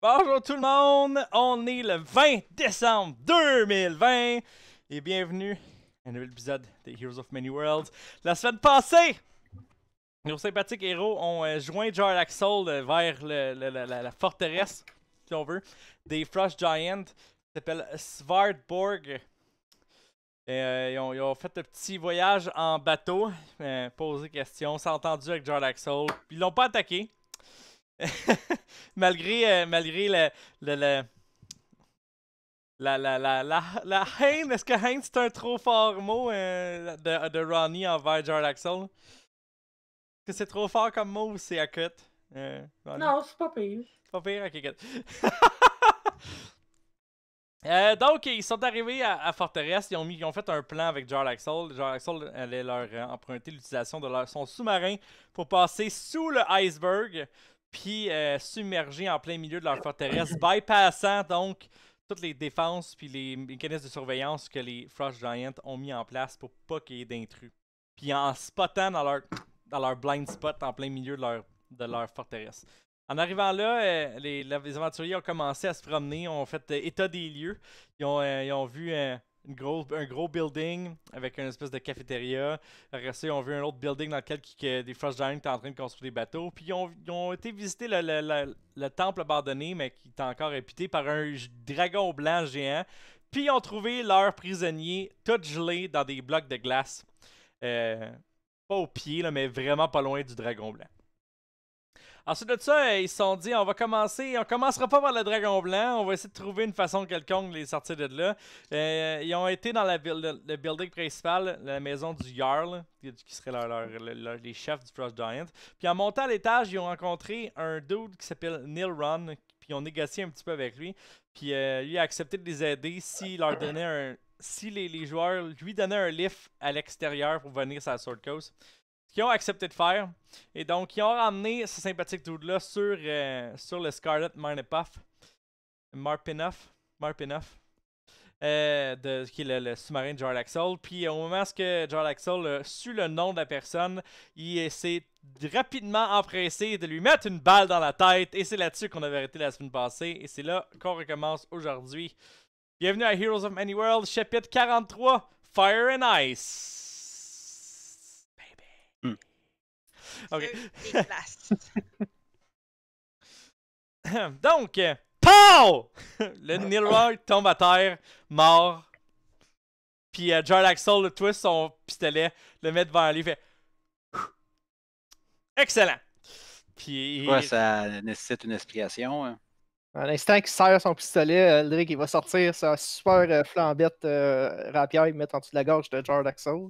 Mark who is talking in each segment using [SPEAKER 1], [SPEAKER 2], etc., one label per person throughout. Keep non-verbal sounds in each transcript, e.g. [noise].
[SPEAKER 1] Bonjour tout le monde, on est le 20 décembre 2020 et bienvenue à un nouvel épisode
[SPEAKER 2] des Heroes of Many Worlds. La semaine passée, nos sympathiques héros ont euh, joint Jar euh, vers la, forteresse, si on veut, des Frost Giants qui s'appelle Svartborg. Et, euh, ils, ont, fait un petit voyage en bateau, posé question, s'est entendu avec Jarl Axel, ils l'ont pas attaqué. [laughs] malgré euh, malgré le, la, la, la, la, la haine, est-ce que haine c'est un trop fort mot euh, de, de Ronnie envers Jared Est-ce que c'est trop fort comme mot ou c'est à cut? Euh, non, c'est pas pire. pas pire, ok, cut. [laughs] donc, ils sont arrivés à, Forteresse, ils ont, mis, ils ont fait un plan avec Jared Axel. allait leur emprunter l'utilisation de leur, son sous-marin pour passer sous le iceberg, puis euh, submergés submergé en plein milieu de leur forteresse, [clears throat] bypassant donc toutes les défenses puis les mécanismes de surveillance que les Frost Giants ont mis en place pour pas qu'il y ait d'intrus. Puis en spotant dans leur, dans leur blind spot en plein milieu de leur, de leur forteresse. En arrivant là, euh, les, aventuriers ont commencé à se promener, ont fait euh, état des lieux. Ils ont, vu ils ont vu gros, un gros building avec une espèce de cafétéria. Après ça, on vu un autre building dans lequel qui, des Frost Giants étaient en train de construire des bateaux. Puis ils ont, ont été visiter le, temple abandonné, mais qui est encore habité par un dragon blanc géant. Puis ils ont trouvé leurs prisonniers tout gelés dans des blocs de glace. Euh, pas au pied, mais vraiment pas loin du dragon blanc. Ensuite de ça, euh, ils se sont dit on va commencer, on commencera pas par le dragon blanc, on va essayer de trouver une façon quelconque de les sortir de là. Euh, ils ont été dans la ville, le building principal, la maison du Jarl, qui serait les chefs du Frost Giant. Puis en montant à l'étage, ils ont rencontré un dude qui s'appelle Neil Ron, puis ils ont négocié un petit peu avec lui. Puis euh, lui a accepté de les aider si leur donnait un. Si les, les joueurs lui donnaient un lift à l'extérieur pour venir sur la Sword Coast. Qui ont accepté de faire. Et donc, ils ont ramené ce sympathique dude-là sur, euh, sur le Scarlet Marnipuff. Marpinoff. Marpinoff. Euh, de, qui est le, le sous-marin de Jarl Axel. Puis au moment où Jarl Axel a su le nom de la personne, il s'est rapidement empressé de lui mettre une balle dans la tête. Et c'est là-dessus qu'on avait arrêté la semaine passée. Et c'est là qu'on recommence aujourd'hui. Bienvenue à Heroes of Many Worlds, chapitre 43, Fire and Ice. [laughs] Ok. [laughs] Donc, POW! [laughs] Le Nilroy tombe à terre, mort. Puis uh, Axel le twist son pistolet, le met devant lui, fait. Excellent!
[SPEAKER 3] Puis. ça nécessite une explication. Hein.
[SPEAKER 4] À l'instant qu'il serre son pistolet, euh, Rick, il va sortir sa super euh, flambette rapide, euh, rapière et mettre en dessous de la gorge de Jared Axel.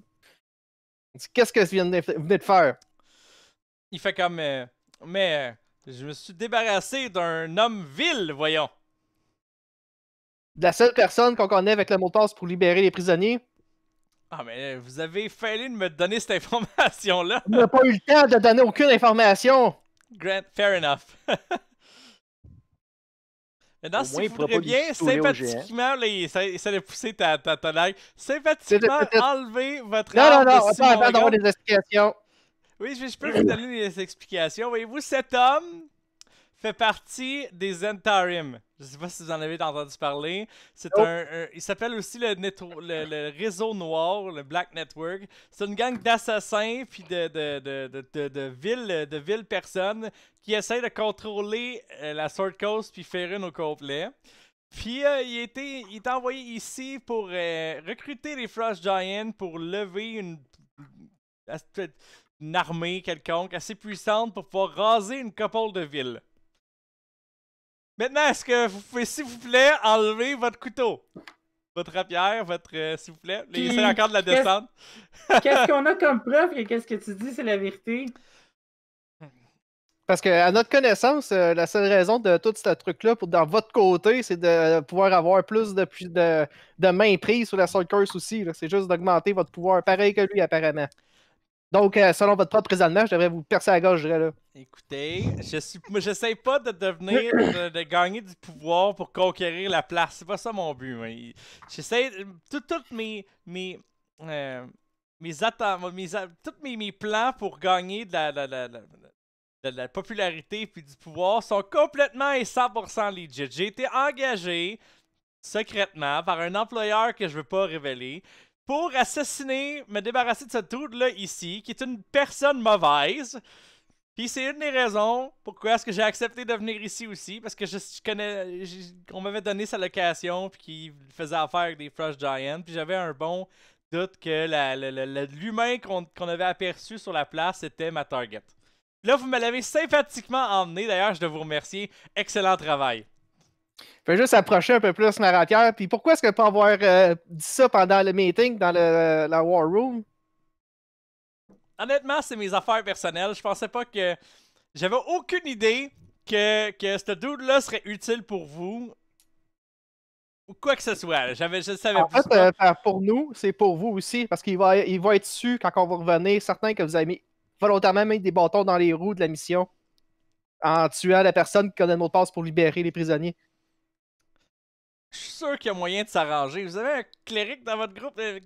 [SPEAKER 4] Qu'est-ce que vous venez de faire?
[SPEAKER 2] Il fait comme. Euh, mais euh, je me suis débarrassé d'un homme vil, voyons.
[SPEAKER 4] La seule personne qu'on connaît avec le mot de passe pour libérer les prisonniers.
[SPEAKER 2] Ah, mais euh, vous avez failli me donner cette [laughs] information-là. On n'a
[SPEAKER 4] pas eu le temps de donner aucune information.
[SPEAKER 2] Grant, fair enough. [laughs] Maintenant, si vous voudrez bien, sympathiquement, là, ça, ça a poussé ta, ta, ta lag. Sympathiquement,
[SPEAKER 5] enlevez
[SPEAKER 4] votre. Non, non, non, on va pas d'avoir des explications.
[SPEAKER 2] Oui, je, peux vous donner des explications. Voyez-vous, cet homme fait partie des Entarim. Je ne sais pas si vous en avez entendu parler. C'est un, il s'appelle aussi le, le, réseau noir, le Black Network. C'est une gang d'assassins puis de de, de, de, de, villes de villes personnes qui essayent de contrôler euh, la Sword Coast puis faire une au complet. Puis euh, il, était, il est envoyé ici pour euh, recruter les Frost Giants pour lever une une armée quelconque assez puissante pour pouvoir raser une couple de villes. Maintenant, est-ce que vous pouvez, s'il vous plaît, enlever votre couteau? Votre rapière, votre. Euh, s'il vous plaît. il essaie encore de la descente.
[SPEAKER 5] [laughs] Qu'est-ce [laughs] qu'on a comme preuve et qu'est-ce que tu dis, c'est la vérité?
[SPEAKER 4] Parce que, à notre connaissance, euh, la seule raison de tout ce truc-là, pour dans votre côté, c'est de pouvoir avoir plus de, de, de main prise sur la seule Curse aussi. C'est juste d'augmenter votre pouvoir, pareil que lui, apparemment. Donc, euh, selon votre propre raisonnement, je devrais vous percer à gauche, je dirais là.
[SPEAKER 2] Écoutez, je suis, j'essaie pas de devenir, de, gagner du pouvoir pour conquérir la place. C'est pas ça mon but. J'essaie, toutes mes, mes, attentes, euh, mes, tous mes, plans pour gagner de la, la popularité puis du pouvoir sont complètement et 100% legit. J'ai été engagé secrètement par un employeur que je veux pas révéler pour assassiner, me débarrasser de cette tour là ici, qui est une personne mauvaise. Puis c'est une des raisons pourquoi est-ce que j'ai accepté de venir ici aussi, parce que je, connais, on m'avait donné sa location, puis qu'il faisait affaire avec des Frost Giants, puis j'avais un bon doute que l'humain qu'on avait aperçu sur la place était ma target. Là, vous me l'avez sympathiquement emmené, d'ailleurs, je dois vous remercier. Excellent travail
[SPEAKER 4] peux juste approcher un peu plus ratière. Puis pourquoi est-ce que pas avoir euh, dit ça pendant le meeting dans euh, la War Room?
[SPEAKER 2] Honnêtement, c'est mes affaires personnelles. Je pensais pas que. J'avais aucune idée que, que ce dude-là serait utile pour vous. Ou quoi que ce soit. J'avais, je savais en fait,
[SPEAKER 4] euh, pour nous, c'est pour vous aussi. Parce qu'il va, il va être su quand on va revenir. certains que vous avez volontairement mis des bâtons dans les roues de la mission en tuant la personne qui connaît notre passe pour libérer les prisonniers.
[SPEAKER 2] Je suis sûr qu'il y a moyen de s'arranger. Vous avez un cléric dans votre groupe, euh,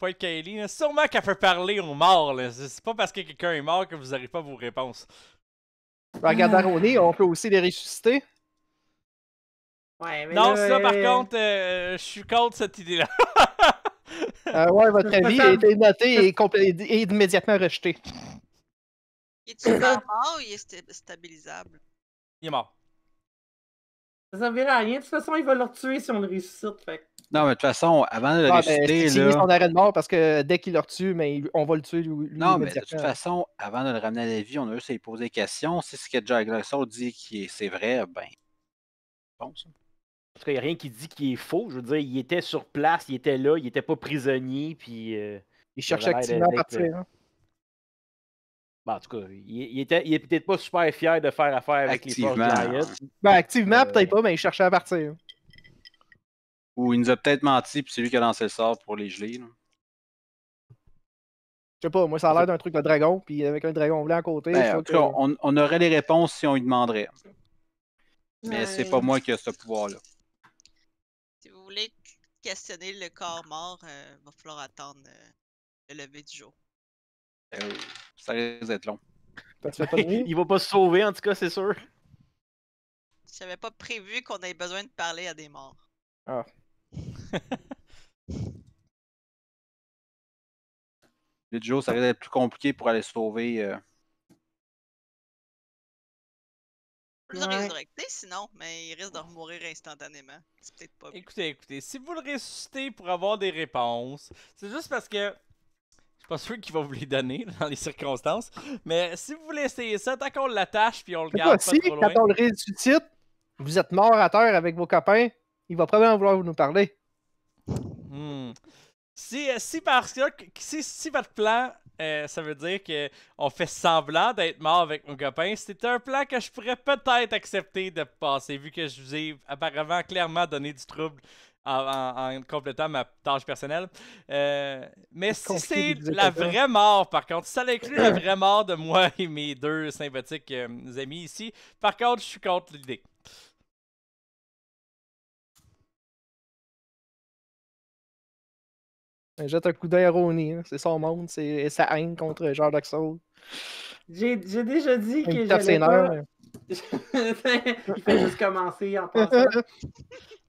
[SPEAKER 2] pas être Kaylee, sûrement qu'elle fait parler aux morts. C'est pas parce que quelqu'un est mort que vous n'arrivez pas à vos réponses.
[SPEAKER 4] Bah, Regardez ah. Ronnie, on peut aussi les ressusciter.
[SPEAKER 2] Ouais, mais non, ça, par euh, contre, euh, je suis contre cette idée-là.
[SPEAKER 4] Ah ouais, votre avis a été noté et, immédiatement rejeté. Il est
[SPEAKER 6] mort ou il est stabilisable? Il est mort. Ça servira à rien. De toute façon, il va leur tuer si on le ressuscite. Fait.
[SPEAKER 3] Non, mais de toute façon, avant de le ah, ben, ressusciter. Ben, c'est son arrêt de mort parce que dès qu'il le tue, mais on va le tuer. Lui, non, mais de toute façon, avant de le ramener à la vie, on a juste à lui poser des questions. Si ce que Jack Russell dit que c'est vrai, ben. Bon, ça. En
[SPEAKER 7] tout cas, il n'y a rien qui dit qu'il est faux. Je veux dire, il était sur place, il était là, il n'était pas prisonnier, puis. Euh, il cherchait activement à partir. Euh, hein. Bah, en tout cas, il, était, peut-être pas super fier de faire affaire avec activement. les forces Ben, activement, euh.
[SPEAKER 4] peut-être pas, mais il cherchait à partir.
[SPEAKER 3] Ou il nous a peut-être menti, puis c'est lui qui a lancé le sort pour les geler.
[SPEAKER 4] Je sais pas, moi ça a l'air d'un truc de dragon, puis avec un dragon blanc à côté. Ben, on,
[SPEAKER 3] on, aurait les réponses si on lui demanderait.
[SPEAKER 6] Mais c'est pas moi
[SPEAKER 3] qui ai ce pouvoir-là.
[SPEAKER 6] Si vous voulez questionner le corps mort, il euh, va falloir attendre euh, le lever du
[SPEAKER 3] jour. Ben ça risque d'être long. [laughs] Il
[SPEAKER 7] va pas se sauver, en tout cas, c'est sûr. J'avais
[SPEAKER 6] pas prévu qu'on ait besoin de parler à des morts. Ah. [laughs]
[SPEAKER 3] Le Joe, ça risque d'être plus compliqué pour aller sauver. Euh.
[SPEAKER 2] Plus
[SPEAKER 6] sinon, mais il risque de mourir instantanément.
[SPEAKER 2] Écoutez, écoutez, si vous le ressuscitez pour avoir des réponses, c'est juste parce que pas sûr qu'il va vous les donner [laughs] dans les circonstances. Mais si vous voulez essayer ça, tant qu'on l'attache puis on le garde. Pas, si, quand on le
[SPEAKER 4] ressuscite, vous êtes mort à terre avec vos copains, il va probablement vouloir vous nous parler.
[SPEAKER 2] Hmm. Euh, si, parce que, si, si votre plan, euh, ça veut dire qu'on fait semblant d'être mort avec mon copain. c'est un plan que je pourrais peut-être accepter de passer, vu que je vous ai apparemment clairement donné du trouble en, complétant ma tâche personnelle. Euh, mais si c'est la vraie mort, par contre, si ça inclut la vraie mort de moi [laughs] et mes deux sympathiques
[SPEAKER 1] euh, amis ici, par contre, je suis contre l'idée. Ben, jette un coup d'œil à
[SPEAKER 4] Ronnie, hein. c'est son monde, c'est sa haine contre George J'ai déjà dit que j'allais pas...
[SPEAKER 5] [laughs] Il fait juste commencer en passant. [laughs]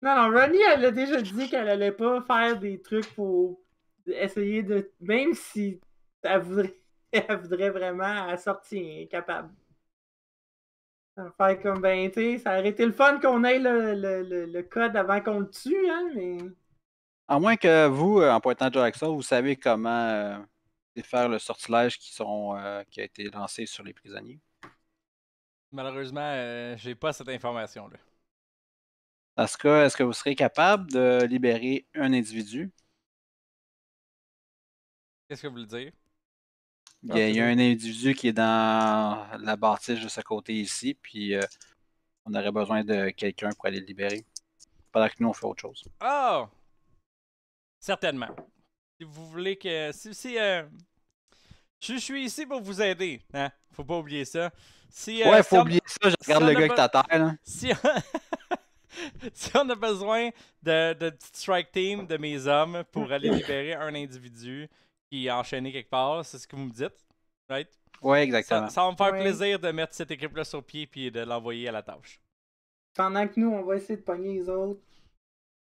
[SPEAKER 5] Non, non, Ronnie, elle a déjà dit qu'elle allait pas faire des trucs pour essayer de. Même si elle voudrait, [laughs] voudrait vraiment, sortir capable. Faire comme, ben, ça aurait été le fun qu'on ait le, code avant qu'on le tue, hein, mais.
[SPEAKER 3] À moins que vous, euh, en pointant Jackson, vous savez comment euh, défaire faire le sortilège qui, sont, euh, qui a été lancé sur les prisonniers.
[SPEAKER 2] Malheureusement, j'ai pas cette information-là
[SPEAKER 3] ce est-ce que vous serez capable de libérer un individu?
[SPEAKER 1] Qu'est-ce
[SPEAKER 2] que vous voulez dire?
[SPEAKER 3] Il y, a, un
[SPEAKER 1] individu qui est
[SPEAKER 3] dans la bâtisse de ce côté ici, puis euh, on aurait besoin de quelqu'un pour aller le libérer. Pendant que nous, on fait autre chose.
[SPEAKER 2] Oh! Certainement. Si vous voulez que. Si, si euh, je, suis ici pour vous aider. Hein? Faut pas oublier ça. Si, euh, ouais, faut oublier ça. Je regarde le gars qui t'attend. Si... [laughs] [laughs] si on a besoin de, de strike team de mes hommes pour mm. aller libérer un individu qui est enchaîné quelque part, c'est ce que vous me dites, right?
[SPEAKER 3] Oui, exactement.
[SPEAKER 2] Ça, va me faire plaisir de mettre cette équipe-là sur pied puis de l'envoyer à la tâche.
[SPEAKER 5] Pendant que nous, on va essayer de pogner les autres.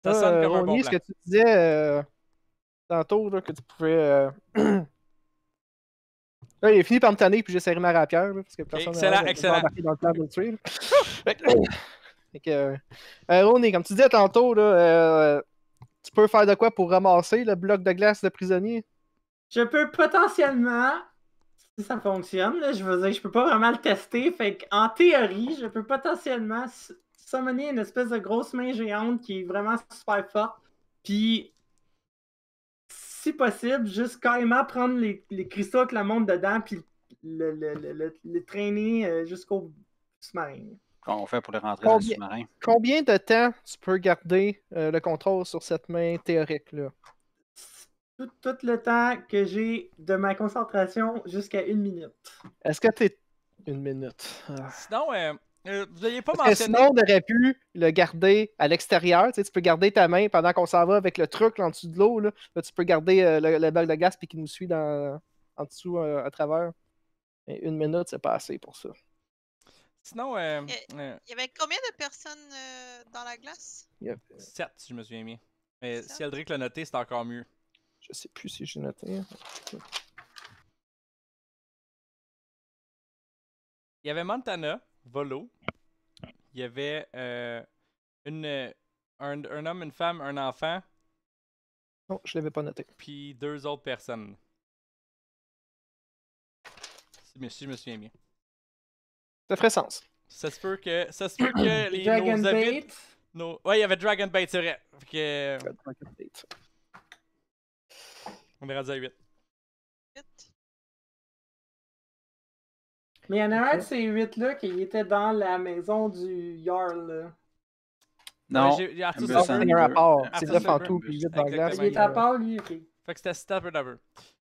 [SPEAKER 5] Ça sonne euh, un bon plan. ce que tu disais euh,
[SPEAKER 4] tantôt, que tu pouvais... Euh, [clears throat] là, il est fini par me tanner, puis j'ai serré ma rapière, là, parce que personne n'a dans le plan de le tuer. [laughs] Fait que, euh, euh comme tu disais tantôt, là, euh, tu peux faire de quoi pour ramasser le bloc de
[SPEAKER 5] glace de prisonnier? Je peux potentiellement, si ça fonctionne, je veux dire, je peux pas vraiment le tester. Fait en théorie, je peux potentiellement summoner une espèce de grosse main géante qui est vraiment super forte. Puis, si possible, juste carrément prendre les, cristaux que la montre dedans, puis le, traîner euh, jusqu'au sous-marin
[SPEAKER 3] qu'on fait pour les rentrer combien, dans le sous-marin.
[SPEAKER 5] Combien
[SPEAKER 4] de temps tu peux garder euh, le contrôle sur cette main théorique-là?
[SPEAKER 5] Tout, le temps que j'ai de ma concentration jusqu'à une minute. Est-ce que tu es une minute? Ah.
[SPEAKER 2] Sinon, euh, euh, vous n'ayez pas mentionné. Sinon, on aurait
[SPEAKER 5] pu le
[SPEAKER 4] garder à l'extérieur. Tu, peux garder ta main pendant qu'on s'en va avec le truc en dessous de l'eau. tu peux garder la le, balle de gaz puis qui nous suit en dessous à travers. une minute, c'est pas assez pour ça.
[SPEAKER 6] Sinon, euh, euh, il, y avait combien de personnes euh, dans la glace
[SPEAKER 2] certes si je me souviens bien. Mais si Aldric l'a noté, c'est encore mieux.
[SPEAKER 1] Je sais plus si j'ai noté.
[SPEAKER 2] Il y avait Montana, Volo. Il y avait une, un, homme, une femme, un enfant.
[SPEAKER 4] Non, je l'avais pas noté.
[SPEAKER 2] Puis deux autres personnes. Si, si je me souviens bien.
[SPEAKER 1] Ça Ça
[SPEAKER 2] se peut que, [clears throat] les,
[SPEAKER 1] Dragon Ouais, il y avait Dragon Bait, c'est vrai. On est rendu à 8. Mais il y en a un de 8-là qui était dans la maison du Jarl.
[SPEAKER 4] Non, un C'est Il lui,
[SPEAKER 2] Fait que c'était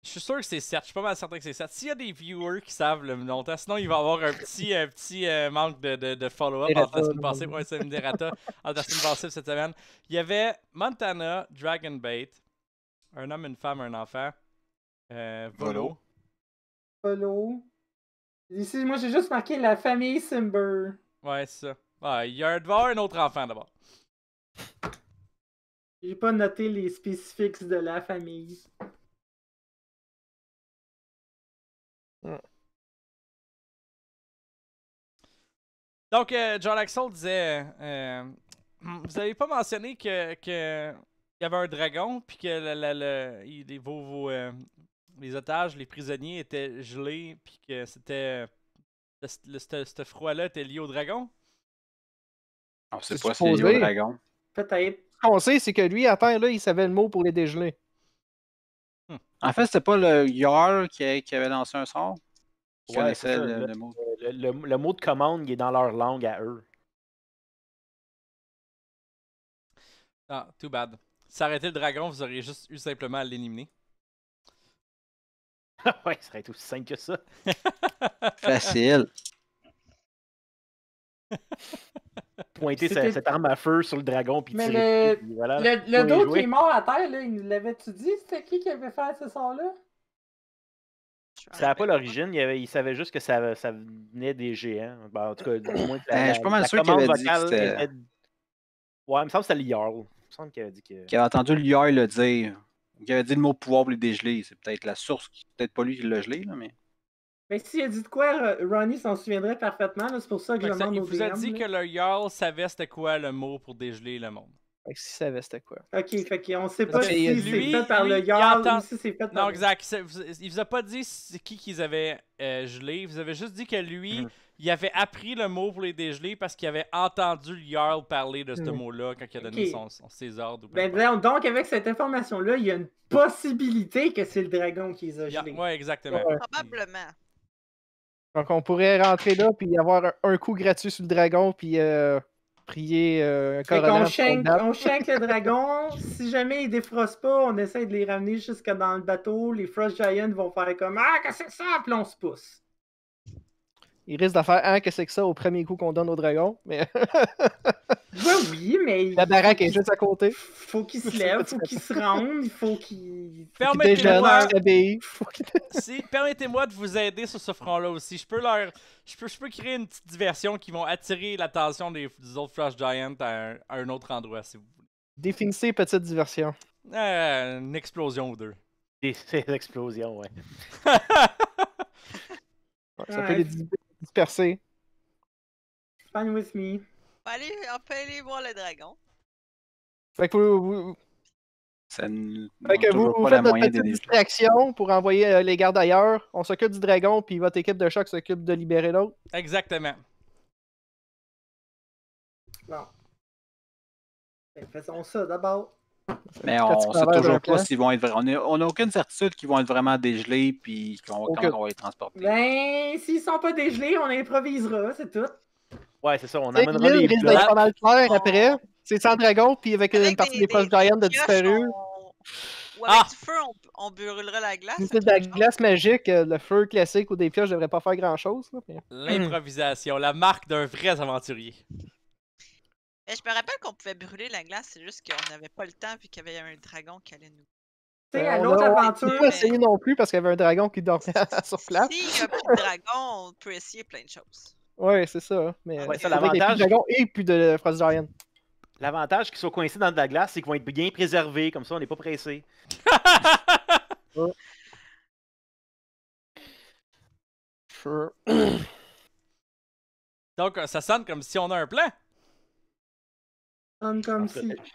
[SPEAKER 2] je suis sûr que c'est 7. Je suis pas mal certain que c'est 7. S'il y a des viewers qui savent le nom, sinon il va y avoir un petit, un petit euh, manque de, de, follow-up en la semaine passée. Ouais, c'est Derata. la [laughs] semaine passée cette semaine. Il y avait Montana, Dragon Bait, un homme, une femme, un enfant. Euh, Volo.
[SPEAKER 5] Volo. Ici, moi j'ai juste marqué la famille Simber.
[SPEAKER 2] Ouais, c'est ça. Ouais, il y a devoir un autre enfant
[SPEAKER 1] d'abord. J'ai pas noté les spécifiques de la famille. Donc, euh, John Axel disait euh, euh,
[SPEAKER 2] Vous avez pas mentionné que, y avait un dragon, puis que les otages, les prisonniers étaient gelés, puis que c'était. Ce froid-là était lié au dragon
[SPEAKER 1] On sait pas si
[SPEAKER 3] c'est lié au dragon.
[SPEAKER 5] Peut-être.
[SPEAKER 4] Ce sait, c'est que lui, à terre, là, il savait le mot pour les dégeler.
[SPEAKER 3] Hmm. En fait, c'était pas le Yar qui, avait lancé un sort. le,
[SPEAKER 7] mot. de commande qui est dans leur langue à eux.
[SPEAKER 2] Ah, too bad. S'arrêter le dragon, vous auriez juste eu simplement à l'éliminer.
[SPEAKER 7] [laughs] ouais, ça serait aussi simple que ça. Facile.
[SPEAKER 1] [laughs] pointer
[SPEAKER 7] cette arme à feu sur le dragon. Puis Mais le, voilà, dos qui est
[SPEAKER 5] mort à terre, là, il l'avait-tu dit C'était qui qui avait fait ce son-là
[SPEAKER 7] ça n'a pas l'origine, il, savait juste que ça, venait des géants. Ben, en tout cas, du moins, la, ben, je suis pas mal sûr Ouais, il me semble que c'était le Il me semble qu'il avait dit que... Qu'il avait
[SPEAKER 3] entendu le le dire. Il avait dit le mot pouvoir pour le dégeler. C'est peut-être la source, peut-être pas lui qui l'a gelé, là, mais...
[SPEAKER 5] Mais s'il a dit de quoi, Ronnie s'en souviendrait parfaitement. C'est pour ça que je demande demande Il vous a dit
[SPEAKER 2] que le Yarl savait c'était quoi le mot pour dégeler le monde. Fait que s'il savait c'était quoi. Ok, fait ne sait pas si c'est fait par le Yarl. ou si c'est fait par. Non, exact. Il vous a pas dit qui qu'ils avaient euh, gelé. vous avez juste dit que lui, mm. il avait appris le mot pour les dégeler parce qu'il avait entendu le Yarl parler de ce mm. mot-là quand il a donné son, ses ordres. Ou ben, ben,
[SPEAKER 5] donc, avec cette information-là, il y a une possibilité que c'est le dragon qui les a gelés. ouais, exactement. Probablement.
[SPEAKER 4] Donc, on pourrait rentrer là, puis avoir un, coup gratuit sur le dragon, puis euh, prier euh, un On shank,
[SPEAKER 5] le dragon. Si jamais il défrosse pas, on essaie de les ramener jusque dans le bateau. Les Frost Giants vont faire comme Ah, qu'est-ce que c'est ça? Puis on se pousse.
[SPEAKER 4] Il risque de faire un hein, que c'est que ça au premier coup qu'on donne au dragon. Mais... [laughs] oui, mais. La baraque est juste à côté. Faut qu'ils
[SPEAKER 5] [laughs] se lève, faut qu'ils se rende, faut qu'ils
[SPEAKER 1] Permettez-moi. [laughs]
[SPEAKER 2] si, permettez-moi de vous aider sur ce front-là aussi. Je peux leur. Je peux, je peux créer une petite diversion qui vont attirer l'attention des, autres Flash Giants à un, autre endroit, si vous voulez.
[SPEAKER 4] Définissez petite diversion.
[SPEAKER 2] Euh, une explosion ou deux. Des, explosions, ouais. Ça fait peut les
[SPEAKER 5] diviser percer. Fine with me. Allez,
[SPEAKER 6] on peut aller voir le dragon.
[SPEAKER 5] Fait que vous, vous... fait
[SPEAKER 6] que vous, vous faites
[SPEAKER 4] votre petite distraction pour envoyer euh, les gardes ailleurs. On s'occupe du dragon, puis votre équipe de choc s'occupe de libérer l'autre.
[SPEAKER 1] Exactement. Bon.
[SPEAKER 5] Faisons ça d'abord.
[SPEAKER 3] Mais on ne sait toujours pas s'ils vont être vrais. On n'a aucune certitude qu'ils vont être vraiment dégelés puis qu'on va les transporter.
[SPEAKER 5] Ben, s'ils ne sont pas dégelés, on improvisera, c'est tout.
[SPEAKER 3] Ouais, c'est ça, on amènera les risque d'être pas
[SPEAKER 5] le clair après.
[SPEAKER 4] C'est sans dragon, puis avec, une partie des, des postes de disparu. Ou avec ah! du feu, on, brûlera brûlerait la glace. C'est de la glace magique, euh, le feu classique ou des pioches ne devrait pas faire grand-chose.
[SPEAKER 2] L'improvisation, la marque d'un vrai aventurier
[SPEAKER 6] je me rappelle qu'on pouvait brûler la glace, c'est juste qu'on n'avait pas le temps vu qu'il y avait un dragon qui allait nous. Tu sais, à ben l'autre aventure. On pas
[SPEAKER 4] essayé non plus parce qu'il y avait un dragon qui dormait [laughs] sur place. Si si, y a plus
[SPEAKER 6] de dragon, on peut essayer plein de choses.
[SPEAKER 4] Ouais, c'est ça. Hein, mais l'avantage. Plus de dragon et plus de Frost Giant.
[SPEAKER 7] L'avantage qu'ils soient coincés dans de la glace, c'est qu'ils vont être bien préservés, comme ça on n'est pas pressé.
[SPEAKER 1] [laughs]
[SPEAKER 2] Donc, ça sonne comme si on a un plan.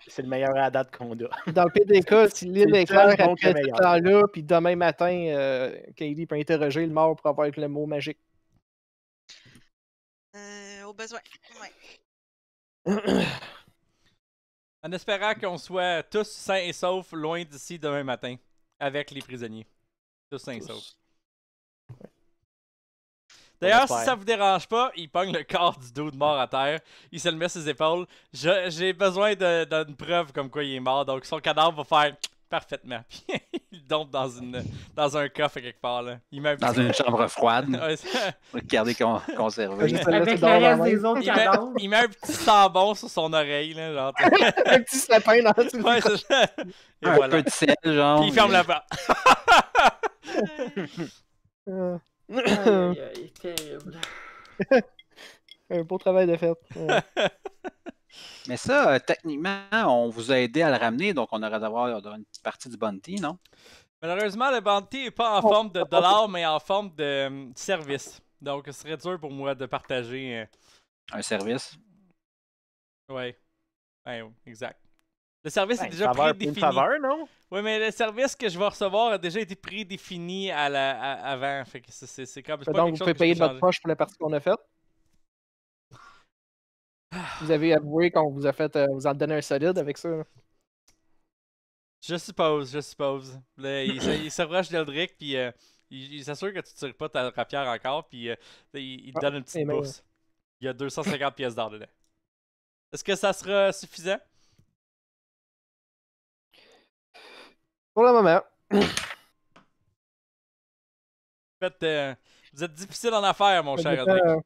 [SPEAKER 7] C'est le meilleur à date qu'on a. [laughs] Dans le
[SPEAKER 2] cas, si l'île est claire après ce
[SPEAKER 4] temps-là, puis demain matin, euh, peut interroger le mort pour avoir le mot magique. Euh, au besoin,
[SPEAKER 2] ouais. [clears throat] en espérant qu'on soit tous sains et saufs loin d'ici demain matin, avec les prisonniers. Tous sains et saufs. D'ailleurs, si ça vous dérange pas, il pogne le corps du de mort à terre. Il se le met sur ses épaules. J'ai besoin d'une preuve comme quoi il est mort. Donc son cadavre va faire parfaitement. [laughs] il tombe dans, un coffre quelque part. Là. Il met dans une chambre
[SPEAKER 3] froide. [laughs] Regardez qu'on conservé. Avec le reste des autres
[SPEAKER 2] il met, il met un petit sabon sur son oreille. Là, genre. [laughs] un petit sapin dans le ça. Un peu de sel,
[SPEAKER 3] genre. Puis il ferme la
[SPEAKER 2] porte.
[SPEAKER 5] Euh. [laughs] terrible.
[SPEAKER 4] [laughs] un beau travail de fait. [laughs]
[SPEAKER 3] Mais ça, euh, techniquement, on vous a aidé à le ramener, donc on aurait d'avoir une partie du bounty, non?
[SPEAKER 2] Malheureusement, le bounty n'est pas en forme de dollar, mais en forme de euh, service. Donc, ce serait dur pour moi de partager. Euh,
[SPEAKER 3] un service?
[SPEAKER 2] Oui. Ouais, ben, exact. Le service est déjà prédéfini. non? Oui, mais le service que je vais recevoir a déjà été prédéfini à la, avant. donc, vous pouvez payer de votre poche
[SPEAKER 4] pour la partie qu'on a faite? [sighs] vous avez avoué qu'on vous a fait. Euh, vous en donner un solide avec ça?
[SPEAKER 2] Je suppose, je suppose. il, il s'approche d'Eldrick, puis euh, il, s'assure que tu ne tires pas ta rapière encore, puis euh, il, te ah, donne une petite bourse. Ben. Il y a 250 pièces d'or dedans. Est-ce que ça sera
[SPEAKER 1] suffisant? Pour le moment. Vous euh, êtes, vous êtes difficile en affaires,
[SPEAKER 2] mon cher dépend,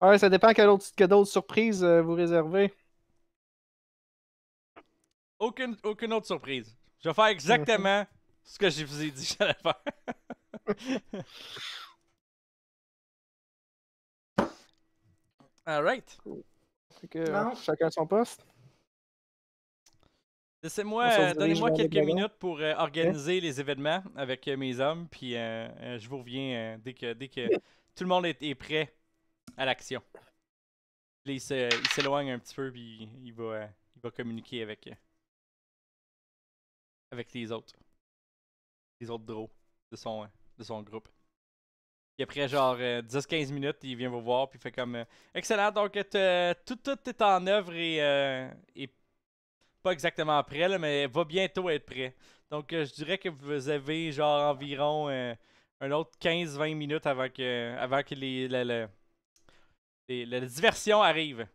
[SPEAKER 4] Ouais, ça dépend que autre, que d'autres surprises euh, vous réservez.
[SPEAKER 2] Aucune, aucune autre surprise. Je vais faire exactement
[SPEAKER 1] ce que je vous ai dit que j'allais faire. [laughs] Alright. que, chacun son poste. Laissez-moi, euh, donnez-moi quelques minutes
[SPEAKER 4] pour euh, organiser
[SPEAKER 2] les événements avec euh, mes hommes, puis je vous reviens dès que, dès que [laughs] tout le monde est, prêt à l'action. Il s'éloigne un
[SPEAKER 1] petit peu, puis il va, il va communiquer avec, les autres. Les autres drôles de son, groupe. Puis après,
[SPEAKER 2] genre 10-15 minutes, il vient vous voir, puis fait comme Excellent, donc tout, tout est en œuvre et, et pas exactement prêt, mais mais va bientôt être prêt. Donc, euh, je dirais que vous avez genre environ euh, un autre 15-20 minutes avant que, avant que les, la, diversion arrive.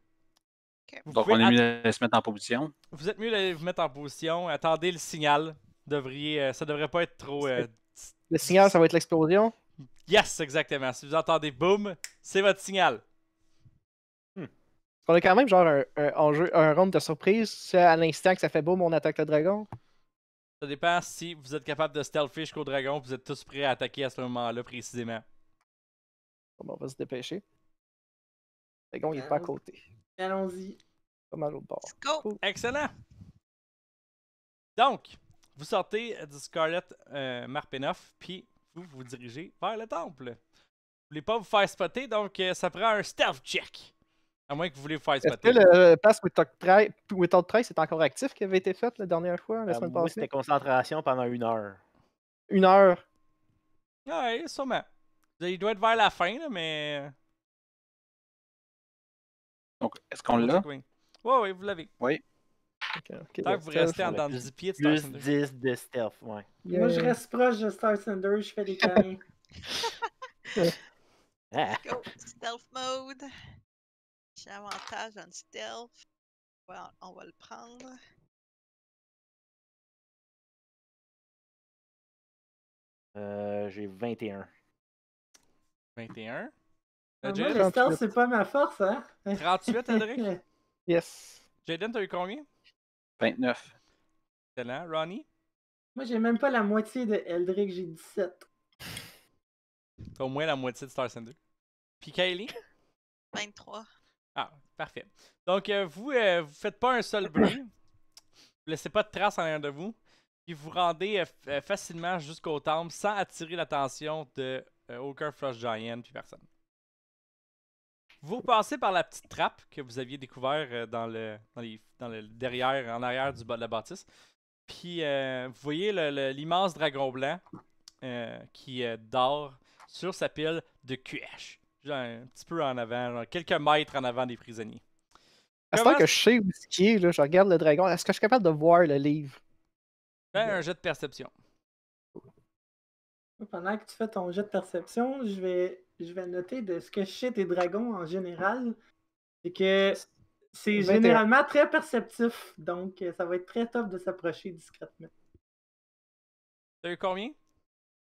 [SPEAKER 3] Donc, on est mieux de se mettre en position.
[SPEAKER 2] Vous êtes mieux de vous mettre en position. Attendez le signal. Devriez, euh, ça devrait pas être trop. Le
[SPEAKER 4] signal, ça va être l'explosion?
[SPEAKER 2] Yes, exactement. Si vous entendez boum, c'est votre signal.
[SPEAKER 4] On a quand même genre un, round de surprise à l'instant que ça fait beau mon attaque le dragon.
[SPEAKER 2] Ça dépend si vous êtes capable de stealth fish qu'au dragon, vous êtes tous prêts à attaquer à ce moment-là précisément.
[SPEAKER 4] on va se dépêcher. Le dragon, il est pas à côté.
[SPEAKER 1] Allons-y. Pas mal au bord. Let's go. Excellent! Donc, vous
[SPEAKER 2] sortez du Scarlet euh, Marpenoff, puis vous vous dirigez vers le temple. Vous voulez pas vous faire spotter, donc euh, ça prend un stealth check. À moins que vous voulez vous faire Est-ce que le
[SPEAKER 4] Pass Without Trace est encore actif qui avait été fait la dernière fois, la euh, semaine passée? C'était
[SPEAKER 2] concentration
[SPEAKER 7] pendant une heure. Une heure?
[SPEAKER 2] Ouais, sûrement. Il doit être vers la fin, là, mais. Euh,
[SPEAKER 3] Donc, est-ce qu'on l'a?
[SPEAKER 2] Oui,
[SPEAKER 5] oui, vous l'avez.
[SPEAKER 3] Oui. Okay, Tant que vous restez en dans 10 pieds de Star 10 de
[SPEAKER 7] stealth, ouais. Moi,
[SPEAKER 5] je reste proche de Star Cinder, je fais des carrés. [laughs]
[SPEAKER 1] Go, stealth mode. J'ai avantage en stealth. on va le prendre. Euh, j'ai 21. 21? Ah,
[SPEAKER 2] moi, le stealth, c'est
[SPEAKER 1] pas ma force, hein? 38, Eldrick.
[SPEAKER 2] [laughs] yes. Jaden, t'as eu combien? 29. Excellent. Ronnie?
[SPEAKER 5] Moi, j'ai même pas la moitié de Eldrick, j'ai 17.
[SPEAKER 2] T'as au moins la moitié de Star Sender. Puis Kaylee? 23. Ah, parfait. Donc, euh, vous, euh, vous ne faites pas un seul bruit. [coughs] Vous laissez pas de traces en l'air de vous. Puis vous rendez euh, facilement jusqu'au temple sans attirer l'attention de aucun Frost Giant puis personne. Vous passez par la petite trappe que vous aviez découvert dans le, derrière, en arrière du bas de la bâtisse. Puis vous voyez l'immense dragon blanc qui dort sur sa pile de QH genre, un petit peu en avant, quelques mètres en avant des prisonniers. À
[SPEAKER 4] que je sais où ce qui est, je regarde le dragon, est-ce que je suis capable de voir le livre?
[SPEAKER 2] Fais ben, un jet de perception.
[SPEAKER 5] Pendant que tu fais ton jet de perception, je vais, je vais noter de ce que je sais des dragons en général. C'est que c'est généralement très perceptif, donc euh, ça va être très top de s'approcher discrètement.
[SPEAKER 2] T'as eu combien?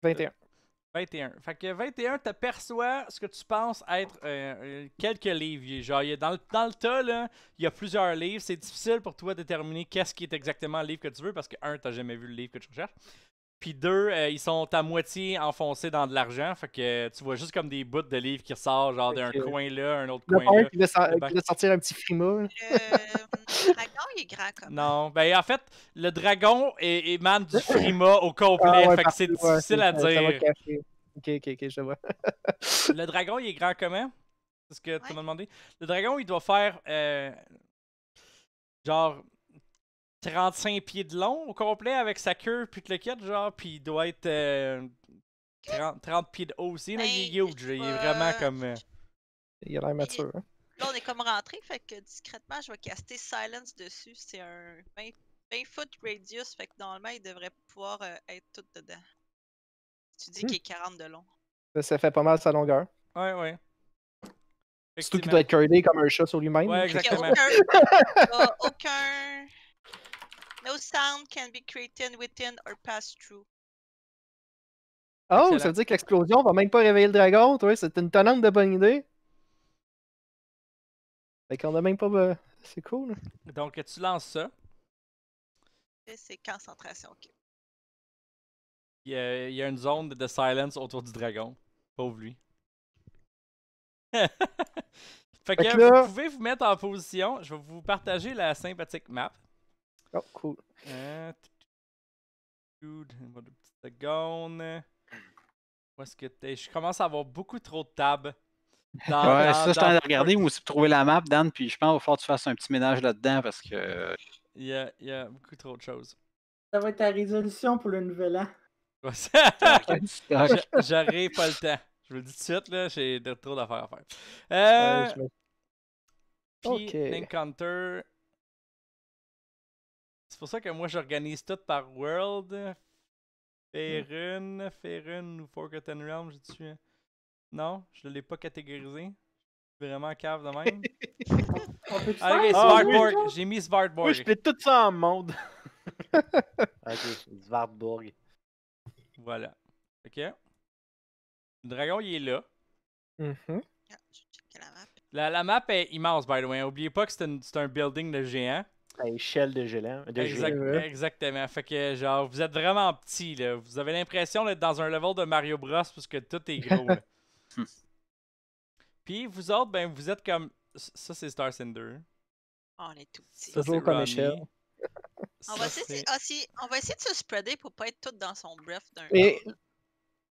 [SPEAKER 2] 21. 21. Fait que 21, t'aperçois ce que tu penses être euh, euh, quelques livres. Genre, dans, le, dans tas, là, il y a plusieurs livres. C'est difficile pour toi de déterminer qu'est-ce qui est exactement le livre que tu veux parce que, un, t'as jamais vu le livre que tu recherches. Puis deux, euh, ils sont à moitié enfoncés dans de l'argent. Fait que euh, tu vois juste comme des bouts de livres qui ressortent, genre d'un coin là, un autre coin là. Qui
[SPEAKER 4] sortir un petit frima. Euh, le
[SPEAKER 2] dragon, il est grand comme Non, ben en fait, le dragon émane du frima au complet. Ah fait que c'est difficile à dire.
[SPEAKER 4] Ok, ok, ok, je vois.
[SPEAKER 2] [laughs] le dragon, il est grand comment? C'est ce que tu m'as demandé. Le dragon, il doit faire. genre. 35 pieds de long au complet avec sa queue puis le kit, genre, puis il doit être 30, euh, pieds de haut aussi. Là, il est huge, il
[SPEAKER 6] est vraiment comme.
[SPEAKER 2] Euh, il
[SPEAKER 4] a l'air mature. Hein.
[SPEAKER 6] Là, on est comme rentré, fait que discrètement, je vais caster Silence dessus. C'est un 20, foot radius,
[SPEAKER 4] fait que normalement, il devrait pouvoir euh, être tout dedans. Tu dis hmm. qu'il est
[SPEAKER 6] 40 de long.
[SPEAKER 4] Ça, fait pas mal sa longueur.
[SPEAKER 6] Ouais, ouais. Surtout qu'il
[SPEAKER 4] doit être curlé comme un chat sur lui-même. Ouais, exactement. aucun
[SPEAKER 6] No sound can be created within or passed through.
[SPEAKER 4] Oh, ça veut dire que l'explosion va même pas réveiller le dragon, C'est une tonnante de bonne idée. Fait qu'on a même pas. Euh, c'est
[SPEAKER 2] cool. Hein. Donc, tu lances ça.
[SPEAKER 6] C'est concentration,
[SPEAKER 2] Il y, a, une zone de silence autour du dragon. Pauvre lui. [laughs] fait, vous pouvez vous mettre en position. Je vais vous partager la sympathique map. Oh, cool. Euh, une petite seconde. Où que Je commence à avoir beaucoup trop de tabs. Dans, ouais, ça, je t'en ai regardé
[SPEAKER 3] moi aussi trouver la map, Dan, puis je pense qu'il va falloir que tu fasses un petit ménage là-dedans parce que.
[SPEAKER 2] Il y, a, beaucoup trop de choses.
[SPEAKER 5] Ça va être ta résolution pour le nouvel an.
[SPEAKER 3] [laughs] J'arrive pas le temps. Je vous le dis tout de suite, là,
[SPEAKER 2] j'ai trop d'affaires à faire. Euh, Puis, Encounter, c'est pour ça que moi, j'organise tout par World. Hmm. Ferun, Ferun ou Forgotten Realm, j'ai dessus. Non, je ne l'ai pas catégorisé. Vraiment cave de même. [laughs] ok, Svartborg. Ah j'ai mis Svartborg. Oui, je fais tout ça
[SPEAKER 7] en monde. [laughs] ok,
[SPEAKER 2] Svartborg. Voilà. Ok. Le dragon, il est là. Mm-hmm. Ah, la, map. est immense, by the way. N'oubliez pas que c'est un, building de géant
[SPEAKER 7] à échelle de gélant. Exactement.
[SPEAKER 2] Fait que, genre, vous êtes vraiment petit, là. Vous avez l'impression d'être dans un level de Mario Bros. parce que tout est gros, [laughs] Puis vous autres, ben, vous êtes comme. Ça, c'est Star Cinder.
[SPEAKER 6] Ah, on est tout petit.
[SPEAKER 8] Toujours comme On va, essayer,
[SPEAKER 2] ah,
[SPEAKER 8] on
[SPEAKER 6] va, essayer, de se spreader pour pas être tout dans son bref d'un.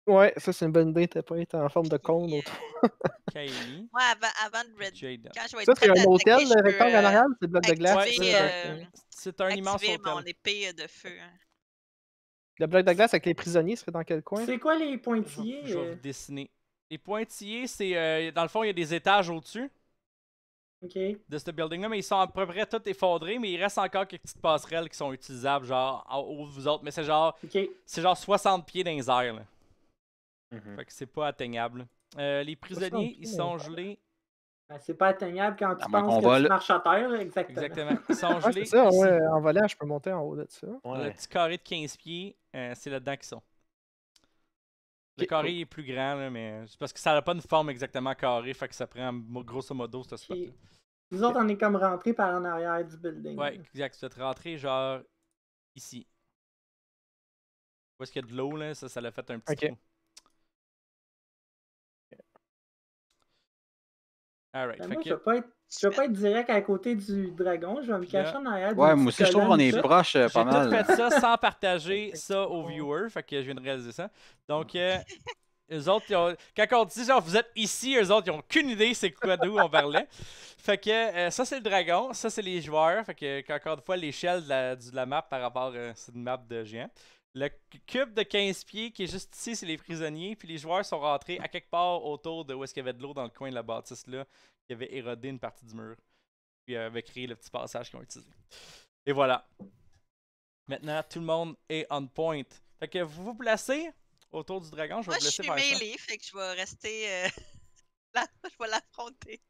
[SPEAKER 4] Ouais, ça c'est une bonne idée, t'as pas été en forme de con l'autre
[SPEAKER 8] euh,
[SPEAKER 6] Ouais, avant, avant de Red. Jada. ça, c'est un hôtel, le rectangle c'est bloc de glace. Euh, c'est un immense hôtel. mon épée de feu. Hein.
[SPEAKER 4] Le bloc de glace avec les prisonniers serait dans quel coin C'est
[SPEAKER 2] quoi les pointillés Je, vais euh? vous dessiner. Les pointillés, c'est. dans le fond, il y a des étages au-dessus. de ce building-là, mais ils sont à peu près tous effondrés, mais il reste encore quelques petites passerelles qui sont utilisables, genre, de vous autres, mais c'est genre, c'est genre 60 pieds dans les là. Mm-hmm. Fait que c'est pas atteignable. Euh, les prisonniers, ils sont
[SPEAKER 5] gelés. Ben, c'est pas atteignable quand tu ah, ben, penses
[SPEAKER 2] que c'est tu marches à terre, exactement. Exactement. [laughs] Ils sont gelés.
[SPEAKER 4] en volant, je peux monter en haut de ça. Ouais. Le petit
[SPEAKER 2] carré de 15 pieds, euh, c'est là-dedans qu'ils sont. Le carré est plus grand, là, mais euh, c'est parce que ça n'a pas une forme exactement carrée, fait que ça prend grosso modo ce spot -là.
[SPEAKER 5] Vous autres, on est comme rentrés par en
[SPEAKER 1] arrière du building. Ouais,
[SPEAKER 2] exact. Vous êtes rentré genre ici. Où est-ce qu'il y a de l'eau, là? Ça, ça l'a fait un petit
[SPEAKER 1] Alright. Ben, moi, je ne vais, pas être direct à côté du
[SPEAKER 5] dragon, je vais me cacher en
[SPEAKER 1] arrière. Ouais, moi aussi, je trouve qu'on est proche euh, pas mal. J'ai fait ça
[SPEAKER 2] sans partager [laughs] ça aux viewers, fait que je viens de réaliser ça. Donc, euh, [laughs] autres, quand on dit genre vous êtes ici, eux autres, ils n'ont aucune idée c'est quoi d'où on parlait. [laughs] Fait que euh, ça, c'est le dragon, ça, c'est les joueurs. Fait que, encore une fois, l'échelle de la, de la map par rapport à euh, une map de géant. Le cube de 15 pieds qui est juste ici, c'est les prisonniers. Puis les joueurs sont rentrés à quelque part autour de où est-ce qu'il y avait de l'eau dans le coin de la bâtisse là, qui avait érodé une partie du mur. Puis euh, avait créé le petit passage qu'ils ont utilisé. Et voilà. Maintenant, tout le monde est on point. Fait que vous vous placez autour du dragon. Je vais Moi, vous laisser je suis mêlée,
[SPEAKER 6] fait que je vais rester. Euh, [laughs] là, je vais
[SPEAKER 4] l'affronter.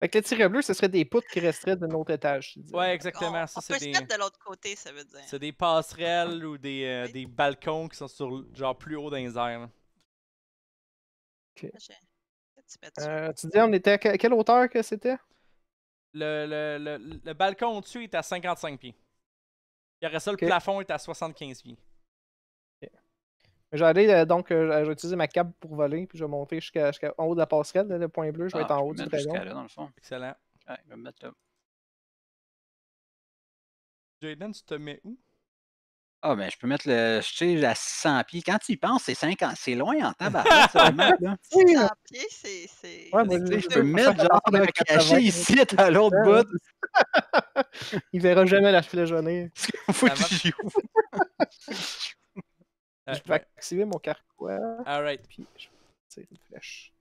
[SPEAKER 4] Fait que le tir bleu, ce serait des poutres qui resteraient d'un autre
[SPEAKER 2] étage. Ouais, exactement. On, peut des... se mettre de l'autre côté, ça veut dire. C'est des passerelles ou des, euh, des, balcons qui sont sur, genre plus haut dans les airs.
[SPEAKER 4] Euh, tu dis, on était à quelle hauteur que c'était?
[SPEAKER 2] Le, le, le, le, balcon au-dessus est à 55 pieds. Il y aurait ça, le plafond est à 75 pieds.
[SPEAKER 4] Je vais euh, donc, euh, je utiliser ma cape pour voler, puis je vais monter jusqu'à haut de la passerelle, le point bleu, je vais ah, être en haut du dragon. Là,
[SPEAKER 2] dans le fond. Excellent. Ouais, je vais me mettre là. Jaden, tu te mets où?
[SPEAKER 3] Ah, ben, je peux mettre le. Je sais, à 600 pieds. Quand tu y penses, c'est 50. C'est loin en tabac. [laughs] 600 pieds, c'est. Ouais, mais je peux mettre genre de cacher ici, à l'autre bout.
[SPEAKER 5] [laughs] Il
[SPEAKER 4] verra jamais la filet [laughs] que C'est joues. Euh, je vais activer mon carquois.
[SPEAKER 2] Alright. Puis je une flèche.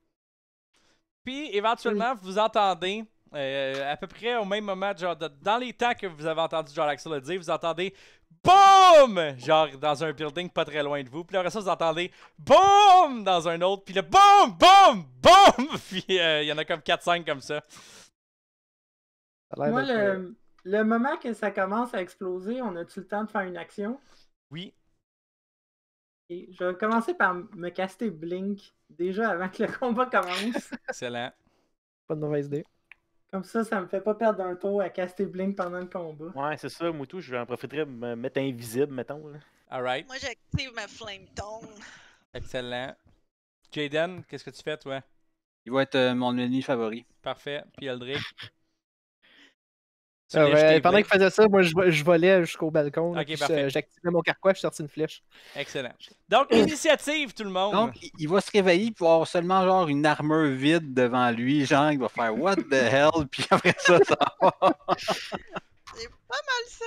[SPEAKER 2] Puis éventuellement, vous entendez. Euh, à peu près au même moment, genre dans les temps que vous avez entendu genre Axel le dire, vous entendez BOOM! Genre dans un building pas très loin de vous. Puis après ça, vous entendez BOOM! dans un autre. Puis le BOOM! BOOM! BOOM! [laughs] Puis euh, il y en a comme 4-5 comme ça.
[SPEAKER 8] Moi, le,
[SPEAKER 5] le moment que ça commence à exploser, on a-tu le temps de faire une action? Oui je vais commencer par me caster Blink déjà avant que le combat commence. [laughs] Excellent. Pas de mauvaise idée. Comme ça, ça me fait pas perdre un tour à caster Blink pendant le combat.
[SPEAKER 7] Ouais, c'est ça, Moutou, je vais en profiter pour me mettre invisible, mettons. Alright.
[SPEAKER 6] Moi, j'active ma tongue.
[SPEAKER 3] Excellent.
[SPEAKER 2] Jaden, qu'est-ce que tu fais, toi?
[SPEAKER 3] Il va être euh, mon ennemi favori. Parfait. Puis Aldrich.
[SPEAKER 4] Ah pendant qu'il faisait ça, moi, je,
[SPEAKER 3] volais euh, jusqu'au balcon. J'activais mon carquois je sortais une flèche.
[SPEAKER 2] Excellent. Donc, initiative, tout le monde. Donc,
[SPEAKER 3] il va se réveiller pour avoir seulement genre une armure vide devant lui. Genre, il va faire What the hell? Puis après ça, ça va. C'est
[SPEAKER 2] pas mal ça.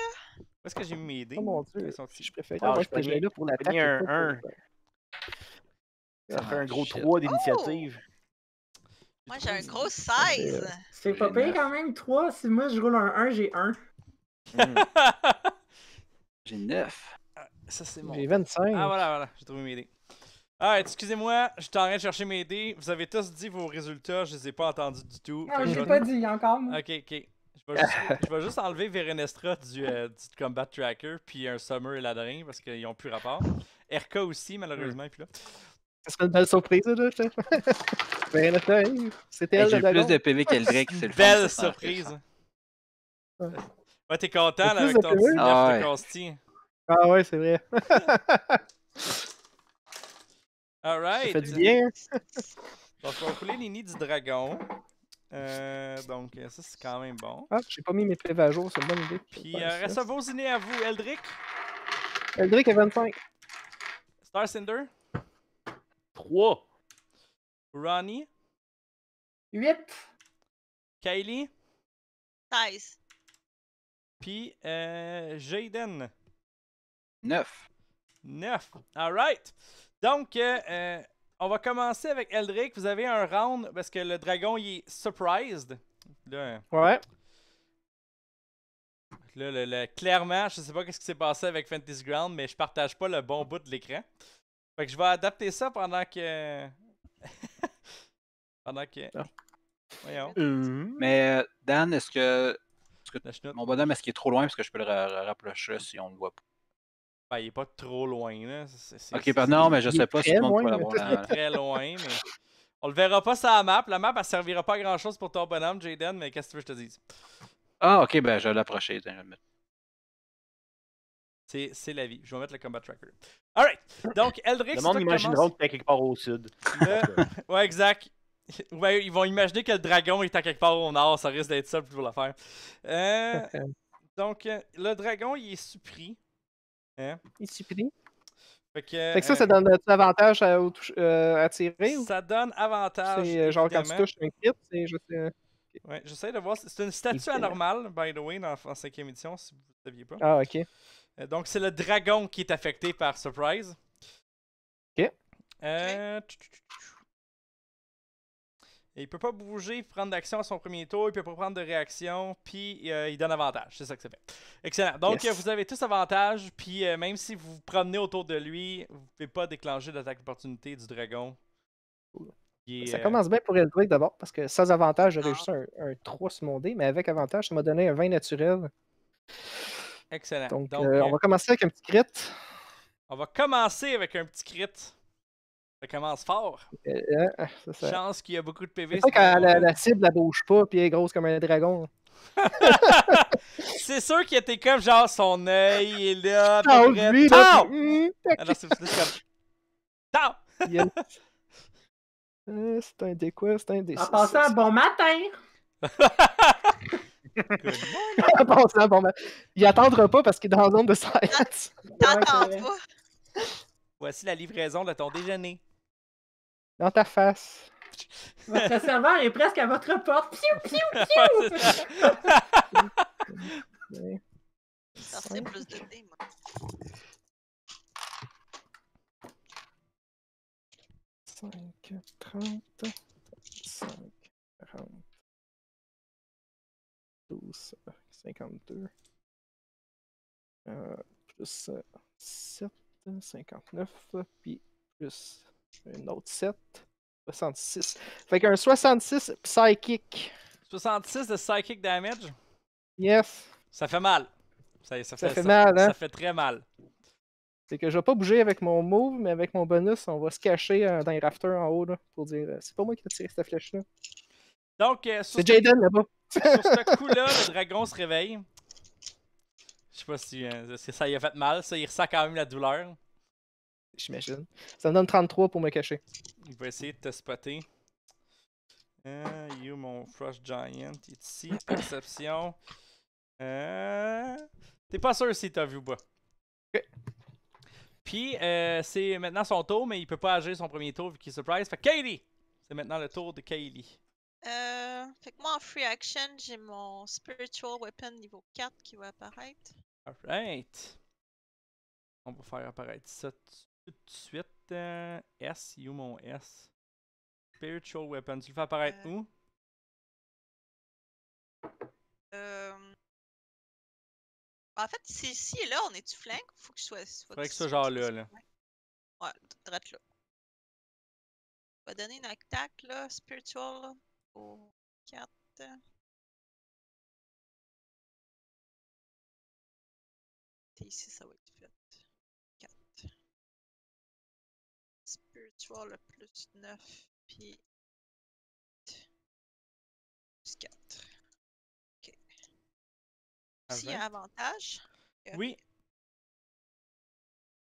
[SPEAKER 2] est-ce que j'ai mis mes dés? Oh mon dieu, sont je préfère. Ah, moi, je préfère là pour
[SPEAKER 8] l'attaque. Ça fait un gros 3 ah, d'initiative. Oh!
[SPEAKER 6] Moi, j'ai un gros 16. C'est pas pire
[SPEAKER 5] quand même, 3. Si moi, je roule un 1, j'ai 1. Hmm. [laughs] j'ai 9. Ah, ça, c'est mon. J'ai
[SPEAKER 2] 25. Ah, voilà, voilà, j'ai trouvé mes dés. Ah, excusez-moi, je suis en train de chercher mes dés. Vous avez tous dit vos résultats, je les ai pas entendus du tout. Non, ah, je ai pas dit encore. Ok, ok. [laughs] Je vais, juste, enlever Verenestra du, euh, du, Combat Tracker, puis un Summer et Ladrin, parce qu'ils n'ont plus rapport. Erka aussi, malheureusement, et puis là.
[SPEAKER 4] C'est une belle surprise, là, je Mais [laughs] ben, là, c'était elle. J'ai plus de PV qu'Eldrick,
[SPEAKER 2] c'est le [laughs] Belle surprise. Ouais, t'es content, là, avec ton petit
[SPEAKER 4] ah, de Ah ouais, c'est vrai. [laughs]
[SPEAKER 2] Alright. Ça fait du bien. Hein? donc, on va couler les nids du dragon. Euh, donc, euh, ça, c'est quand même bon.
[SPEAKER 4] Ah, j'ai pas mis mes PV à jour, c'est une bonne idée. Puis, euh, reste un
[SPEAKER 2] beau dîner à vous, Eldrick.
[SPEAKER 4] Eldrick a 25.
[SPEAKER 2] Star Cinder. 3. Ronnie.
[SPEAKER 1] 8. Kylie. 16. Puis euh, Jaden. 9.
[SPEAKER 2] 9. right. Donc, euh, euh, on va commencer avec Eldrick. Vous avez un round parce que le dragon il est surprised. Là, ouais. Là, là, clairement, je sais pas ce qui s'est passé avec Fantasy Ground, mais je partage pas le bon bout de l'écran. Fait que je vais adapter ça pendant que.
[SPEAKER 3] [laughs] pendant que.
[SPEAKER 8] Ah. Voyons. Euh.
[SPEAKER 3] Mais euh, Dan, est-ce que. Mon bonhomme, est-ce qu'il est trop loin parce que je peux le rapprocher si on le voit pas? Ben, il est pas trop loin, là. ok, ben non, mais je sais pas si tout le monde peut l'avoir. Euh, il est très loin, mais. On le verra pas
[SPEAKER 2] sur la map. La map, elle servira pas à grand chose pour ton bonhomme, Jaden, mais qu'est-ce que tu veux que je te dise?
[SPEAKER 3] Ah, ok, ben je vais l'approcher.
[SPEAKER 2] C'est la vie. Je vais mettre le combat tracker. Alright. Donc, Eldrick.
[SPEAKER 8] Le monde imaginera que t'es quelque part au sud.
[SPEAKER 2] ouais, exact. Ouais, ils vont imaginer que le dragon est à quelque part au nord. Ça risque d'être ça pour l'affaire. Euh... donc, euh, le dragon, il est surpris. Hein? Il est surpris. Fait que, ça, ça euh, donne
[SPEAKER 4] avantage euh, à, tirer ou...
[SPEAKER 2] Ça donne avantage. C'est genre quand tu touches
[SPEAKER 4] un crit, c'est juste.
[SPEAKER 2] Ouais, j'essaie de voir. C'est une statue anormale, by the way, dans, en 5 édition, si vous ne saviez pas. Ah, ok. Euh, donc, c'est le dragon qui est affecté par Surprise. Ok. Euh, il peut pas bouger, prendre d'action à son premier tour, il peut pas prendre de réaction, puis euh, il donne avantage. C'est ça que c'est fait. Excellent. Donc, vous avez tous avantage, puis même si vous vous promenez autour de lui, vous pouvez pas déclencher l'attaque d'opportunité du dragon. ça commence bien
[SPEAKER 4] pour Eldric d'abord, parce que sans avantage, j'aurais ah. juste un, 3 sur mais avec avantage, ça m'a donné un 20 naturel.
[SPEAKER 2] Excellent. Donc, euh, on euh, va commencer avec un petit crit. On va commencer avec un petit crit. Ça commence fort.
[SPEAKER 4] Euh, ça.
[SPEAKER 2] Chance qu'il y a beaucoup de PV. C'est que la,
[SPEAKER 4] cible, elle bouge pas, puis elle est grosse comme un dragon.
[SPEAKER 2] [laughs] c'est sûr qu'il était comme genre son œil est là. Hmm, Alors, c'est comme.
[SPEAKER 4] [laughs] c'est un dé C'est un dé. En passant, bon
[SPEAKER 5] matin! [laughs]
[SPEAKER 4] bon, [laughs] bon, ben, il attendra pas parce qu'il est dans la zone de science.
[SPEAKER 5] [laughs] T'entends pas.
[SPEAKER 2] Voici la livraison de ton déjeuner.
[SPEAKER 5] Dans ta face. [laughs] Votre serveur est presque à votre porte. Piou, piou, piou!
[SPEAKER 8] 5, plus de dés, moi. 12, 52. Euh, plus 7, euh,
[SPEAKER 4] 59. Puis plus un autre 7, 66. Fait qu'un 66 psychic.
[SPEAKER 2] 66 de psychic damage? Yes. Ça fait mal. Ça, fait, mal, hein? Ça fait très mal.
[SPEAKER 4] C'est que je vais pas bouger avec mon move, mais avec mon bonus, on va se cacher euh, dans les rafters en haut là, pour dire c'est pas moi qui ai tiré cette flèche là.
[SPEAKER 2] Donc, euh, c'est Jaden là-bas. Sur ce coup-là, le dragon se réveille. Je sais pas si, euh, ça lui a fait mal, ça, il ressent quand même la douleur.
[SPEAKER 4] J'imagine. Ça me donne 33 pour me cacher.
[SPEAKER 2] Il va essayer de te spotter. Euh, you, mon Frost Giant, It's est ici. Perception. Euh... T'es pas sûr si t'as vu ou pas. Ok. Puis, euh, c'est maintenant son tour, mais il peut pas agir son premier tour vu qu'il surprise. Fait Kaylee! C'est maintenant le tour de Kaylee.
[SPEAKER 6] Euh. Fait que moi, en free action, j'ai mon Spiritual Weapon niveau 4 qui va apparaître.
[SPEAKER 2] Alright. On va faire apparaître ça tout de suite. Euh, S, you mon S. Spiritual Weapon,
[SPEAKER 1] tu le fais apparaître euh. où?
[SPEAKER 6] Euh, en fait, c'est ici et là, on est tu flank? Faut que je sois. Faut que, ce
[SPEAKER 1] genre là, là. Ouais, droite là. On va donner une attaque là, spiritual au 4. ici, ça va être fait. 4. Spiritual, plus 9, puis 4. OK. Ah, S'il y a avantage. Oui.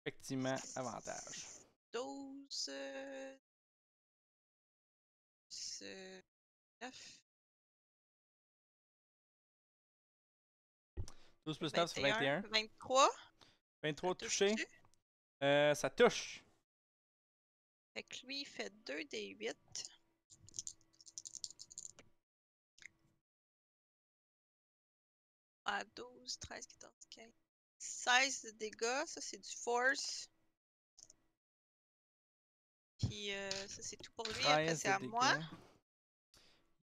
[SPEAKER 1] Effectivement, avantage. 12. 9. Euh, 12 plus 9, c'est 21. 23. 23 touché. ça touche. Fait que lui, il fait 2 des 8.
[SPEAKER 6] À 12, 13, 14, 15. 16 de dégâts, ça c'est du force. Puis euh, ça c'est tout pour lui, après c'est à moi.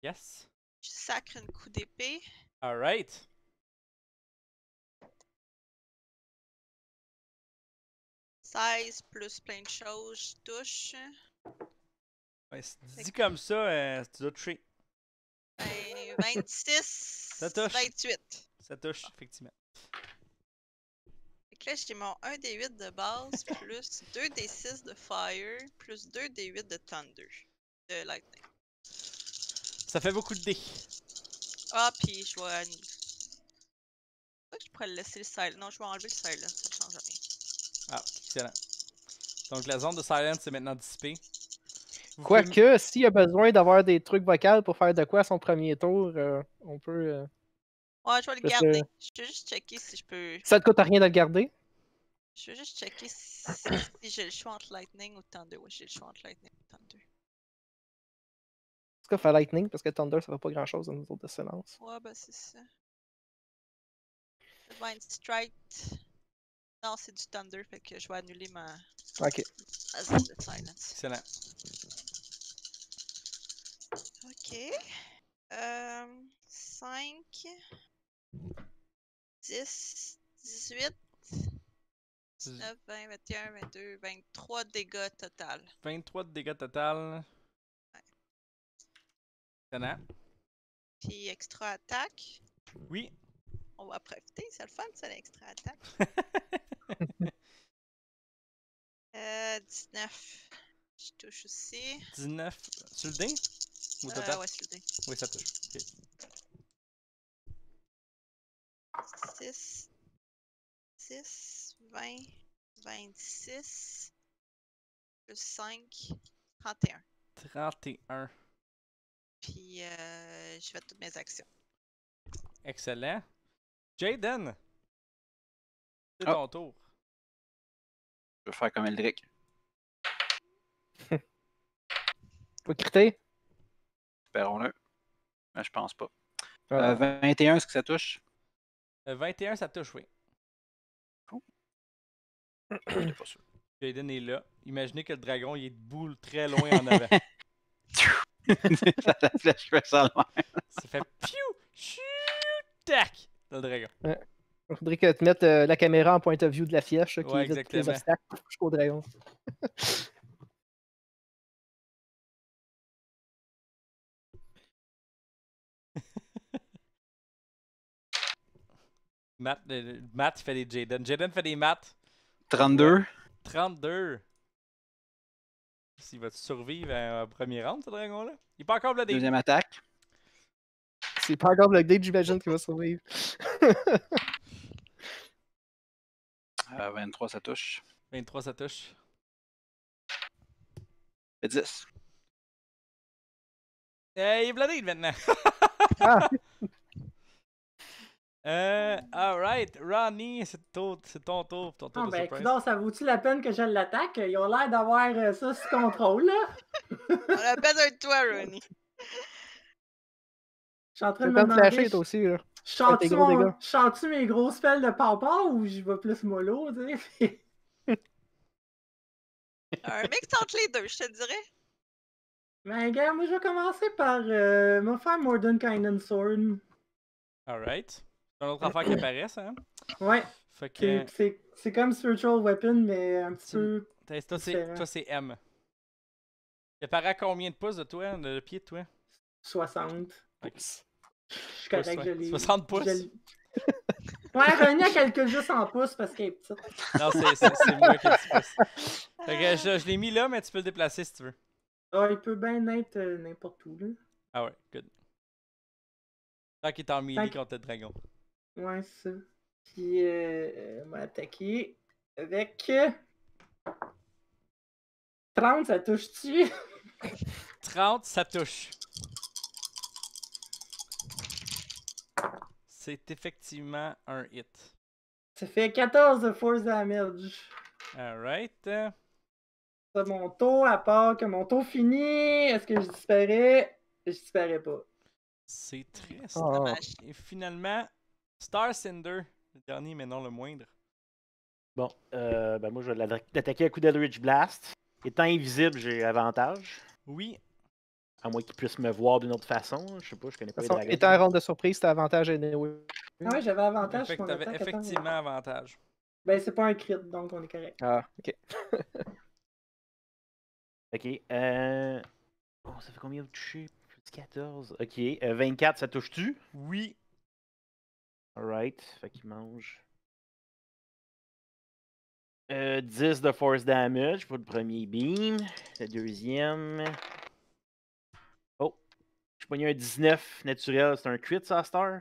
[SPEAKER 1] Yes. Je sacre un coup d'épée. Alright. 16 plus plein de choses, je touche. Ouais, dit comme ça, c'est
[SPEAKER 2] euh, tu dois toucher.
[SPEAKER 6] Ben, 26, ça touche. 28.
[SPEAKER 2] Ça touche, effectivement.
[SPEAKER 6] Fait que là, j'ai mon 1d8 de base, [laughs] plus 2d6 de fire, plus 2d8 de thunder, de lightning.
[SPEAKER 2] Ça fait beaucoup de dés.
[SPEAKER 6] Ah, pis, je vois... Je pourrais laisser le silence. Non, je vais enlever le silence, ça change rien.
[SPEAKER 2] Ah, excellent. Donc la zone de silence est maintenant dissipée. Quoique,
[SPEAKER 4] s'il y a besoin d'avoir des trucs vocaux pour faire de quoi à son premier tour, euh, on peut. Euh,
[SPEAKER 6] ouais, je vais le garder. Je vais juste checker si je peux.
[SPEAKER 4] Ça te coûte rien de le garder?
[SPEAKER 6] Je vais juste checker si, j'ai le choix entre Lightning ou Thunder. Ouais, j'ai le choix entre Lightning ou Thunder.
[SPEAKER 4] En tout cas, faire Lightning parce que Thunder, ça fait pas grand chose dans nos autres de silence.
[SPEAKER 6] Ouais, bah c'est ça. Divine Strike. Non, c'est du Thunder, fait que je vais annuler ma. Ok. Ma zone de silence. Excellent. Ok. Euh, 5, 10, 18, 19, 20, 21, 22, 23 dégâts total.
[SPEAKER 2] 23 dégâts total. Ouais.
[SPEAKER 1] Excellent.
[SPEAKER 6] Puis extra attaque. Oui. On va profiter, c'est le fun, ça l'extra attaque. [laughs] [laughs] euh, 19. Je touche aussi. 19
[SPEAKER 1] sur le dé
[SPEAKER 8] Ou euh, sur le dé. Oui, ça touche.
[SPEAKER 6] 6, 6, 20, 26, plus 5, 31.
[SPEAKER 1] 31. Puis euh, je fais toutes mes actions. Excellent. Jaden, c'est oh. ton tour faire comme Eldrick. [laughs] Faut critter? Espérons-le. Mais je pense pas. 21, ah. euh, est-ce que ça touche? 21, euh, ça touche, oui.
[SPEAKER 8] [coughs]
[SPEAKER 2] Jaden est là. Imaginez que le dragon, il est de boule très loin en avant. [laughs] ça la flèche fait ça ça fait piou! Tac! le dragon.
[SPEAKER 4] Il faudrait que tu mettes euh, la caméra en point of view de la flèche qui ouais, évite les obstacles
[SPEAKER 1] jusqu'au dragon.
[SPEAKER 2] [laughs] Matt, euh, fait des Jaden. Jaden fait des maths. 32. 32. S'il va survivre à un premier round, ce dragon-là. Il n'est pas
[SPEAKER 3] encore bloqué. Deuxième attaque.
[SPEAKER 4] S'il n'est pas encore bloqué, j'imagine qu'il va survivre.
[SPEAKER 2] [laughs]
[SPEAKER 1] 23, ça touche. 23, ça touche. Et 10. Euh, il est blindé maintenant. [laughs] Ah. [laughs] Euh,
[SPEAKER 2] alright, Ronnie, c'est ton tour. Ton tour ah, de ben,
[SPEAKER 5] ça vaut-tu la peine que je l'attaque? Ils ont l'air d'avoir euh, ça sous contrôle, là. [laughs] On
[SPEAKER 6] a besoin de toi, Ronnie. Je suis en train de me demander. Flasher, je... aussi, là chantes tu gros,
[SPEAKER 5] mes grosses pelles de papa ou j'y vais plus mollo, tu sais? [laughs]
[SPEAKER 6] Un mix entre les deux, je te dirais.
[SPEAKER 5] Ben, gars, moi, je vais commencer par euh, me faire Sword.
[SPEAKER 2] Alright. C'est une autre affaire qui apparaît, hein?
[SPEAKER 5] [clears throat] Ouais. Fait que... C'est comme Spiritual Weapon, mais un petit peu.
[SPEAKER 2] Toi, c'est M. Il apparaît à combien de pouces de toi, de pied de toi?
[SPEAKER 5] 60. Je suis 60 pouces? Ouais, René a quelques jeux pouces parce qu'il est petite. Non, c'est moi qui ai 10 pouces.
[SPEAKER 2] je, l'ai mis là, mais tu peux le déplacer si tu veux.
[SPEAKER 5] Ah, il peut bien être euh, n'importe où, là.
[SPEAKER 2] Ah ouais, good. Tant qu'il est en melee contre le dragon.
[SPEAKER 5] Ouais, c'est ça. Puis, m'a euh, euh, attaqué avec. 30, ça touche-tu? 30, ça touche.
[SPEAKER 2] C'est effectivement
[SPEAKER 5] un hit. Ça fait 14 de force damage. Alright. C'est mon taux à part que mon taux finit, est-ce que je disparais?
[SPEAKER 2] Je disparais pas. C'est triste. Oh. Et finalement, Star Cinder, le dernier mais non le moindre.
[SPEAKER 7] Bon, euh, ben moi je vais l'attaquer à coup d'Eldritch Blast. Étant invisible, j'ai avantage. Oui, à moins qu'ils puissent me voir d'une autre façon. Je sais pas, je connais pas façon, les dragons. Étant
[SPEAKER 4] un de surprise, t'as avantage anyway.
[SPEAKER 5] Ah ouais, j'avais avantage. t'avais effectivement avantage. Ben, c'est pas un crit, donc on est correct.
[SPEAKER 7] Ah, ok. [laughs] ok, euh. Oh, ça fait combien de toucher
[SPEAKER 1] 14.
[SPEAKER 7] Ok, 24, euh, ça touche-tu Oui. Alright, fait qu'il mange. Euh, 10 de force damage pour le premier beam. Le deuxième pogné un 19 naturel. C'est un crit, ça, Astor Star?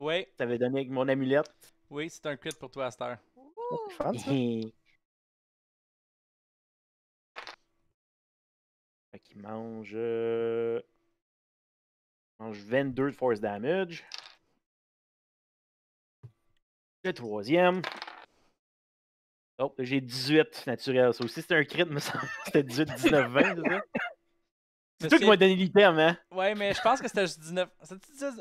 [SPEAKER 7] Oui. T'avais donné avec mon
[SPEAKER 1] amulette.
[SPEAKER 2] Oui, c'est un crit pour toi, Astor. Star.
[SPEAKER 1] Oh, fait qu'il mange. Il euh, mange 22 de force damage.
[SPEAKER 7] Le troisième. Oh, j'ai 18 naturel. Ça aussi, c'était un crit, me semble, [laughs] c'était 18, 19, 20, ça? C'est toi qui m'as donné l'item, hein?
[SPEAKER 2] Ouais, mais je pense que c'était juste 19.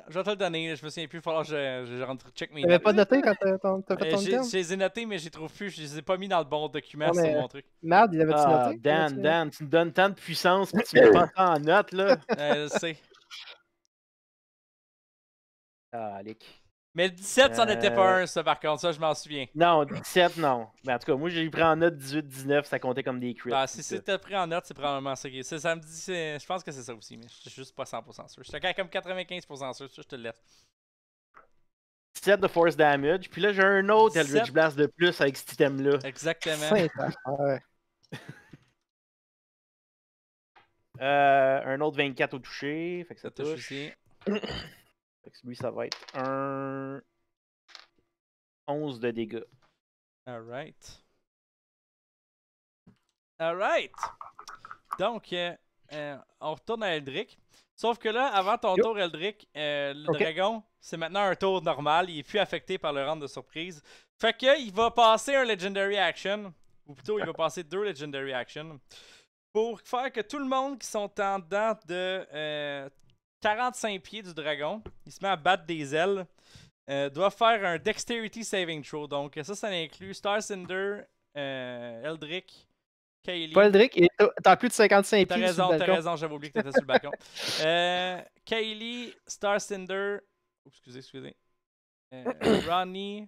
[SPEAKER 2] Je vais te le donner, je me souviens plus, il va falloir que je, rentre check mes T'avais pas noté quand t'as fait euh, ton item? Je les ai notés, mais j'ai trop trouve plus, je les ai pas mis dans le bon document, c'est mon truc. Merde, il avait-tu
[SPEAKER 7] ah, noté? Dan, Dan, tu me donnes tant de puissance, mais tu mets pas tant en note, là. Ouais, [laughs] euh, je
[SPEAKER 3] sais. Ah, Lick. Mais le 17, c'en était
[SPEAKER 7] pas euh,
[SPEAKER 2] un, ça, par contre, ça, je m'en souviens.
[SPEAKER 7] Non, 17, non. Mais en tout cas, moi, j'ai pris en note 18, 19, ça comptait comme des crits. Ah, si
[SPEAKER 2] as pris en note, c'est probablement ça. Ça, ça me dit, je pense que c'est ça aussi, mais je suis juste pas 100% sûr. J'étais même 95% sûr, ça, je te le laisse.
[SPEAKER 7] 17 de force damage, puis là, j'ai un autre Eldritch Blast de plus avec cet item-là. Exactement. euh, un autre 24 au toucher, fait que ça, touche. touche aussi. [clears throat] lui, ça va être un
[SPEAKER 2] 11 de
[SPEAKER 1] dégâts. Alright.
[SPEAKER 2] Alright! Donc, euh, euh, on retourne à Eldrick. Sauf que là, avant ton tour, Eldrick, euh, le dragon, c'est maintenant un tour normal. Il est plus affecté par le rang de surprise. Fait que il va passer un Legendary Action. Ou plutôt, il va passer deux Legendary Action. Pour faire que tout le monde qui sont en dedans de. Euh, 45 pieds du dragon. Il se met à battre des ailes. Euh, doit faire un Dexterity Saving Throw. Donc, ça, ça inclut Star Cinder, euh, Eldrick, Kaylee. Pas Eldrick,
[SPEAKER 4] t'as plus de 55 pieds. T'as raison, t'as raison, j'avais oublié que t'étais sur le balcon.
[SPEAKER 2] [laughs] Euh, Kaylee, Star Cinder. Oh, excusez, excusez. Euh, [coughs] Ronnie.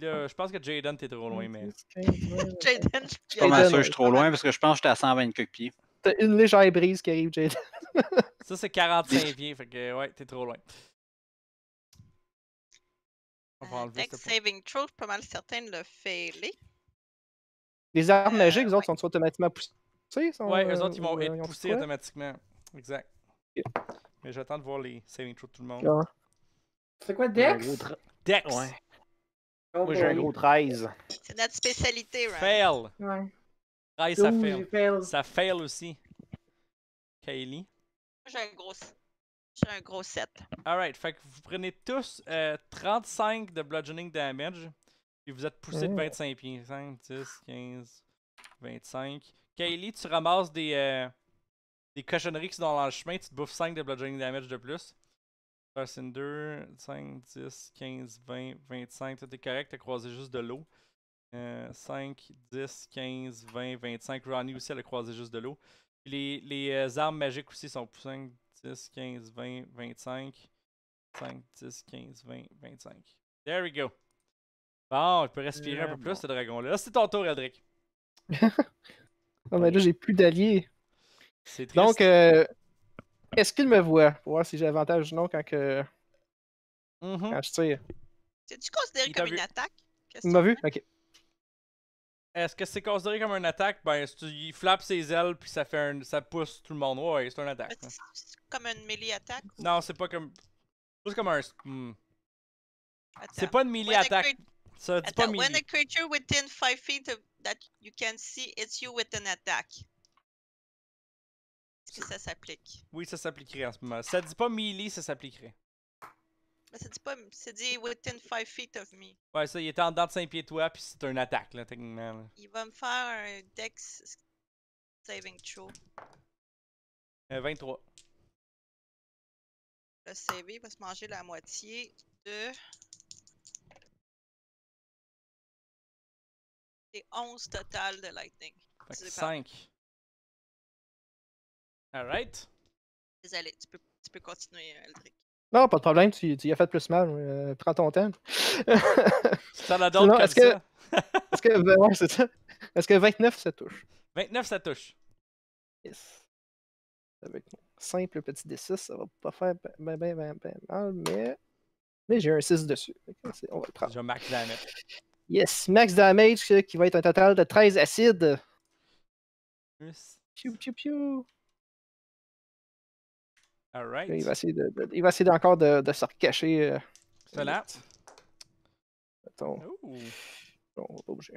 [SPEAKER 2] je pense que Jaden, t'es trop loin, mais. [laughs] Jaden, je
[SPEAKER 3] suis trop loin parce que je pense que j'étais à 124 pieds
[SPEAKER 4] une légère brise qui arrive, Jade.
[SPEAKER 2] [laughs] ça, c'est 45 pieds, fait que ouais, t'es trop loin.
[SPEAKER 4] Dex
[SPEAKER 6] saving throw, je suis pas mal certain de le failer.
[SPEAKER 1] Les armes euh, magiques,
[SPEAKER 4] eux autres, sont automatiquement poussées?
[SPEAKER 6] ouais,
[SPEAKER 2] eux euh, autres, ils vont être poussés automatiquement. Exact. Mais j'attends de voir les saving throws de tout le monde. C'est quoi Dex? Dex! Ouais.
[SPEAKER 7] Oh Moi, j'ai un gros 13.
[SPEAKER 6] C'est notre spécialité, right? Fail!
[SPEAKER 7] Ouais.
[SPEAKER 2] Ah, ça fail. Ça fail aussi. Kaylee. J'ai un gros. J'ai un gros 7. Alright, fait que vous prenez tous 35 euh, de bludgeoning damage. Et vous êtes poussé de 25 pieds. 5, 10, 15, 25. Kaylee, tu ramasses des, euh, des cochonneries qui sont dans le chemin. Tu te bouffes 5 de bludgeoning damage de plus. 2. 5, 10, 15, 20, 25. T'es correct, t'as croisé juste de l'eau. 5, 10, 15, 20, 25. Ronnie aussi, elle a croisé juste de l'eau. Les, les euh, armes magiques aussi sont 5, 10, 15, 20, 25. 5, 10, 15, 20, 25. There we go. Bon, je peux respirer un peu euh, plus, ce dragon-là. c'est ton tour, Eldrick.
[SPEAKER 4] [laughs] non, mais là, j'ai plus d'alliés. C'est triste. Donc, euh, est-ce qu'il me voit pour voir si j'ai avantage ou non quand, que... Mm-hmm. quand je tire?
[SPEAKER 2] C'est-tu considéré comme une attaque? Il m'a vu? Ok. Est-ce que c'est considéré comme une attaque? Ben, si tu, il flappe ses ailes puis ça fait un, ça pousse tout le monde. Ouais, c'est une attaque. c'est
[SPEAKER 6] comme une melee attaque?
[SPEAKER 2] Non, c'est pas comme. C'est comme un. Hmm. C'est pas une melee attaque. Ça dit pas melee. When a
[SPEAKER 6] creature within 5 feet of that you can see, it's you with an attack. Est-ce que ça s'applique?
[SPEAKER 2] Oui, ça s'appliquerait en ce moment. Ça dit pas melee, ça s'appliquerait
[SPEAKER 6] c'est dit pas. dit within 5 feet of me.
[SPEAKER 2] Ouais, ça, il est en dedans de 5 pieds de toi, puis c'est une attaque, là, techniquement.
[SPEAKER 6] Il va me faire un dex saving throw. Euh, 23. Le CV va se manger la moitié de.
[SPEAKER 1] C'est 11 total de lightning. Fait 5. Alright. Désolé, tu
[SPEAKER 6] peux, tu peux continuer,
[SPEAKER 4] euh, Eldrick. Non, pas de problème, tu, tu y as fait plus mal. Euh, prends ton temps. c'est [laughs] la donne comme [laughs] est-ce que, euh, ça. est-ce que, est que 29, ça touche?
[SPEAKER 2] 29, ça touche. Yes.
[SPEAKER 4] Avec mon simple petit D6, ça va pas faire ben, ben, ben, ben, ben mal, mais, mais j'ai un 6 dessus. on va le
[SPEAKER 2] prendre. J'ai un max damage.
[SPEAKER 4] Yes, max damage euh, qui va être un total de 13 acides.
[SPEAKER 1] Yes. Piu, piu, piu. Il va essayer,
[SPEAKER 4] de, il va essayer encore de, de se recacher. Euh, Cela. Attends. Ooh. on va pas bouger.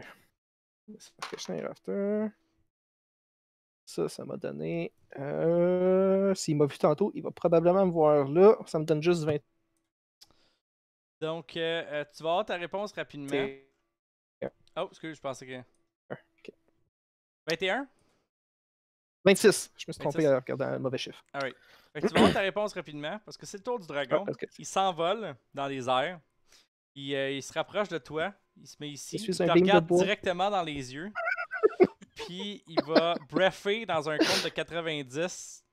[SPEAKER 4] Ça, ça m'a donné. Euh, S'il m'a vu tantôt, il va probablement me voir là. Ça me donne juste 20.
[SPEAKER 2] Donc, euh, euh, tu vas avoir ta réponse rapidement. Oh, excuse, je pensais que. 21
[SPEAKER 4] 26. Je me suis trompé en regardant le mauvais chiffre.
[SPEAKER 2] Fait tu vas voir ta réponse rapidement, parce que c'est le tour du dragon. Ah, il s'envole dans les airs. Euh, il, se rapproche de toi. Il se met ici. Il te regarde directement dans les yeux. [laughs] Puis il va breffer dans un compte de 90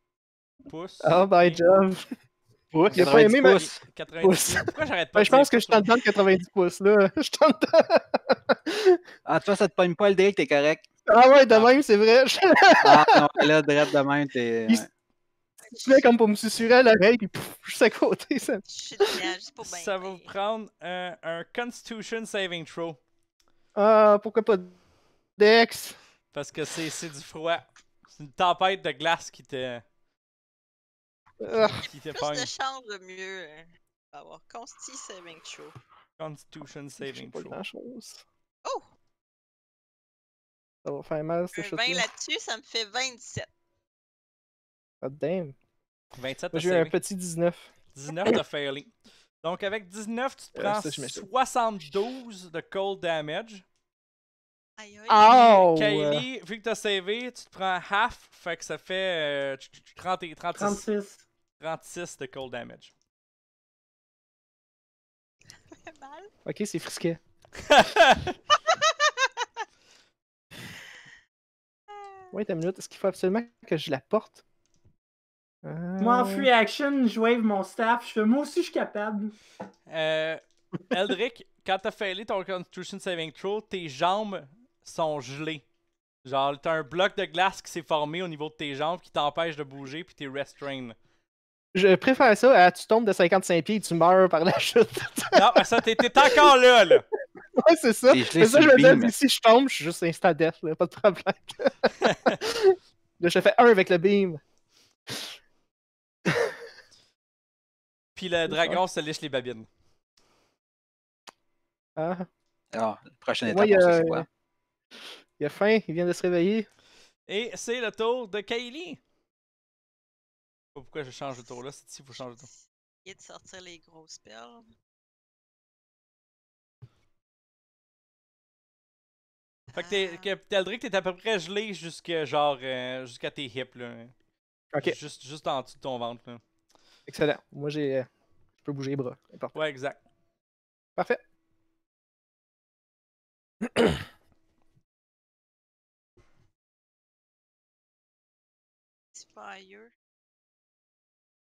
[SPEAKER 2] pouces. Oh
[SPEAKER 4] my
[SPEAKER 3] job! Pouce, il a pas aimé, mais. 90 pouces. Pourquoi j'arrête pas? Ben, je pense que je t'entends de 90 pouces, là. [laughs] Je ah, toi, ça te pogne pas le deal, t'es correct. Ah ouais, de
[SPEAKER 4] même, c'est vrai.
[SPEAKER 3] ah non, là, de même, t'es
[SPEAKER 4] tu fais comme pour me susurrer à l'oreille, puis pouf, juste à côté. Ça... Je suis
[SPEAKER 2] bien, pour bien. Ça va vous prendre un, Constitution Saving Throw. Ah, pourquoi pas Dex? Parce que c'est du froid. C'est une tempête de glace qui te. Euh, qui te plus de
[SPEAKER 6] chance, le mieux. Hein. avoir Constitution Saving Throw.
[SPEAKER 2] Constitution
[SPEAKER 1] Saving
[SPEAKER 4] Throw.
[SPEAKER 2] Oh! Ça va faire mal,
[SPEAKER 4] 20 là-dessus,
[SPEAKER 6] ça me fait 27.
[SPEAKER 2] God damn. 27 Moi, J'ai eu un petit 19. 19 de failing. Donc avec 19, tu te prends 72 de cold damage.
[SPEAKER 1] Aïe, aïe. Kaylee, oh!
[SPEAKER 2] Kylie, vu que t'as sauvé, tu te prends half, fait que ça fait 30 euh, et 36, 36. de cold damage.
[SPEAKER 8] [laughs] Ok,
[SPEAKER 1] c'est frisqué. [laughs]
[SPEAKER 4] Wait a minute, est-ce qu'il faut absolument que je la porte moi, en euh. free
[SPEAKER 5] action, je wave mon staff. Je fais, moi aussi, je suis capable. Euh, Eldrick,
[SPEAKER 2] quand t'as failli ton Constitution Saving Throw, tes jambes sont gelées. Genre, t'as un bloc de glace qui s'est formé au niveau de tes jambes qui t'empêche de bouger, puis t'es restrained.
[SPEAKER 4] Je préfère ça à tu tombes de 55 pieds et tu meurs par la chute.
[SPEAKER 2] non, mais ça, t'es encore
[SPEAKER 4] là, là. Ouais, c'est ça. C'est ça, je me dis, si je tombe, je suis juste insta-death, pas de problème. [laughs] là, je fais un avec le beam.
[SPEAKER 2] Puis le dragon se lèche les babines. Hein? Ah. Alors, prochaine étape, c'est quoi?
[SPEAKER 4] Il a faim, il vient de se réveiller.
[SPEAKER 1] Et c'est le tour de sais pas oh, pourquoi je change de tour là? C'est ici qu'il faut changer de tour.
[SPEAKER 6] Il de sortir les grosses perles.
[SPEAKER 1] Fait que t'es, ah. que t'es à peu près
[SPEAKER 2] gelé jusqu'à genre euh, jusqu'à tes hips là. Ok. Juste, juste en dessous de ton ventre là.
[SPEAKER 1] Excellent. Moi, j'ai, euh, je peux bouger les bras. Ouais, exact. Parfait.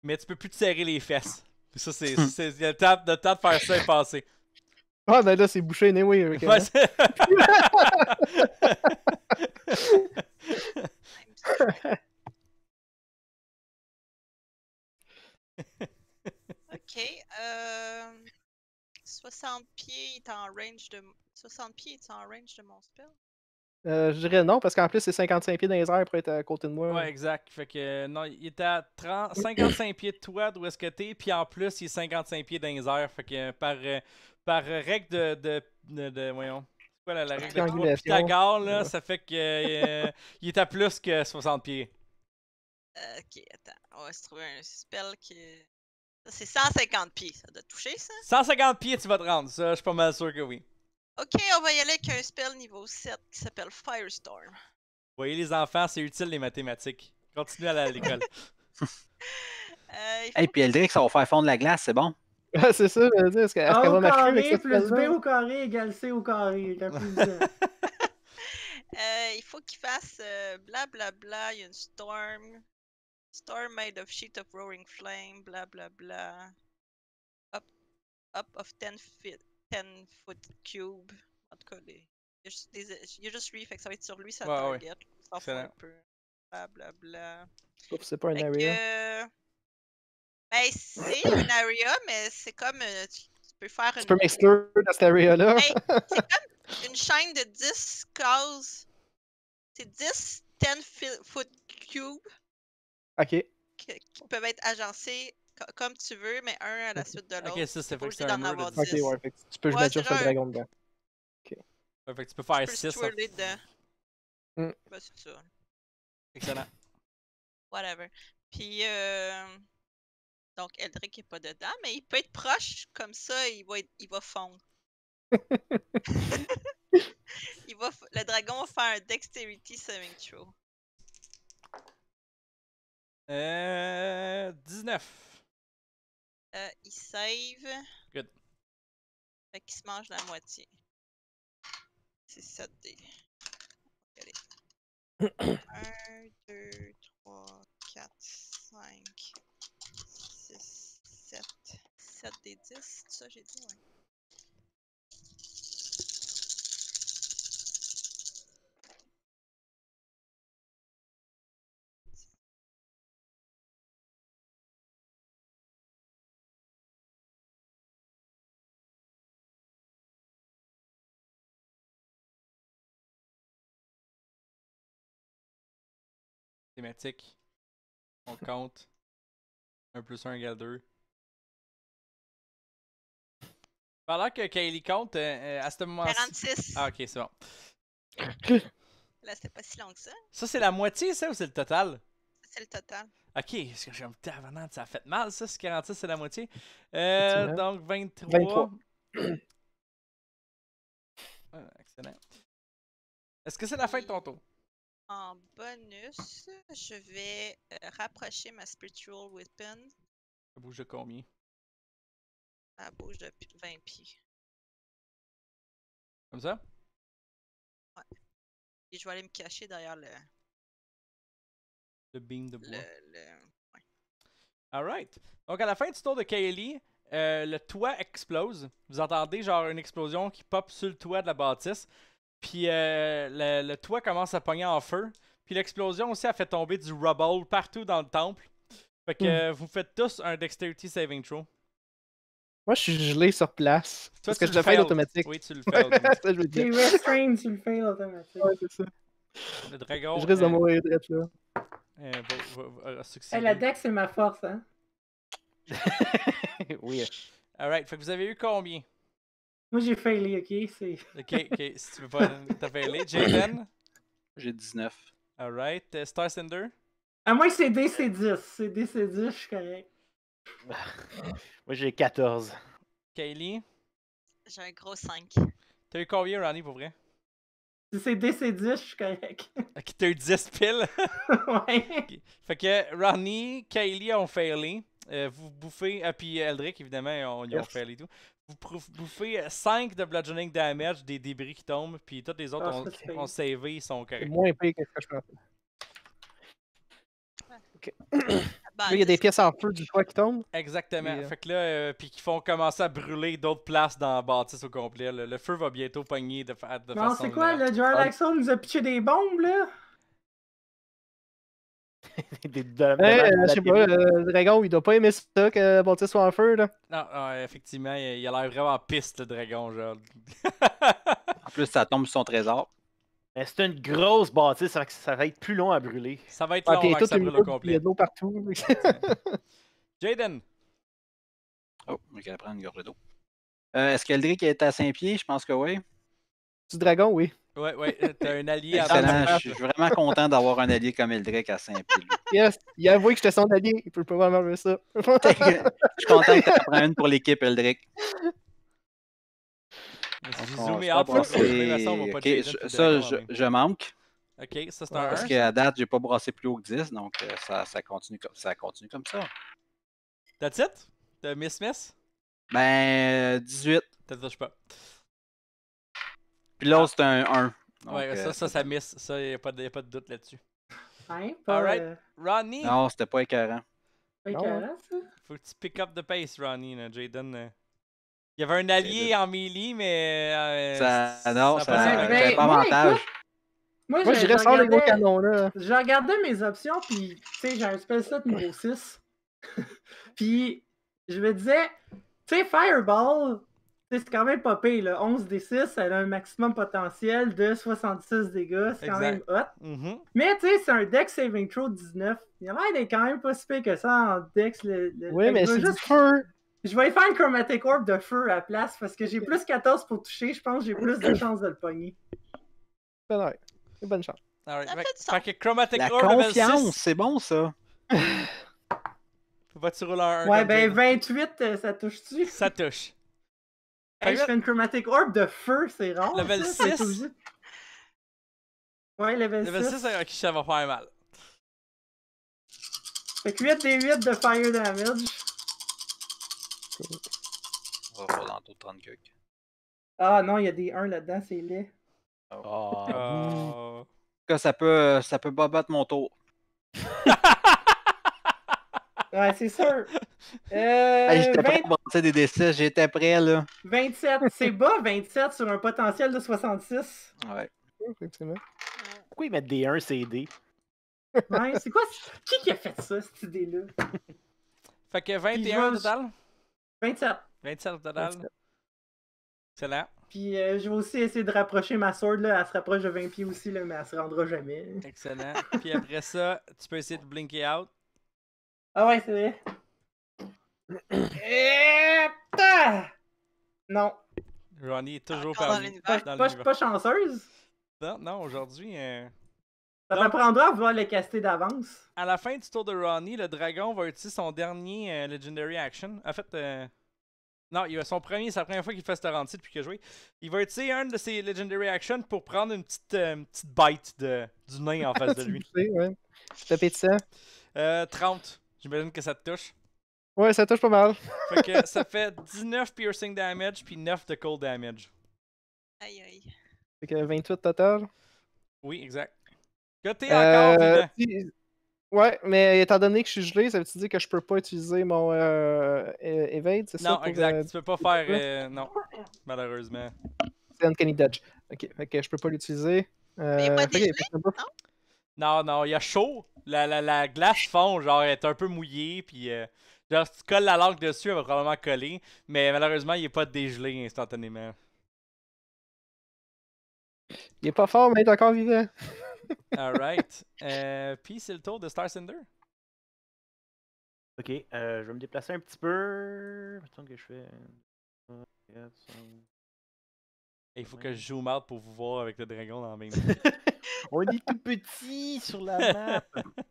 [SPEAKER 1] Mais tu peux plus te serrer les fesses. Ça, [laughs] c'est, le, temps, le temps de faire ça est passé.
[SPEAKER 4] Ah, ben là, c'est bouché, né, oui. [laughs]
[SPEAKER 8] [laughs] [laughs] ok.
[SPEAKER 4] 60 euh, pieds, il est en range de. 60 pieds, est en range de mon spell? Euh, je dirais non, parce qu'en plus, c'est 55 pieds dans les pour être à côté de moi. Ouais,
[SPEAKER 2] exact. Fait que euh, non, il est à 55 pieds de toi, d'où est-ce que t'es, puis en plus, il est 55 pieds dans les Fait que par, par règle de, de, de, Voyons. C'est quoi la, règle de ta Pythagore, là, ça fait que il est à plus que 60 pieds. Ok,
[SPEAKER 6] attends on va se trouver un spell qui. C'est 150 pieds, ça doit toucher ça?
[SPEAKER 2] 150 pieds, tu vas te rendre, ça, je suis pas mal sûr que oui.
[SPEAKER 6] Ok, on va y aller avec un spell niveau 7 qui s'appelle Firestorm. Vous
[SPEAKER 2] voyez les enfants, c'est utile les mathématiques. Continuez à aller à l'école. [laughs]
[SPEAKER 3] Et euh, puis elle dirait que ça va faire fondre la glace, c'est bon? [laughs] Ah, c'est ça, je veux dire. Ah, carré plus B
[SPEAKER 8] au
[SPEAKER 5] carré égale C au carré. [laughs] euh, il faut qu'il fasse euh, blablabla, bla,
[SPEAKER 6] bla, il y a une storm. Star made of sheet of roaring flame, blah blah blah. Up up of ten feet ten foot cube. What coller J'ai juste lui, fait que ça va être sur lui, ça ouais, target, ouais. ça un peu. Blablabla. Bla, bla. c'est pas un area. Que... Ben, c'est un area, mais c'est comme. tu, euh, tu peux faire tu une. Tu peux m'exclure dans cet area-là. Ben, c'est comme une chaîne de 10 cases. C'est 10 10 foot cubes. OK. Qui, peuvent être agencés comme tu
[SPEAKER 8] veux, mais un à la suite de l'autre. Ok, ça c'est fait que Ok, ouais, tu peux ouais, jouer sur le
[SPEAKER 1] dragon dedans. Ok. tu peux faire 6. Tu peux ça. dedans.
[SPEAKER 6] Mm. Bah, c'est ça. Excellent. Whatever. Puis, euh... Donc, Eldrick est pas dedans, mais il peut être proche, comme ça, il va, il va fondre. [laughs] [laughs] il va... Le dragon va faire un Dexterity Saving
[SPEAKER 1] Throw. Euh, 19.
[SPEAKER 6] Euh, il save. Good. Fait qu'il se mange la moitié. C'est 7 d 1, 2, 3, 4, 5, 6, 7. 7 des 10, c'est ça j'ai dit, ouais.
[SPEAKER 1] thématique. On compte. 1 plus 1 égale 2. Pendant que Kaylee compte,
[SPEAKER 2] euh, euh, à ce moment-ci. 46. Ah, ok, c'est bon.
[SPEAKER 6] Là, c'était pas si long que ça. Ça,
[SPEAKER 2] c'est la moitié, ça, ou c'est le total? C'est le total. Ok, parce que j'ai un petit ça a fait mal, ça, ce 46, c'est la moitié. Euh, donc, 23. 23.
[SPEAKER 8] [coughs]
[SPEAKER 1] Ah, excellent. Est-ce que c'est la fin de ton tour?
[SPEAKER 6] en bonus, je vais euh, rapprocher ma Spiritual Weapon.
[SPEAKER 1] Ça bouge de combien? Ça bouge de 20 pieds. Comme ça? Ouais. Et je vais aller me cacher derrière le. Le beam de bois. Le, Ouais. Alright.
[SPEAKER 2] Donc à la fin du tour de Kaylee, euh, le toit explose. Vous entendez genre une explosion qui pop sur le toit de la bâtisse. Puis euh, le, toit commence à pogner en feu. Puis l'explosion aussi a fait tomber du rubble partout dans le temple. Fait que hmm. vous faites tous un Dexterity Saving Throw.
[SPEAKER 4] Moi, je suis gelé sur place. parce que je le fais automatique. Oui, tu le
[SPEAKER 2] [laughs] fais automatique. ça, je veux
[SPEAKER 5] dire. tu le fais automatique. Ouais, c'est ça.
[SPEAKER 2] Le dragon. Je risque de euh, mourir de là. Euh,
[SPEAKER 5] la dex c'est ma force, hein?
[SPEAKER 2] [laughs] oui. Alright, fait que vous avez eu combien?
[SPEAKER 5] Moi, j'ai failli, ok? [laughs] ok, ok. Si tu veux pas.
[SPEAKER 2] T'as failli, Jaden? J'ai 19. Alright. Euh, Star Sender?
[SPEAKER 5] À c'est D, c'est 10. C'est D, c'est 10, je suis correct.
[SPEAKER 7] [laughs] Moi, j'ai 14.
[SPEAKER 2] Kaylee? J'ai un gros 5. T'as eu combien, Ronnie, pour vrai?
[SPEAKER 5] Si c'est D, c'est 10, je suis correct. [laughs] Ok, t'as eu
[SPEAKER 2] 10 piles? ouais. Fait que Ronnie, Kaylee ont failé. Euh, vous bouffez. et ah, puis Eldrick, évidemment, ils ont failli et tout vous bouffez 5 euh, de bludgeoning damage des débris qui tombent, puis toutes les autres ah, ont, sauvé, ils sont corrects.
[SPEAKER 1] Moins pire que ce que
[SPEAKER 4] je [coughs] ah, bah, là, il y a des pièces en feu du toit qui
[SPEAKER 5] tombent.
[SPEAKER 2] Exactement. Euh, fait que là, euh, puis qui font commencer à brûler d'autres places dans la bâtisse au complet. Le, feu va bientôt pogner de, façon. Non, c'est quoi, le Jarlaxon
[SPEAKER 5] ah. nous a pitché des bombes, là?
[SPEAKER 4] [laughs] Euh, je sais pas, le euh, dragon, il doit pas aimer ça que Baptiste soit en feu, là.
[SPEAKER 2] Non, effectivement, il a l'air vraiment piste, le dragon, genre. [laughs] en plus, ça tombe sur son trésor. Mais c'est une grosse bâtisse, ça,
[SPEAKER 3] va être plus long à brûler. Ça va être ah, long avant ça brûle au complet.
[SPEAKER 4] Il y a de l'eau partout.
[SPEAKER 3] [laughs] Jaden! Oh, il va prendre une gorge d'eau. Euh, est-ce qu'Eldrick est à Saint-Pierre? Je pense que oui. Du dragon, oui. Oui, oui, euh, t'as un allié à Je suis vraiment content d'avoir un allié comme Eldrick à saint pierre
[SPEAKER 4] Yes, il a avoué que j'étais son allié, il peut pas m'enlever ça. je suis
[SPEAKER 8] content que
[SPEAKER 3] t'en une pour l'équipe, Eldrick. Je Ça, je, manque. Ok, ça c'est un Parce qu'à date, j'ai pas brassé plus haut que 10, donc euh, ça, continue, comme, ça continue comme ça.
[SPEAKER 2] That's it? T'as Miss Miss?
[SPEAKER 3] Ben, 18. T'as pas. Puis l'autre, c'est un 1. ouais, ça, euh, ça,
[SPEAKER 2] ça miss. Ça, il n'y a, a, pas de doute
[SPEAKER 3] là-dessus. Hein, Alright. Euh, Ronnie. Non, c'était pas écœurant.
[SPEAKER 2] Pas écœurant, ça. Faut que tu pick up the pace, Ronnie, là, Jaden. Euh. Il y avait un allié en melee, mais. ça, non, ça, pas ben, avantage.
[SPEAKER 5] moi, j'ai je, reste les gros là. Je regardais mes options, puis, tu sais, j'ai un spell set niveau 6. puis, je me disais, tu sais, Fireball, c'est quand même pas pire. Là. 11 des 6, elle a un maximum potentiel de 66 dégâts. C'est quand même hot. Mm-hmm. Mais tu sais, c'est un deck saving throw 19. Il y a qui n'est quand même pas si pire que ça en dex. Le, le... Oui, mais c'est juste... feu. Je vais faire une Chromatic Orb de feu à la place parce que j'ai plus 14 pour toucher. Je pense que j'ai plus de [coughs] chances de le pogner. Ben ouais. Bonne chance. Right. Fait, Chromatic la Orb confiance,
[SPEAKER 3] c'est bon ça. [laughs]
[SPEAKER 5] va tu rouler un Ouais, ben 28, euh, ça touche-tu? Ça touche. Hey, je une Chromatic Orb de feu, c'est rare. Level 6. Ouais, level, level 6.
[SPEAKER 2] Level 6,
[SPEAKER 3] ça va faire mal.
[SPEAKER 5] Fait que 8 des 8 de fire damage.
[SPEAKER 3] On va voir dans de 30 quelques.
[SPEAKER 5] Ah non, il y a des 1 là-dedans, c'est laid.
[SPEAKER 3] Oh. En tout cas, ça peut, ça peut pas mon tour.
[SPEAKER 5] ouais, c'est sûr. Euh, j'étais
[SPEAKER 3] prêt des décès, j'étais prêt là.
[SPEAKER 5] 27, c'est bas 27 sur un potentiel de 66. Ouais. Effectivement.
[SPEAKER 3] Pourquoi ils mettent des 1 CD?
[SPEAKER 5] Ouais, c'est quoi? Qui qui a fait ça, cette idée-là?
[SPEAKER 2] Fait que 21 au total? 27. 27 au total. Excellent.
[SPEAKER 5] Puis euh, je vais aussi essayer de rapprocher ma sword, là. Elle se rapproche de 20 pieds aussi, là, mais elle se rendra jamais. Excellent.
[SPEAKER 2] Puis après ça, tu peux essayer de blinker out.
[SPEAKER 5] Ah ouais, c'est vrai. Non.
[SPEAKER 2] Ronnie est toujours pas,
[SPEAKER 5] chanceuse?
[SPEAKER 2] Non, non aujourd'hui. Euh, ça t'apprendra
[SPEAKER 5] à voir le caster d'avance.
[SPEAKER 2] À la fin du tour de Ronnie, le dragon va utiliser son dernier euh, Legendary Action. En fait, euh, non, il a son premier, c'est la première fois qu'il fait ce Ranty depuis qu'il a joué. Il va utiliser un de ses Legendary Action pour prendre une petite, petite bite de, du nain en face de [laughs] lui. Tu
[SPEAKER 4] ouais.
[SPEAKER 2] ça? 30. J'imagine que ça te touche.
[SPEAKER 4] Ouais, ça touche pas mal.
[SPEAKER 2] [laughs] fait que [laughs] ça fait 19 piercing damage puis 9 de cold damage.
[SPEAKER 4] Aïe aïe. Fait que 28 total.
[SPEAKER 2] Oui, exact. Côté
[SPEAKER 4] encore euh, vivant. Ouais, mais étant donné que je suis gelé, ça veut dire que je peux pas utiliser mon evade, euh, c'est ça? Non, exact. Euh, tu peux pas faire.
[SPEAKER 2] non, malheureusement.
[SPEAKER 4] C'est Uncanny Dodge. Ok, fait que je peux pas l'utiliser. mais pas okay, non?
[SPEAKER 2] non, non, il y a chaud. La, la, la glace fond, genre, elle est un peu mouillée, puis Genre, si tu colles la langue dessus, elle va probablement coller, mais malheureusement, il est pas dégelé instantanément.
[SPEAKER 1] Il est pas fort, mais il est encore vivant.
[SPEAKER 2] [laughs] Alright. Euh, puis c'est le tour de Star Cinder.
[SPEAKER 1] Ok, euh,
[SPEAKER 2] je vais me déplacer un petit peu. Attends que je fais. Il faut que je zoome out pour vous voir avec le dragon dans la main. [laughs] On est tout petit sur la map. [laughs]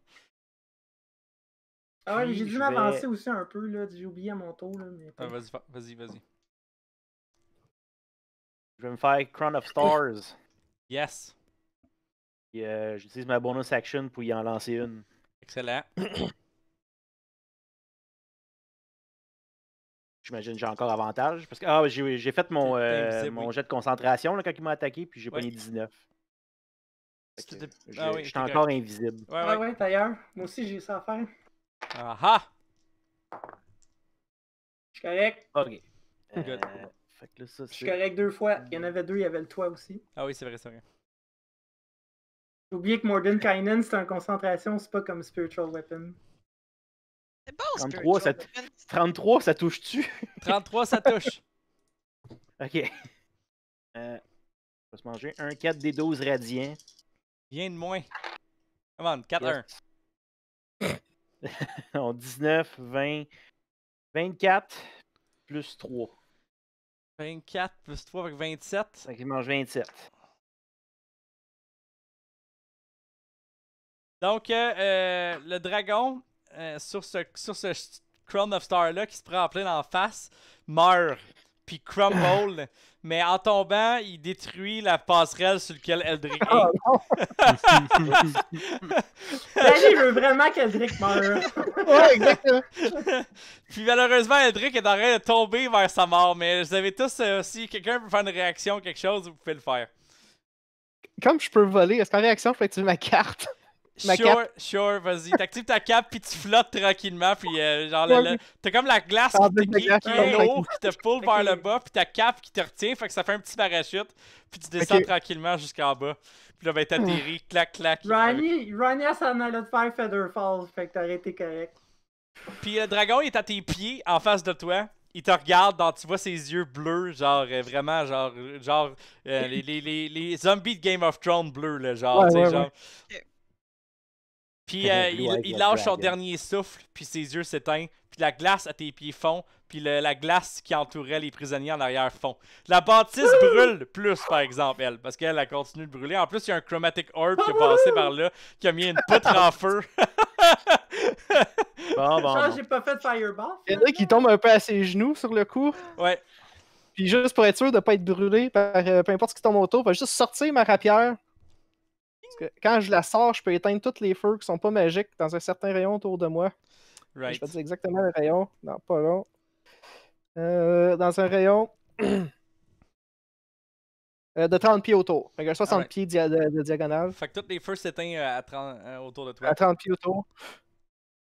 [SPEAKER 5] Ah oui, j'ai dû m'avancer aussi un peu, là. J'ai oublié à mon tour, là. Mais... Ah, vas-y,
[SPEAKER 2] vas-y, vas-y.
[SPEAKER 7] Je vais me faire Crown of Stars. Yes. Euh, j'utilise ma bonus action pour y en lancer une.
[SPEAKER 1] Excellent. [coughs]
[SPEAKER 7] J'imagine que j'ai encore avantage. Parce que ah, j'ai fait mon, euh, mon jet de concentration quand il m'a attaqué, puis j'ai ouais. pogné 19.
[SPEAKER 8] ah, oui, je suis encore
[SPEAKER 7] invisible.
[SPEAKER 5] Ah ouais, ouais, d'ailleurs. Moi aussi, j'ai ça à faire.
[SPEAKER 3] Aha!
[SPEAKER 2] Je suis correct. Ok. Euh, fait que je suis correct deux
[SPEAKER 5] fois. Hmm. Il y en avait deux, il y avait le toit aussi.
[SPEAKER 2] Ah oui, c'est vrai, c'est vrai.
[SPEAKER 5] J'ai oublié que Mordenkainen, c'est en concentration, c'est pas comme Spiritual Weapon.
[SPEAKER 2] C'est bon, 33, ça,
[SPEAKER 7] 33, ça touche-tu? 33, [laughs] ça touche. ok. on euh, va se manger un 4 des 12 radiants. Viens de moins.
[SPEAKER 2] Come on, 4-1.
[SPEAKER 7] [laughs] en 19, 20,
[SPEAKER 1] 24 plus 3. 24 plus 3 avec 27. Donc il mange 27. Donc le dragon, euh, sur ce, sur ce Crown of
[SPEAKER 2] Star là qui se prend en plein en face, meurt puis crumble, [laughs] mais en tombant, il détruit la passerelle sur laquelle Eldrick ah,
[SPEAKER 5] [laughs] veux vraiment qu'Eldrick meure. [laughs] ouais, exactement. [laughs]
[SPEAKER 2] Puis malheureusement, Eldrick est en train de tomber vers sa mort, mais vous avez tous, euh, si quelqu'un veut faire une réaction, quelque chose, vous pouvez le faire.
[SPEAKER 4] Comme je peux voler, est-ce qu'en réaction, je peux activer ma carte?
[SPEAKER 2] sure, sure, vas-y. T'actives ta cape, puis tu flottes tranquillement, puis euh, genre, t'as comme la glace qui, qui est qui te pull vers le bas, puis ta cape qui te retient, fait que ça fait un petit parachute, puis tu descends tranquillement jusqu'en bas. Puis là, ben, [laughs] clac, clac.
[SPEAKER 5] Ronnie, Ronnie, elle s'en allait de faire Feather Fall, fait que t'aurais été correct.
[SPEAKER 2] Puis le euh, dragon, est à tes pieds, en face de toi. Il te regarde, dans, tu vois ses yeux bleus, genre euh, vraiment, genre, genre euh, les, les, les, zombies de Game of Thrones bleus, là, genre, tu sais, genre. Puis il, il, lâche son dernier souffle, puis ses yeux s'éteignent, puis la glace à tes pieds fond, puis la glace qui entourait les prisonniers en arrière fond. La bâtisse brûle plus, par exemple, elle, parce qu'elle a continué de brûler. En plus, il y a un chromatic orb qui est passé par là, qui a mis une poutre en [laughs] feu. bon,
[SPEAKER 5] bon, j'ai pas fait fireball. Il y en
[SPEAKER 4] a qui tombe un peu à ses genoux sur le coup. Ouais. Puis juste pour être sûr de pas être brûlé par euh, peu importe ce qui tombe autour, je vais juste sortir ma rapière. Parce que quand je la sors, je peux éteindre tous les feux qui sont pas magiques dans un certain rayon autour de moi. Right. Je vais dire exactement le rayon non, pas long. Euh, dans un rayon [clears throat] euh, de 30 pieds autour. Fait que 60 pieds de, diagonale.
[SPEAKER 2] Fait que toutes les feux s'éteignent euh, à autour de toi. À 30 pieds
[SPEAKER 4] autour.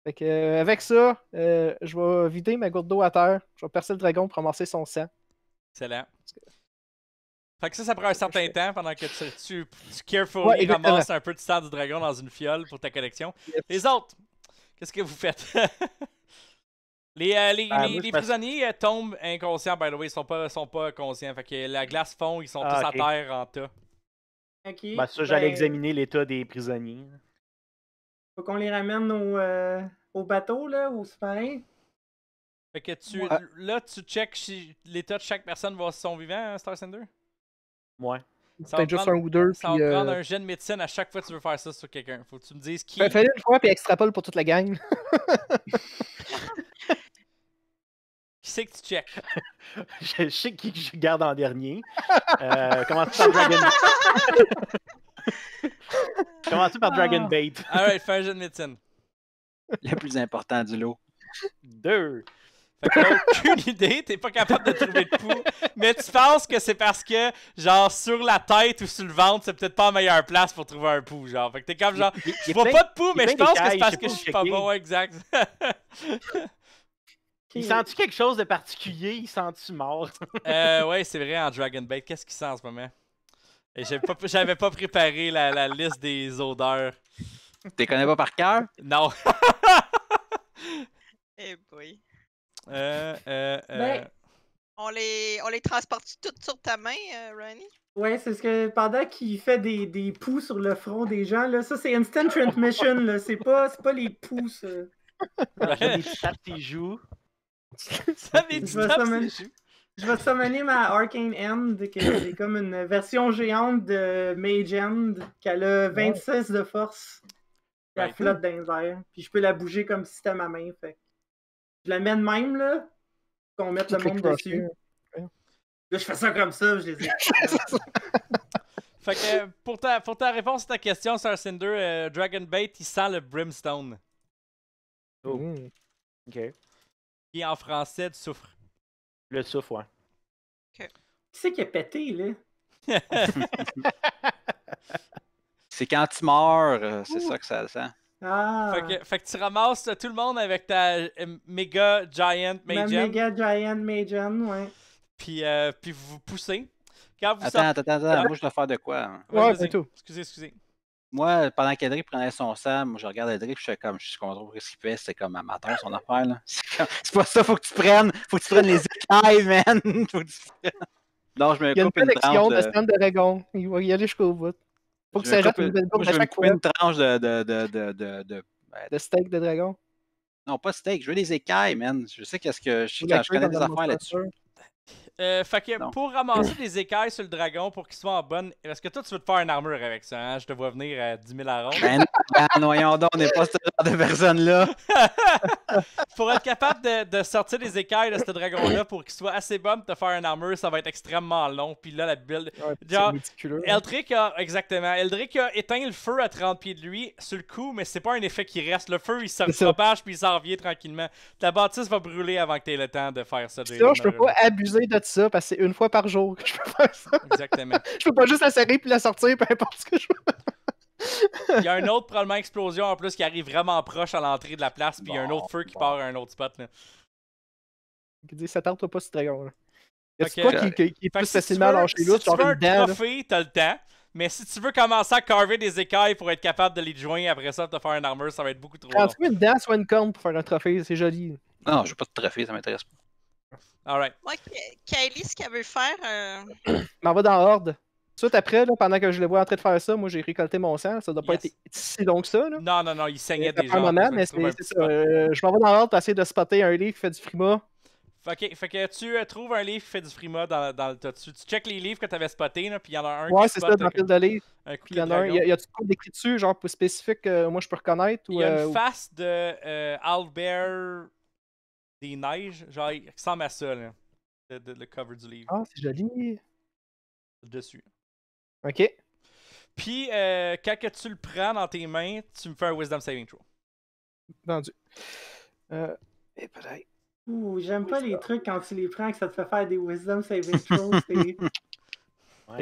[SPEAKER 4] Fait que, avec ça, je vais vider ma goutte d'eau à terre. Je vais percer le dragon pour ramasser son sang.
[SPEAKER 2] Excellent. Fait que ça, ça prend un certain temps pendant que tu, tu, tu carefully ramasses un peu de sang du dragon dans une fiole pour ta collection. Les autres, Qu'est-ce que vous faites? [laughs] les, euh, les, ben, prisonniers euh, tombent inconscients, by the way. Ils sont pas, sont pas conscients. Fait que la glace fond, ils sont ah, tous à terre en tas.
[SPEAKER 5] Ok. Ben, ça, j'allais ben, examiner
[SPEAKER 7] l'état des prisonniers.
[SPEAKER 5] Faut qu'on les ramène au, euh, bateau, là, au sous Fait
[SPEAKER 2] que tu. Là, tu checks si l'état de chaque personne va son vivant, hein, Star Sender? Ouais peut juste un ou deux. Ça va prendre euh, un jeune de médecine à chaque fois que tu veux faire ça sur quelqu'un. Faut que tu me dises qui. Ben, fais-le une
[SPEAKER 4] fois, puis extrapole pour toute la gang. [laughs]
[SPEAKER 2] qui c'est que tu check? [laughs] je, sais qui
[SPEAKER 7] je garde en dernier. Euh, commence par Dragon... Commence par Dragon Bait.
[SPEAKER 3] [laughs] Ah.
[SPEAKER 2] Alright, fais un jeune de médecine.
[SPEAKER 3] Le plus important du lot. Deux
[SPEAKER 2] aucune [laughs] idée, t'es pas capable de trouver de poux. Mais tu penses que c'est parce que, genre, sur la tête ou sur le ventre, c'est peut-être pas la meilleure place pour trouver un poux, genre. Fait que t'es comme genre, je vois pas de poux, mais je pense que c'est parce que je suis pas bon, exact.
[SPEAKER 7] Il sent-tu quelque chose de particulier? Il sent-tu mort? euh,
[SPEAKER 2] ouais, c'est vrai, en Dragon Bait. Qu'est-ce qu'il sent en ce moment? J'avais pas, pas préparé la, liste des odeurs.
[SPEAKER 3] Tu connais pas par cœur? Non.
[SPEAKER 6] Eh oui
[SPEAKER 3] euh, euh, euh. Ben,
[SPEAKER 6] on, les, on les transporte toutes sur ta main, euh,
[SPEAKER 5] Ronnie? Ouais, c'est ce que pendant qu'il fait des, des poux sur le front des gens, là, ça c'est instant transmission, là. C'est pas, c'est pas les poux, ça. Il des tes joues. [laughs] ça des je, vais je vais summoner ma Arcane End, qui est comme une version géante de Mage End, qui a 26 de force. la flotte dans Puis je peux la bouger comme si c'était ma main, fait je l'amène même, là, qu'on mette le monde dessus. Là, je fais ça comme ça, je les dit. [laughs]
[SPEAKER 2] fait que euh, pour ta, réponse à ta question, Sir Cinder, euh, Dragon Bait, il sent le brimstone. Oh.
[SPEAKER 1] Mmh. Ok.
[SPEAKER 2] Qui en français, du soufre.
[SPEAKER 3] Le soufre, ouais.
[SPEAKER 5] Ok. Qui c'est qui a pété,
[SPEAKER 2] là?
[SPEAKER 3] [laughs] [laughs] c'est quand tu meurs, euh, c'est ça que ça sent.
[SPEAKER 5] Ah.
[SPEAKER 2] Fait que, tu ramasses tout le monde avec ta euh, méga giant
[SPEAKER 3] Mais Méga
[SPEAKER 5] giant maiden, ouais.
[SPEAKER 3] Puis, euh, puis vous poussez. attends, attends, attends, moi je dois faire de quoi? Hein? Ouais, c'est tout. Excusez, excusez. Moi, pendant qu'Edric prenait son sang, moi je regarde Edric, je suis comme, je suis contre ce qu'il fait, c'est comme amateur son affaire là. C'est pas ça, faut que tu prennes, faut que tu prennes les écailles, man! [laughs] faut que tu prennes. Non, je me Il y a une, de, de... Euh,
[SPEAKER 4] de dragon, il va y aller jusqu'au bout pour que ça jette une belle bouffe à chaque fois. une
[SPEAKER 3] tranche de, de, de, de, de, ben, de steak de dragon? Non, pas steak, je veux des écailles, man. Je sais qu'est-ce que je, je connais des affaires là-dessus.
[SPEAKER 2] Euh, fait que pour ramasser [coughs] des écailles sur le dragon pour qu'il soit en bonne. Parce que toi, tu veux te faire une armure avec ça, hein? Je te vois venir à 10 000 arômes Ben
[SPEAKER 3] non, ben, donc, on n'est pas ce genre de personne-là.
[SPEAKER 2] [laughs] pour être capable de, sortir des écailles de ce dragon-là pour qu'il soit assez bon de te faire une armure, ça va être extrêmement long. Puis là, la build. genre, hein. Eldrick a. Exactement. Eldrick a éteint le feu à 30 pieds de lui sur le coup, mais c'est pas un effet qui reste. Le feu, il se propage puis il s'en revient tranquillement. Ta bâtisse va brûler avant que tu le temps de faire ça. ça je peux pas
[SPEAKER 4] abuser de ça parce que c'est une fois par jour que je peux faire ça. Exactement. [laughs] je peux pas juste la serrer puis la sortir, peu importe ce que je
[SPEAKER 2] veux. il y a un autre probablement explosion en plus qui arrive vraiment proche à l'entrée de la place, puis il y a un autre feu qui part à un autre spot. Là.
[SPEAKER 4] Il dit, toi pas ce dragon. Là. C'est okay. qui, est plus facilement tu veux un
[SPEAKER 2] trophée, t'as le temps. Mais si tu veux commencer à carver des écailles pour être capable de les joindre après ça, te faire un armure ça va être beaucoup trop long. tu
[SPEAKER 4] veux une dent, ou une corne pour faire un trophée, c'est joli. Non,
[SPEAKER 3] je veux pas de trophée, ça m'intéresse pas. All
[SPEAKER 6] Moi, ce qu'elle veut faire. Euh...
[SPEAKER 4] M'en va dans l'ordre. Tout après, là, pendant que je le vois en train de faire ça, moi j'ai récolté mon sang. Ça doit pas être si long que ça.
[SPEAKER 2] Là. Non, non, non, il saignait déjà. Un moment, mais c'est
[SPEAKER 4] ça. Euh, je m'en vais dans l'ordre pour essayer de spotter un livre qui fait du frima.
[SPEAKER 2] Ok, fait que, tu euh, trouves un livre qui fait du frima dans, dans le Tu, tu check les livres que tu avais spotés, puis il y en a un Ouais, c'est ça, dans la pile de livres.
[SPEAKER 4] Un il y en a un. Y a, y a tu écritures dessus, genre spécifique, euh, moi je peux reconnaître Il y a une euh,
[SPEAKER 2] face de Albert des neiges, genre, sans ressemble à ça, le, cover du livre.
[SPEAKER 4] Ah, c'est joli! Dessus. Ok.
[SPEAKER 2] Puis, euh, quand que tu le prends dans tes mains, tu me fais un Wisdom Saving Throw.
[SPEAKER 5] Euh, j'aime pas les trucs quand tu les prends que ça te fait faire des Wisdom Saving [laughs] Throws.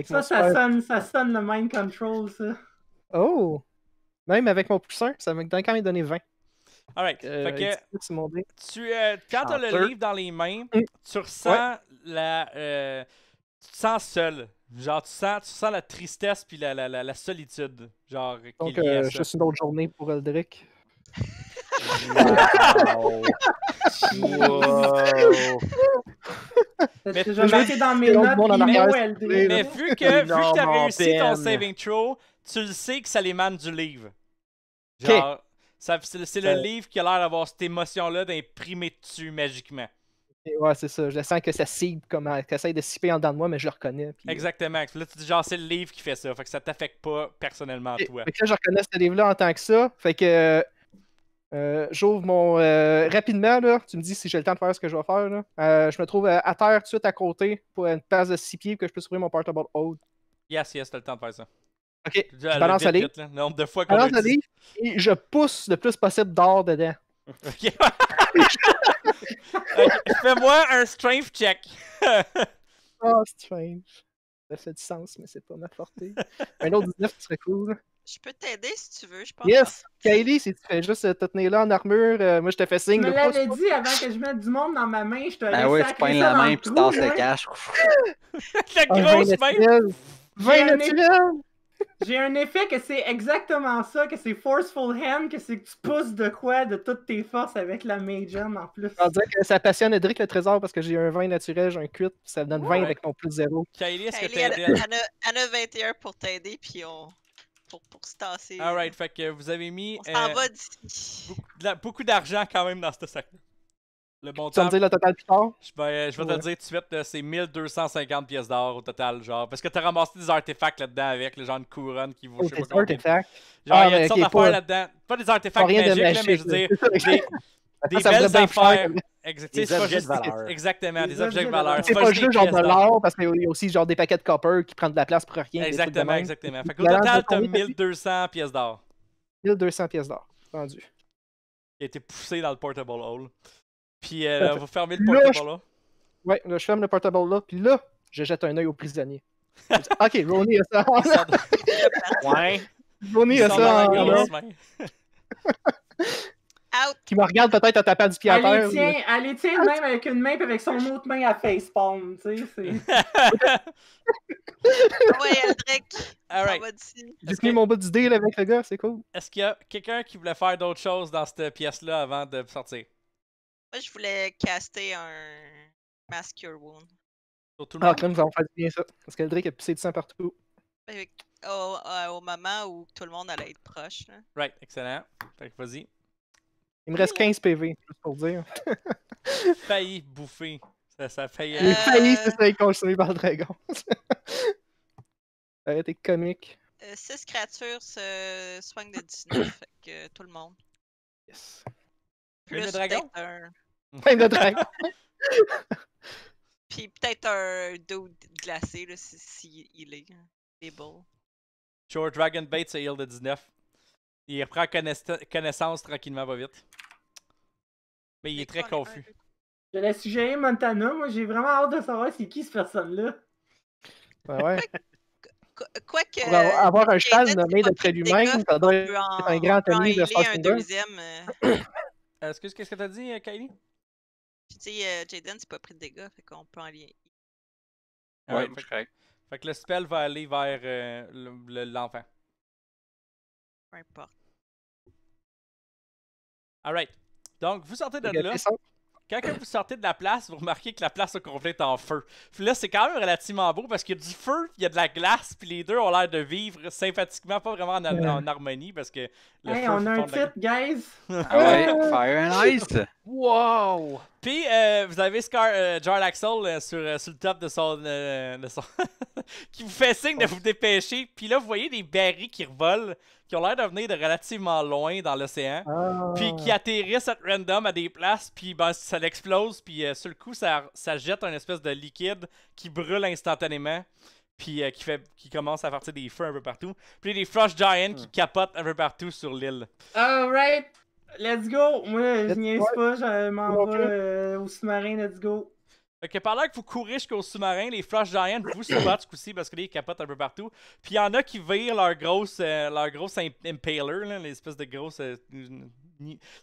[SPEAKER 5] ça, ça sonne, ça sonne le Mind Control, ça.
[SPEAKER 4] Oh! Même avec mon poussin, ça m'a quand même donné 20. All euh, fait que,
[SPEAKER 5] euh, quand tu as le
[SPEAKER 4] livre
[SPEAKER 2] dans les mains, mm. tu ressens la. Euh, tu te sens seul. Genre, tu sens, la tristesse puis la, la, la, solitude. Genre, Donc, je suis
[SPEAKER 5] une autre journée
[SPEAKER 4] pour Eldrick. wow. wow.
[SPEAKER 5] Mais,
[SPEAKER 2] je dans mes notes, mais, mais,
[SPEAKER 8] vu que, vu que tu as réussi ton saving
[SPEAKER 2] throw, tu le sais que ça l'émane du livre. Genre, c'est le euh, livre qui a l'air d'avoir cette émotion-là d'imprimer dessus magiquement.
[SPEAKER 4] Ouais, c'est ça. Je sens que ça cible, comme euh, ça essaie de siper en dedans de moi, mais je le reconnais. Euh,
[SPEAKER 2] Exactement. Là, tu dis genre, c'est le livre qui fait ça. Fait que ça t'affecte pas personnellement, toi. que je
[SPEAKER 4] reconnais ce livre-là en tant que ça. Fait que j'ouvre mon. rapidement, là. Tu me dis si j'ai le temps de faire ce que je vais faire, là. je me trouve à terre, tout de suite à côté, pour une place de six pieds, que je peux ouvrir mon portable hold.
[SPEAKER 2] Yes, yes, t'as le temps de faire ça. Ok. Je balance la livre. Nombre fois balance
[SPEAKER 4] et je pousse le plus possible d'or dedans.
[SPEAKER 2] [laughs] Fais-moi un strength check. oh, [laughs] ah, strength. Ça fait du
[SPEAKER 4] sens, mais c'est pas ma forte. [laughs] Un autre 19 serait cool. Je peux t'aider si tu veux, je pense. Yes! Kylie, si tu fais juste te tenir là en armure, euh, moi je te fais signe. Je me l'avais
[SPEAKER 5] dit avant que je mette du monde dans ma main, je te ben oui, tu peines la main et tu tasses le cash. La
[SPEAKER 1] grosse main!
[SPEAKER 5] 20 j'ai un effet que c'est exactement ça, que c'est forceful hand, que c'est que tu pousses de quoi de toutes tes forces avec la major en plus.
[SPEAKER 4] On dirait que ça passionne Edric le trésor parce que j'ai un vin naturel, j'ai un cuit, ça donne 20 avec mon plus zéro. Kylie,
[SPEAKER 6] est-ce que t'aides? Elle, a 21 pour t'aider, puis on. Pour, pour se tasser. Alright, fait que vous avez
[SPEAKER 2] mis. Euh, beaucoup d'argent quand même dans ce sac tu vas me dire le total plus tard? Je vais, euh, te le dire tout de suite, c'est 1250 pièces d'or au total, genre. Parce que t'as ramassé des artefacts là-dedans avec, le genre de couronne qui vaut. Oh, des artefacts. Genre, ah, il y a des sortes d'affaires là-dedans. Pas des artefacts magiques, mais je veux dire, des, [laughs] belles affaires. Exactement, des objets de valeur. Exactement, des, objets de valeur. C'est pas juste genre de l'or,
[SPEAKER 4] parce qu'il y a aussi genre des paquets de copper qui prennent de la place pour rien. Exactement, exactement. Fait qu'au total, t'as
[SPEAKER 2] 1200 pièces d'or. 1200 pièces d'or, vendu. Il a été poussé dans le portable hole. Puis euh, vous fermez le portable là.
[SPEAKER 4] Ouais, je ferme le portable là, puis là, je jette un œil au prisonnier. [laughs] ok, Ronnie a ça. [laughs] ouais. Ronnie a ça. [laughs] Out. Qui me regarde peut-être à tapant du pied à terre. Tient,
[SPEAKER 5] Elle les tient même avec une main et avec son autre main à facepalm, tu sais.
[SPEAKER 6] ouais, Alright. J'ai fini
[SPEAKER 5] mon bout d'idée avec le gars, c'est cool.
[SPEAKER 2] Est-ce qu'il y a quelqu'un qui voulait faire d'autres choses dans cette pièce-là avant de sortir?
[SPEAKER 6] Moi, je voulais caster un
[SPEAKER 8] Mask Your Wound.
[SPEAKER 6] Ah, crème, ça va faire bien ça. Parce qu'Eldrick a pissé du
[SPEAKER 4] sang partout. Ben, avec... Au, euh, au,
[SPEAKER 2] moment où tout le monde allait être proche. Là. Right, excellent. vas-y.
[SPEAKER 4] Il me reste 15 PV, juste pour
[SPEAKER 2] dire. [laughs] failli bouffer. Ça, ça failli. Il euh. ça failli se faire
[SPEAKER 4] consommer par le dragon. [laughs] ça aurait été comique. 6 euh, créatures
[SPEAKER 8] se soignent de 19, fait
[SPEAKER 6] que tout le monde. Yes. Plus le dragon? Même [laughs] de [laughs] Puis peut-être un dos glacé, là, si, il est. Hein. Able.
[SPEAKER 2] Sure, Dragon Bait, c'est heal de 19. Il reprend connaissance tranquillement, va vite. Mais il est très confus.
[SPEAKER 5] Je l'ai suggéré Montana, moi j'ai vraiment hâte de savoir c'est qui cette personne-là. Ben ouais, ouais. quoi que
[SPEAKER 2] avoir
[SPEAKER 4] un chasse nommé d'après lui-même, ça doit un grand ami
[SPEAKER 2] de Schwarzenegger. un deuxième. Euh. [coughs] Euh, excuse, qu'est-ce que t'as dit, euh, Kylie?
[SPEAKER 6] tu sais, euh, Jaden, c'est pas pris de dégâts, fait qu'on peut en lien. Ah
[SPEAKER 8] ouais, ouais
[SPEAKER 2] fait, fait que le spell va aller vers euh, l'enfant. Peu importe. Alright. Donc, vous sortez de là. Quand vous sortez de la place, vous remarquez que la place au complet est en feu. Puis là, c'est quand même relativement beau parce qu'il y a du feu, il y a de la glace, puis les deux ont l'air de vivre sympathiquement, pas vraiment en, harmonie parce que. hey, on a un titre,
[SPEAKER 3] guys! Ah ouais, ah! Fire and Ice! Wow!
[SPEAKER 2] Puis, euh, vous avez Scar, euh, Jarl Axel euh, sur, le top de son. [laughs] qui vous fait signe de vous dépêcher. Puis là, vous voyez des berries qui revolent, qui ont l'air de venir de relativement loin dans l'océan. Ah. Puis qui atterrissent à random à des places. Puis ben, ça l'explose. Puis sur le coup, ça, ça jette un espèce de liquide qui brûle instantanément. Puis qui, fait, qui commence à partir des feux un peu partout. Puis des Frost Giants ah. qui capotent un peu partout sur l'île.
[SPEAKER 5] Alright! Let's go! Moi, je niaise pas, je m'en vais euh, au sous-marin, let's go.
[SPEAKER 2] Ok, pendant que vous courez jusqu'au sous-marin, les Flash Giants vous se battent aussi parce que les capotent un peu partout. Puis il y en a qui virent leur grosse, euh, leur gros impaler, l'espèce de grosse. Euh,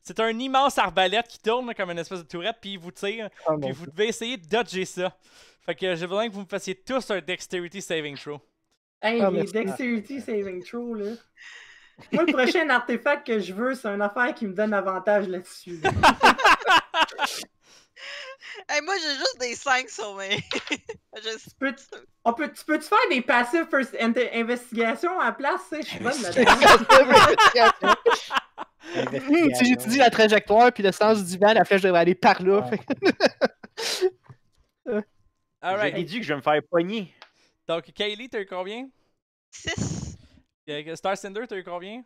[SPEAKER 2] c'est un immense arbalète qui tourne comme une espèce de tourette, puis ils vous tirent, ah, puis vous devez essayer de dodger ça. Fait que j'ai besoin que vous me fassiez tous un Dexterity Saving Throw.
[SPEAKER 5] Hey, ah, Dexterity Saving Throw, là. Moi, le prochain artefact que je veux, c'est une affaire qui me donne avantage là-dessus. [laughs] moi,
[SPEAKER 6] j'ai juste des 5 sur mes. [laughs] peux -tu, on peut, tu peux-tu faire des
[SPEAKER 5] passives first investigation à la place? Je suis bonne
[SPEAKER 2] [laughs] si j'étudie
[SPEAKER 4] la trajectoire puis le sens du vent, la flèche devrait aller par là.
[SPEAKER 2] J'ai dit que je vais me faire pogner. Donc, Kaylee, t'as combien? 6. Star Cinder, t'as eu combien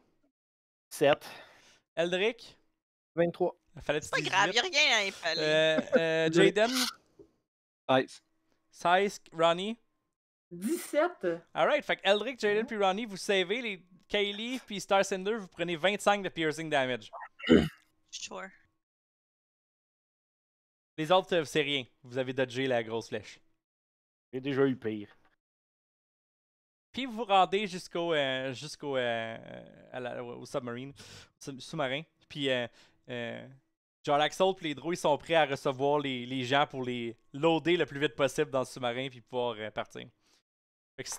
[SPEAKER 2] 7. Eldrick 23. Fallait-tu C'est pas grave, y'a rien à hein, épaler. Euh, euh Jaden 16. 16. Ronnie 17. Alright, fait que Eldrick, Jaden puis Ronnie, vous savez, les Kaylee puis Star Cinder, vous prenez 25 de
[SPEAKER 1] piercing damage. [coughs] Sure. Les autres, euh, c'est rien. Vous avez dodgé la grosse flèche. J'ai déjà eu pire.
[SPEAKER 2] Puis vous vous rendez jusqu'au euh, jusqu'au euh, euh, submarine, sous-marin. Puis euh, John Axel et les drôles, ils sont prêts à recevoir les, les, gens pour les loader le plus vite possible dans le sous-marin puis pouvoir partir.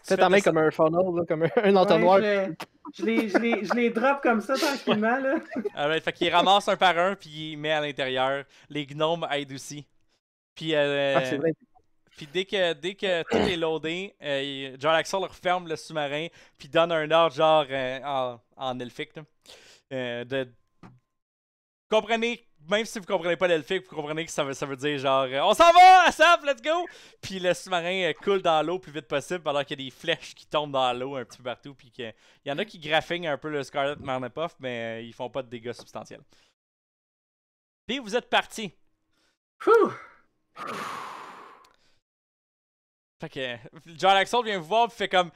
[SPEAKER 2] Fait ta main comme
[SPEAKER 4] un funnel, comme un, entonnoir.
[SPEAKER 2] je, les, je, les, je les drop comme ça tranquillement. Là. Alright, [laughs] ah fait qu'il ramasse un par un puis il met à l'intérieur. Les gnomes aident aussi. Puis, euh, ah, puis dès que, dès que tout est loadé, euh, John Axel referme le sous-marin, puis donne un ordre genre euh, en, elfique. Euh, de... Comprenez, même si vous comprenez pas l'elfique, vous comprenez que ça veut, ça veut dire genre euh, on s'en va, Asaf, let's go! Puis le sous-marin coule dans l'eau le plus vite possible pendant qu'il y a des flèches qui tombent dans l'eau un petit peu partout. Puis qu'il y en a qui graffignent un peu le Scarlet Marnepuff, mais ils font pas de dégâts substantiels. Puis vous êtes parti. Fait que [laughs] John Axel vient vous voir et fait comme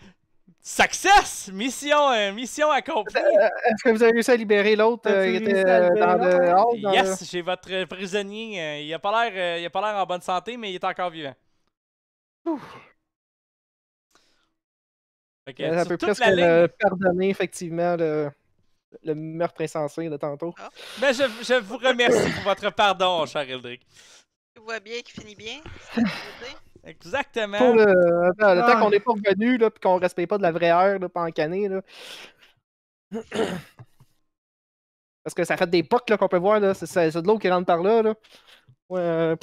[SPEAKER 2] Success! Mission, euh, mission accomplie! Euh, euh,
[SPEAKER 4] est-ce que vous avez réussi à libérer l'autre Il était dans le yes,
[SPEAKER 2] j'ai votre prisonnier. il a pas l'air, il a pas l'air en bonne santé, mais il est encore vivant. Ouf. ça peut presque ligne...
[SPEAKER 4] pardonner effectivement le, le meurtre insensé de tantôt. Mais ah.
[SPEAKER 6] ben, je, vous remercie
[SPEAKER 2] pour votre pardon, cher Eldrick.
[SPEAKER 6] Tu vois bien qu'il finit bien. [laughs] Exactement. Pour le, temps ah. qu'on n'est
[SPEAKER 4] pas revenu, là, qu'on ne respecte pas de la vraie heure, là, pas là. [clears throat] Parce que ça fait des pocs qu'on peut voir, là. C'est de l'eau qui rentre par là, là. Ouais. Euh,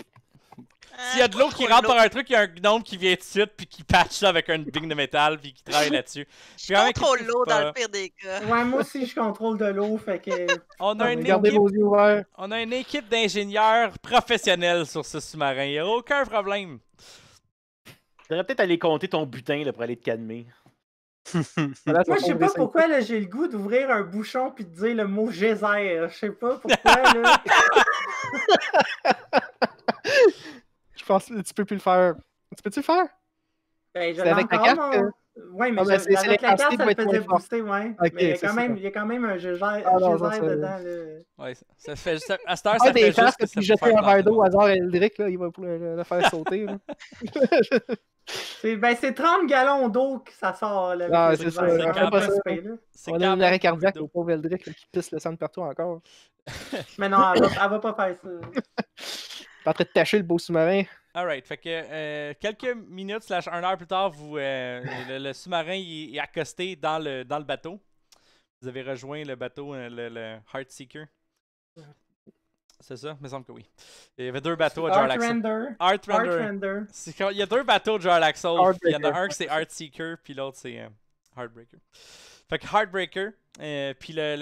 [SPEAKER 2] S'il y a de l'eau qui rentre par un truc, il y a un gnome qui vient de suite puis qui patche ça avec une bing de métal puis qui travaille [laughs] là-dessus. Je contrôle l'eau dans le pire
[SPEAKER 6] des cas.
[SPEAKER 5] Ouais, moi aussi je contrôle de l'eau, fait que. [laughs] On
[SPEAKER 2] a, ah, une On a une équipe d'ingénieurs professionnels sur ce sous-marin. Il n'y a aucun problème
[SPEAKER 7] devrais peut-être aller compter ton butin là, pour aller te calmer.
[SPEAKER 8] [laughs] Moi,
[SPEAKER 5] je sais pas pourquoi là, j'ai le goût d'ouvrir un bouchon puis de dire le mot geyser. Je sais pas pourquoi. [laughs] Là. je pense que tu peux plus le faire. Tu peux-tu le faire?
[SPEAKER 6] Ben, je avec encore, carte.
[SPEAKER 4] Oui, mais, ah, ben, avec la carte, ça me faisait booster, ouais. mais il
[SPEAKER 5] y, a quand même, un geyser ah,
[SPEAKER 4] dedans.
[SPEAKER 5] Le...
[SPEAKER 2] Oui, ça fait juste... À cette heure,
[SPEAKER 4] ah, ça fait juste que, si tu jeter un verre
[SPEAKER 5] d'eau au hasard Eldrick, il va le faire sauter. [laughs] C'est 30 ben, gallons d'eau que ça sort. Là, ah, c'est ça. Hein.
[SPEAKER 4] C'est On a un arrêt cardiaque au pauvre Eldrick qui pisse le sang de partout encore.
[SPEAKER 5] [laughs] Mais non, elle va, pas faire ça. T'es
[SPEAKER 4] [laughs] en train de tâcher le beau sous-marin.
[SPEAKER 2] Alright, fait que euh, quelques minutes slash un heure plus tard, vous, euh, le, sous-marin est accosté dans le, dans le bateau. Vous avez rejoint le bateau, euh, le Heartseeker. C'est ça, il me semble que oui. Il y avait deux bateaux à Art Render. Art Render. Il y a deux bateaux de Jarlaxle. Il y en a un qui c'est Art Seeker, puis l'autre c'est euh, Heartbreaker. Fait que Heartbreaker, euh, puis le,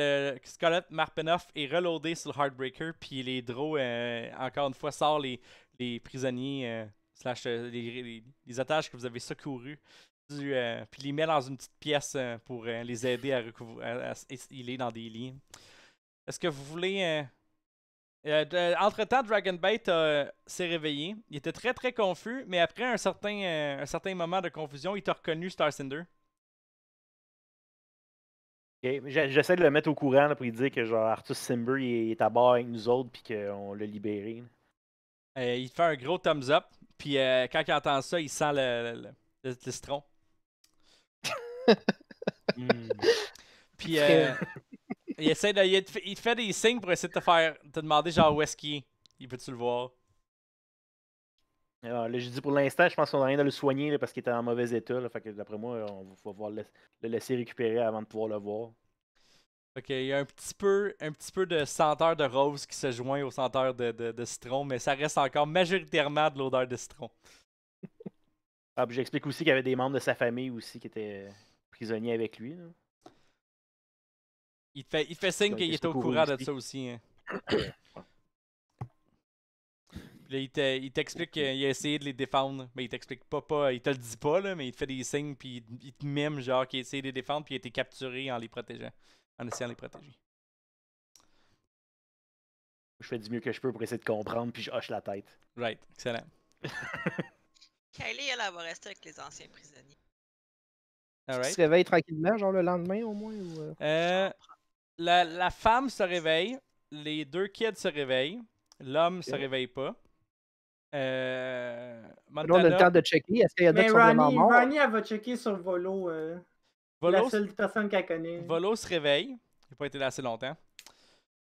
[SPEAKER 2] le Marpenoff est reloadé sur le Heartbreaker, puis les draws, euh, encore une fois, sort les, les prisonniers, slash les, les, que vous avez secourus. puis les met dans une petite pièce pour les aider à recouvrir. Il est dans des lignes. Est-ce que vous voulez euh, entre-temps, Dragonbait euh, s'est réveillé. Il était très très confus, mais après un certain, euh, un certain moment de confusion, il t'a reconnu Star Cinder.
[SPEAKER 7] Ok, J'essaie de le mettre au courant pour lui dire que genre Arthur Simber est à bord avec nous autres puis qu'on l'a libéré.
[SPEAKER 1] il fait
[SPEAKER 2] un gros thumbs up, puis quand il entend ça, il sent le, le, le,
[SPEAKER 8] [laughs] Puis
[SPEAKER 2] il fait, des signes pour essayer de te faire. te demander genre où est-ce qu'il est. Il peut-tu le voir?
[SPEAKER 7] Alors, ah, là, j'ai dis pour l'instant, je pense qu'on n'a rien à le soigner parce qu'il était en mauvais état. fait que d'après moi, on va voir le, laisser récupérer avant de pouvoir le voir.
[SPEAKER 2] Ok, il y a un petit peu, un petit peu de senteur de rose qui se joint au senteur de, de, citron, mais ça reste encore majoritairement de l'odeur de citron.
[SPEAKER 7] ah, j'explique aussi qu'il y avait des membres de sa famille aussi qui étaient prisonniers avec lui.
[SPEAKER 2] Il fait, il fait signe qu'il était au courant de ça aussi. Hein. [coughs] Là, il t'explique qu'il a essayé de les défendre, mais il t'explique pas, pas, il te le dit pas, là, mais il te fait des signes, puis il, te mime, genre, qu'il a essayé de les défendre, puis il a été capturé en les protégeant, en essayant de les protéger.
[SPEAKER 7] Je fais du mieux que je peux pour essayer de comprendre, puis je hoche la tête. Right, excellent. [laughs]
[SPEAKER 6] Kylie, elle, elle va rester avec les anciens prisonniers.
[SPEAKER 2] Tu
[SPEAKER 4] te tranquillement, genre le lendemain au moins ou... Euh?
[SPEAKER 2] Euh,
[SPEAKER 1] la, femme
[SPEAKER 2] se réveille, les deux kids se réveillent, l'homme se réveille pas. Euh, Montana... On a le temps de checker. Est-ce qu'il y a d'autres Ronnie, morts?
[SPEAKER 5] Ronnie, elle va checker sur Volo. Euh, Volo la seule personne qu'elle connaît. Volo
[SPEAKER 2] se réveille. Il n'a pas été là assez longtemps.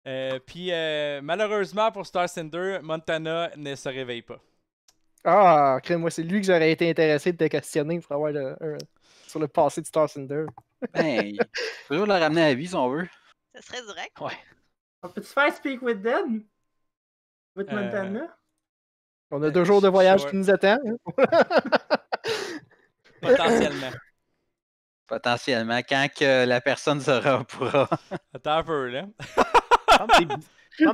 [SPEAKER 2] Euh, puis euh, malheureusement pour Star Cinder, Montana ne se réveille pas.
[SPEAKER 4] Ah, crée-moi, c'est lui que j'aurais été intéressé de te questionner pour avoir euh, sur le passé de Star Cinder.
[SPEAKER 3] Ben, il [laughs] toujours le ramener à la vie si on veut. Ça serait direct. Ouais.
[SPEAKER 5] On peut-tu faire Speak with Dead? With euh, Montana?
[SPEAKER 4] On a deux jours de voyage qui nous attendent. Hein? [laughs]
[SPEAKER 8] Potentiellement.
[SPEAKER 3] Potentiellement, quand que la personne sera pourra. Attends un peu, là.
[SPEAKER 7] [laughs]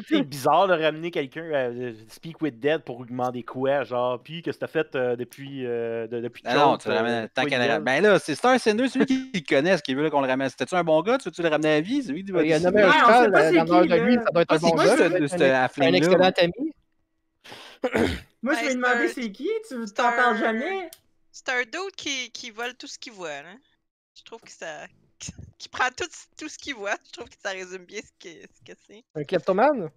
[SPEAKER 7] c'est bizarre de ramener quelqu'un à euh, Speak with Dead pour lui demander
[SPEAKER 3] quoi, genre, puis que c'était fait euh, depuis. Euh, de, depuis ben non, tu ramènes tant Ben là, c'est Star Sender, celui qui, connaît, ce qui veut qu'on le ramène. C'était-tu un bon gars, tu veux le ramener à vie Il y a un ça doit être ah, un bon gars. Un excellent
[SPEAKER 4] ami.
[SPEAKER 5] Moi, je ben, vais demander c'est qui, tu t'en parles jamais.
[SPEAKER 6] C'est un dude qui, qui vole tout ce qu'il voit, hein? Je trouve que ça, qui prend tout, tout ce qu'il voit. Je trouve que ça résume bien ce que c'est. Ce que
[SPEAKER 1] Un kleptomane?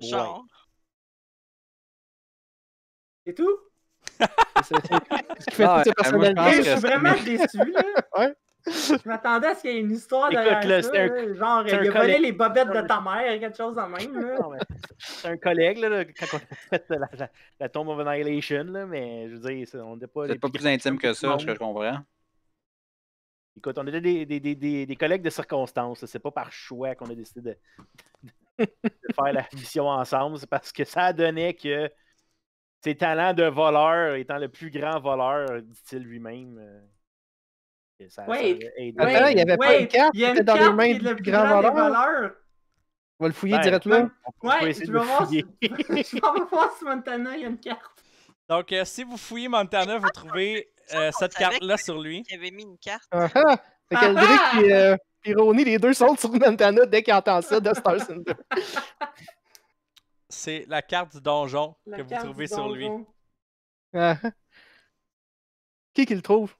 [SPEAKER 1] Genre. C'est tout? C'est [laughs] ce fait Je suis vraiment
[SPEAKER 8] déçu,
[SPEAKER 5] là. [laughs] ouais. Je m'attendais à ce qu'il y ait une histoire genre, il a volé les bobettes de ta mère, quelque chose en même.
[SPEAKER 7] C'est un collègue, là, quand on a fait la, la, la tombe of Annihilation, là, mais je veux dire, on n'est pas... C'est pas plus intime que ça, je comprends. Écoute, on était des, des, collègues de circonstance. C'est pas par choix qu'on a décidé de, faire la mission ensemble. C'est parce que ça donnait que ses talents de voleur, étant le plus grand voleur, dit-il lui-même. Euh,
[SPEAKER 1] il n'y avait pas une carte Il était dans les mains du le plus grand, voleur.
[SPEAKER 4] On va le fouiller ben, directement.
[SPEAKER 5] Ouais, tu vas voir je [laughs] vais voir si Montana,
[SPEAKER 8] il y a une carte.
[SPEAKER 2] Donc, euh, si vous fouillez Montana, vous trouvez euh, cette carte-là sur lui. Il
[SPEAKER 6] avait mis une carte.
[SPEAKER 4] C'est ah! qui qu'Eldrick et les deux sont sur Montana dès qu'il entend ça de Star [laughs]
[SPEAKER 2] C'est la carte du donjon que vous trouvez sur lui.
[SPEAKER 4] Ah, ah! Qui Qui le trouve?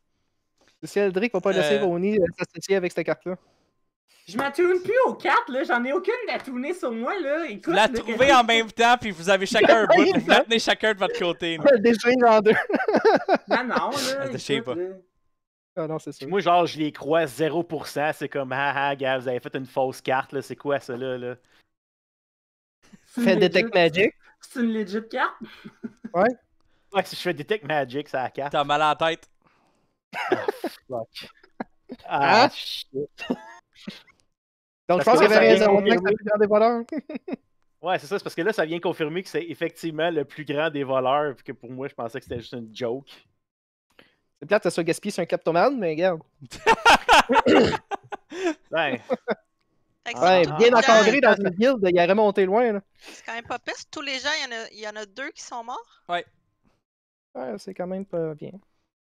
[SPEAKER 4] Si Eldrick va pas laisser euh, Rony s'associer avec cette carte-là.
[SPEAKER 5] Je m'attune plus aux cartes, là. J'en ai aucune tourner sur moi, là. Écoute, la trouvez en même temps, puis vous avez chacun un bout. [laughs] Vous
[SPEAKER 2] la tenez chacun
[SPEAKER 5] de votre côté. [laughs] une en deux. ah [laughs] non, là. Ah, écoute,
[SPEAKER 2] pas.
[SPEAKER 7] Ah non, c'est sûr. Moi, genre, je les crois 0%. C'est comme, ah ah, gars, vous avez fait une fausse carte, là. C'est quoi, ça, là? là?
[SPEAKER 5] Fais Detect Magic. C'est une legit carte?
[SPEAKER 7] ouais. Ouais, si je fais Detect Magic, ça la carte. T'as mal à la tête. Ah,
[SPEAKER 8] fuck. ah. ah shit. Donc, je pense qu'il avait raison. Confirmer... plus grand des voleurs. [laughs]
[SPEAKER 7] ouais, c'est ça. C'est parce que là, ça vient confirmer que c'est effectivement le plus grand des voleurs. Puis que pour moi, je pensais que c'était juste une joke.
[SPEAKER 4] C'est être que ça soit gaspillé sur un Captoman, mais regarde. [coughs] ouais. Ouais, bien encadré dans une guild, il a remonté loin.
[SPEAKER 6] C'est quand même pas pire. Tous les gens, il y, en a, y en a deux qui sont morts.
[SPEAKER 2] Ouais. Ouais, c'est
[SPEAKER 4] quand même pas bien.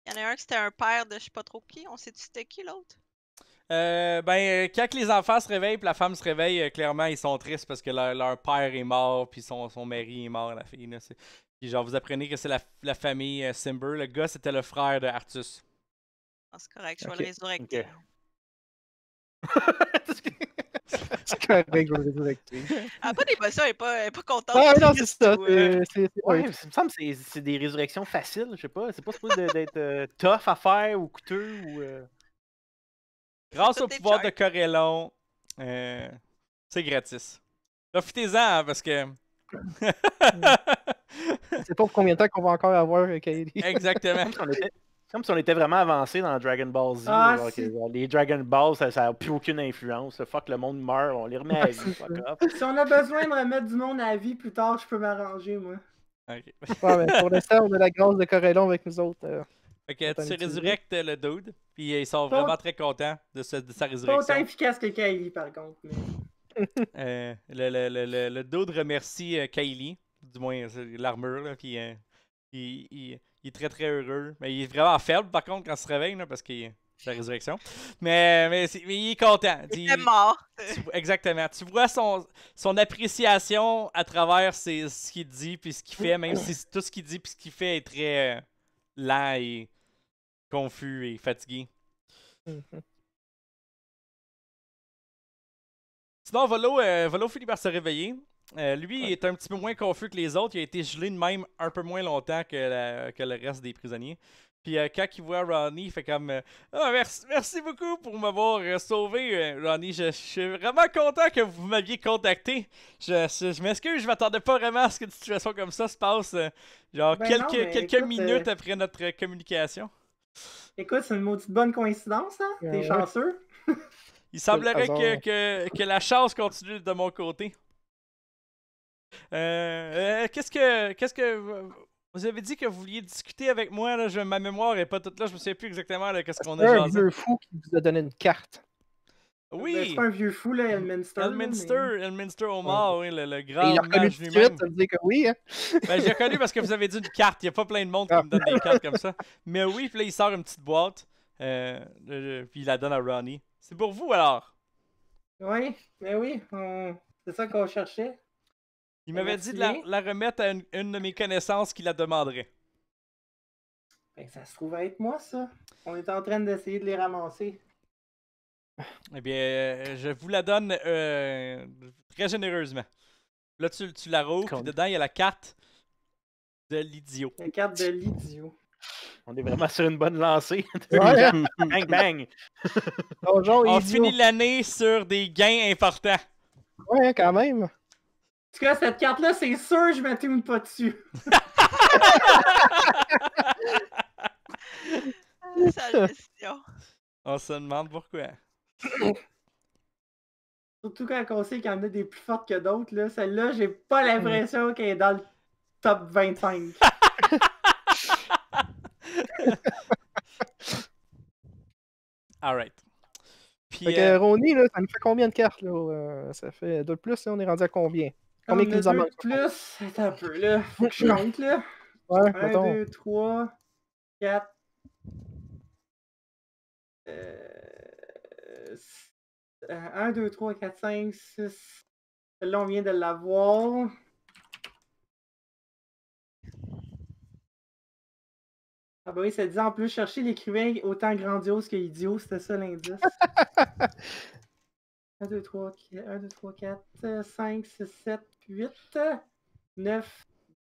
[SPEAKER 6] Il y en a un qui c'était un père de je sais pas trop qui. On sait-tu c'était qui l'autre?
[SPEAKER 2] Euh, ben, euh, quand les enfants se réveillent, puis la femme se réveille, euh, clairement, ils sont tristes parce que leur, père est mort, puis son, son mari est mort, la fille. Là, puis genre, vous apprenez que c'est la, la, famille euh, Simber. Le gars, c'était le frère de Artus.
[SPEAKER 6] Ah, [laughs] c'est correct, je vais le résurrecter. c'est correct, je vais le résurrecter. Elle ah, pas elle pas, contente. Ah, non, c'est ça. Hein. il me
[SPEAKER 7] semble que c'est, des résurrections faciles, je sais pas. C'est pas supposé d'être tough à faire ou coûteux
[SPEAKER 2] ou. Grâce au pouvoir de Corellon, euh, c'est gratis. Profitez-en parce que. [laughs]
[SPEAKER 4] c'est pas pour combien de temps qu'on va encore avoir euh, Katie. [laughs]
[SPEAKER 2] Exactement. Comme si on était vraiment avancé dans
[SPEAKER 7] Dragon Ball Z. Ah, les Dragon Balls, ça n'a plus aucune influence. Fuck, le monde meurt, on les remet à [laughs] vie.
[SPEAKER 5] Si on a besoin de remettre du monde à vie plus tard, je peux m'arranger, moi.
[SPEAKER 2] pour
[SPEAKER 4] l'instant, on a la grâce de Corellon avec nous autres. Euh.
[SPEAKER 2] Ok, tu résurrectes euh, le dude, puis euh, ils sont vraiment très contents de, sa résurrection. Pas autant
[SPEAKER 5] efficace que Kylie, par contre. [laughs]
[SPEAKER 2] Euh, le, dude remercie Kylie, du moins l'armure, puis il, est très très heureux. Mais il est vraiment faible, par contre, quand il se réveille, parce qu'il la résurrection. Mais, il est content. Il est mort. exactement. Tu vois son, son appréciation à travers ce qu'il dit puis ce qu'il fait, même si
[SPEAKER 1] tout ce qu'il dit puis ce qu'il fait est très et confus et fatigué. Mhm. Sinon,
[SPEAKER 2] euh, Volo, finit par se réveiller. Euh, lui est un petit peu moins confus que les autres. Il a été gelé de même un peu moins longtemps que, que le reste des prisonniers. Puis euh, quand il voit Ronnie, il fait comme ah, merci, beaucoup pour m'avoir sauvé, Ronnie. Je, suis vraiment content que vous m'aviez contacté. Je, je, m'excuse, je m'attendais pas vraiment à ce que une situation comme ça se passe, genre ben quelques, quelques minutes après notre communication.
[SPEAKER 5] Écoute, c'est une maudite bonne coïncidence, hein? T'es ah chanceux.
[SPEAKER 2] [laughs] Il semblerait que, la chance continue de mon côté. Euh, euh, qu'est-ce que. quest que. Vous avez dit que vous vouliez discuter avec moi, là, ma mémoire est pas toute là, je me souviens plus exactement qu'est-ce qu'on
[SPEAKER 4] a un vieux fou qui vous a donné une carte.
[SPEAKER 2] Ben, oui! C'est pas un vieux fou, là, Elminster. Elminster, Elminster Omar, oui, le, grand. Il a reconnu tout de suite, ça que oui. Hein. ben, j'ai connu parce que vous avez dit une carte. Il n'y a pas plein de monde qui ah. me donne des cartes comme ça. Mais oui, puis là, il sort une petite boîte. Euh, puis il la donne à Ronnie. C'est pour vous, alors?
[SPEAKER 5] Oui, mais oui. C'est ça qu'on
[SPEAKER 2] cherchait. Il m'avait dit de la, remettre à une, de mes connaissances qui la demanderait.
[SPEAKER 5] Ben, ça se trouve à être moi, ça. On est en train d'essayer de les ramasser.
[SPEAKER 2] Eh bien, euh, je vous la donne euh, très généreusement. Là, tu, tu la roules, dedans, il y a la carte de l'idiot. La carte de l'idiot. On est vraiment
[SPEAKER 7] sur une bonne lancée. [laughs] bang,
[SPEAKER 5] bang.
[SPEAKER 2] Bonjour, On finit l'année sur des gains importants.
[SPEAKER 5] Ouais, quand même. En tout cas, cette carte-là, c'est sûr, je ne pas dessus. [laughs] Ah, Sa gestion.
[SPEAKER 2] On se demande pourquoi. [coughs]
[SPEAKER 5] Surtout quand on sait qu'il y en a des plus fortes que d'autres, là, celle-là, j'ai pas l'impression mm. qu'elle est dans le top 25. [laughs]
[SPEAKER 2] Alright. Puis, fait euh,
[SPEAKER 4] là, ça nous fait combien de cartes là? Euh, ça fait 2 de plus, on est rendu à combien? Combien qu'il nous en manque?
[SPEAKER 5] plus, c'est un peu là. Faut que je [coughs] compte là. Ouais, 1, 2, 3, 4. Euh. 1, 2, 3, 4, 5, 6. Là, on vient de l'avoir. Ah bah oui, ça dit en plus chercher l'écrivain autant grandiose que idiot, c'était ça l'indice. 1, 2, 3, 4, 5, 6, 7, 8, 9,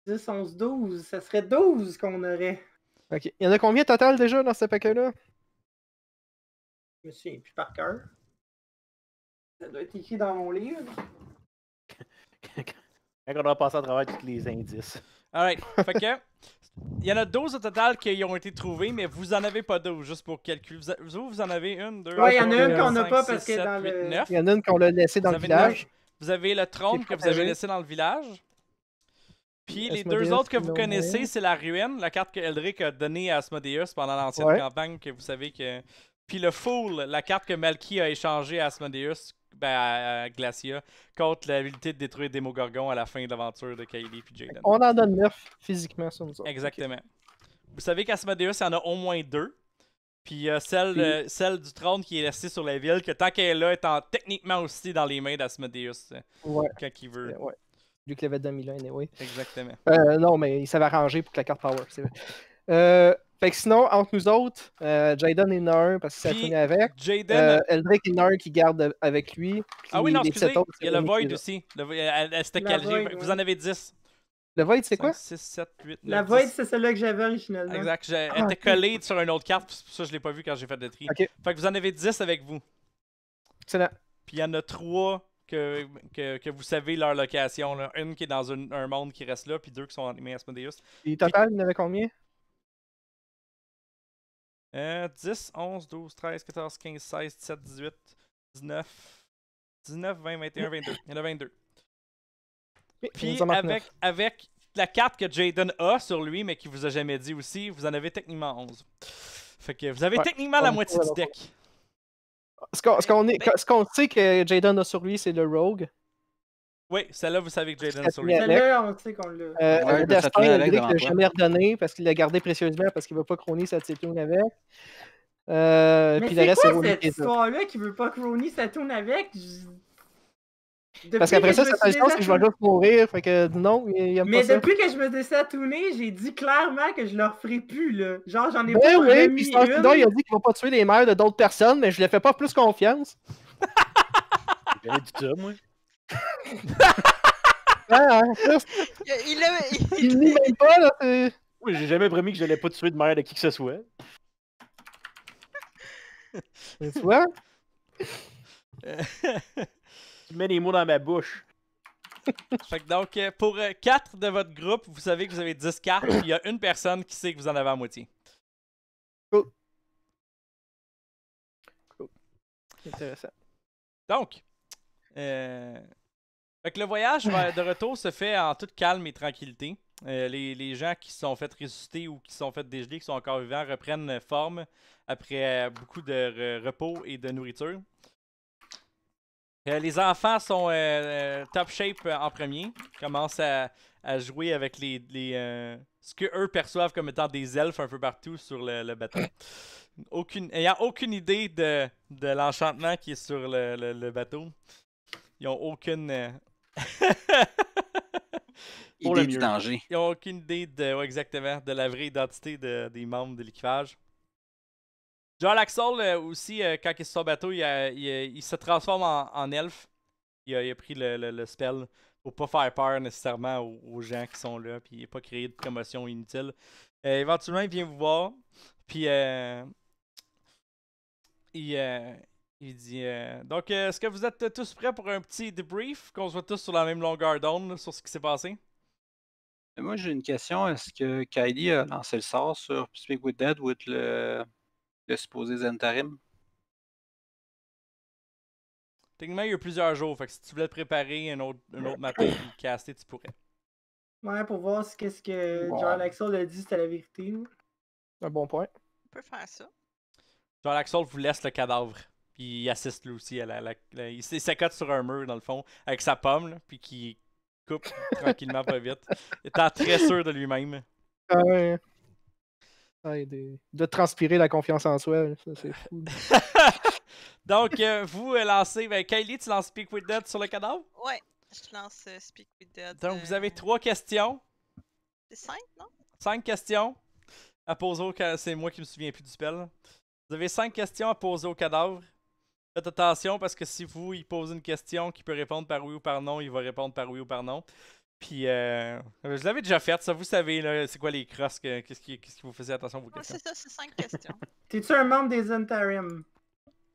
[SPEAKER 5] 10, 11, 12. Ça serait 12 qu'on aurait.
[SPEAKER 4] OK. Il y en a combien total déjà dans ce paquet-là?
[SPEAKER 5] Je me souviens plus par cœur. Ça doit être écrit dans mon livre.
[SPEAKER 2] [laughs] on va passer à travers tous les indices. Alright. fait que. [laughs] Il y en a 12 au total qui ont été trouvés, mais vous en avez pas 12, juste pour calculer. Vous, vous, en avez une, deux, ouais, il y en a une qu'on n'a pas parce que dans le... Il
[SPEAKER 4] y en a une qu'on l'a laissée dans le village.
[SPEAKER 2] Vous avez le trône que vous avez laissé dans le village. Puis les deux autres que vous connaissez, c'est la ruine, la carte que Eldrick a donnée à Asmodeus pendant l'ancienne campagne que vous savez que puis le Fool, la carte que Malky a échangée à Asmodeus, ben, à Glacia, contre l'habilité de détruire Démogorgon à la fin de l'aventure de Kaylee et Jaden. On en donne 9
[SPEAKER 4] physiquement sur nous autres.
[SPEAKER 2] Exactement. Vous savez qu'Asmodeus, il y en a au moins deux. Puis il euh, celle, a celle du trône qui est restée sur la ville, que tant qu'elle est là, est techniquement aussi dans les mains d'Asmodeus. Euh, ouais. Quand il veut. Ouais.
[SPEAKER 4] Du qui de anyway. Exactement. Euh, non, mais il s'avait arrangé pour que la carte power. C'est vrai. Euh, fait que sinon, entre nous autres, euh, Jaden est un parce que ça finit avec. Jaden. Euh, Eldrick est un qui garde avec lui. Ah oui, non, excusez, il y a le Void aussi.
[SPEAKER 2] C'était calgé. Vous en avez 10. Le Void, c'est quoi 6, 7, 8, 9. La Void, c'est
[SPEAKER 5] celle-là que j'avais originalement. Exact. Elle ah, était collée
[SPEAKER 2] sur une autre carte, c'est pour ça que je l'ai pas vu quand j'ai fait le tri. Fait que vous en avez 10 avec vous. Excellent. Puis il y en a 3 que, que, que, vous savez leur location. Là. Une qui est dans un monde qui reste là, puis deux qui sont en à
[SPEAKER 4] Et total, il y en avait combien
[SPEAKER 2] euh, 10, 11, 12, 13, 14, 15, 16, 17, 18, 19, 19, 20, 21, 22. Il y en a 22. Puis avec, la carte que Jaden a sur lui, mais qui vous a jamais dit aussi, vous en avez techniquement 11. Fait que vous avez techniquement la moitié du deck.
[SPEAKER 4] Ben ce qu'on sait que Jaden a sur lui, c'est le Rogue.
[SPEAKER 2] Oui, celle-là, vous savez que Jaden Sori. Celle-là, on sait qu'on l'a. Euh, Destin, il
[SPEAKER 8] l'a
[SPEAKER 5] jamais
[SPEAKER 4] redonné parce qu'il l'a gardé précieusement parce qu'il ne veut pas crony sa tourne avec. Euh, puis le c'est Cette histoire-là
[SPEAKER 5] qui veut pas crony sa tourne avec. Parce qu'après ça, ça fait que je vais juste
[SPEAKER 4] mourir. Fait que non, il y a Mais depuis
[SPEAKER 5] que je me suis tourner, j'ai dit clairement que je ne leur ferai plus, là. Genre, j'en ai ben pas oui, puis Star il a dit
[SPEAKER 4] qu'il va pas tuer les mères de d'autres personnes, mais je ne lui fais pas plus confiance.
[SPEAKER 7] J'avais dit ça, moi
[SPEAKER 6] il Il,
[SPEAKER 7] pas, là. Oui, j'ai jamais promis que j'allais pas tuer de mère de qui que ce soit.
[SPEAKER 2] tu
[SPEAKER 7] tu mets les mots dans ma bouche.
[SPEAKER 2] Fait que donc, euh, pour 4 euh, de votre groupe, vous savez que vous avez 10 cartes, il y a une personne qui sait que vous en avez à moitié.
[SPEAKER 1] Cool. Cool. Intéressant. Donc, euh,
[SPEAKER 2] le voyage de retour se fait en toute calme et tranquillité. Euh, les, gens qui sont fait ressusciter ou qui sont fait dégeler, qui sont encore vivants, reprennent forme après euh, beaucoup de repos et de nourriture. Euh, les enfants sont top shape en premier, commencent à, jouer avec les, ce que eux perçoivent comme étant des elfes un peu partout sur le, bateau. Aucune, a aucune idée de, l'enchantement qui est sur le, bateau. Ils n'ont aucune, [laughs]
[SPEAKER 3] Pour idée le du danger.
[SPEAKER 2] Ils n'ont aucune idée de, exactement, de la vraie identité des membres de l'équipage. John Axel euh, aussi, euh, quand il est sur bateau, il, se transforme en, en elfe. Il a, pris le, spell pour pas faire peur nécessairement aux, gens qui sont là, puis pas créé de promotion inutile. Euh, éventuellement, il vient vous voir, puis il, il dit euh, Donc, euh, est-ce que vous êtes tous prêts pour un petit debrief Qu'on soit tous sur la même longueur d'onde sur ce qui s'est passé
[SPEAKER 3] euh, Moi, j'ai une question. Est-ce que Kylie a lancé le sort sur Speak with Dead with le, le supposé Zentarim
[SPEAKER 2] Techniquement, il y a plusieurs jours. Fait que si tu voulais te préparer un autre, un autre matin et caster, tu pourrais.
[SPEAKER 5] Ouais, pour voir ce ce que John ouais. Axel a dit, c'était la vérité. Un bon point. On peut
[SPEAKER 6] faire ça.
[SPEAKER 2] John Axel vous laisse le cadavre il assiste lui aussi à la. il sur un mur, dans le fond, avec sa pomme, puis qui coupe tranquillement pas vite, étant très sûr de lui-même.
[SPEAKER 4] Ouais. ouais de, transpirer la confiance en soi, ça c'est
[SPEAKER 2] fou. [laughs] Donc, euh, vous euh, lancez. Ben, Kylie, tu lances Speak with Dead sur le cadavre
[SPEAKER 6] Ouais, je lance euh, Speak with Dead. Donc,
[SPEAKER 2] vous avez trois questions. cinq, non Cinq questions à poser au. C'est moi qui me souviens plus du spell. Vous avez cinq questions à poser au cadavre. Faites attention parce que si vous, il pose une question qui peut répondre par oui ou par non, il va répondre par oui ou par non. Puis, euh, euh je l'avais déjà fait, ça, vous savez, là, c'est quoi les crosses, qu'est-ce qui qui, qui, vous faisait attention à vos questions. c'est ça, c'est cinq
[SPEAKER 5] questions. [laughs] T'es-tu un membre des
[SPEAKER 1] Interim?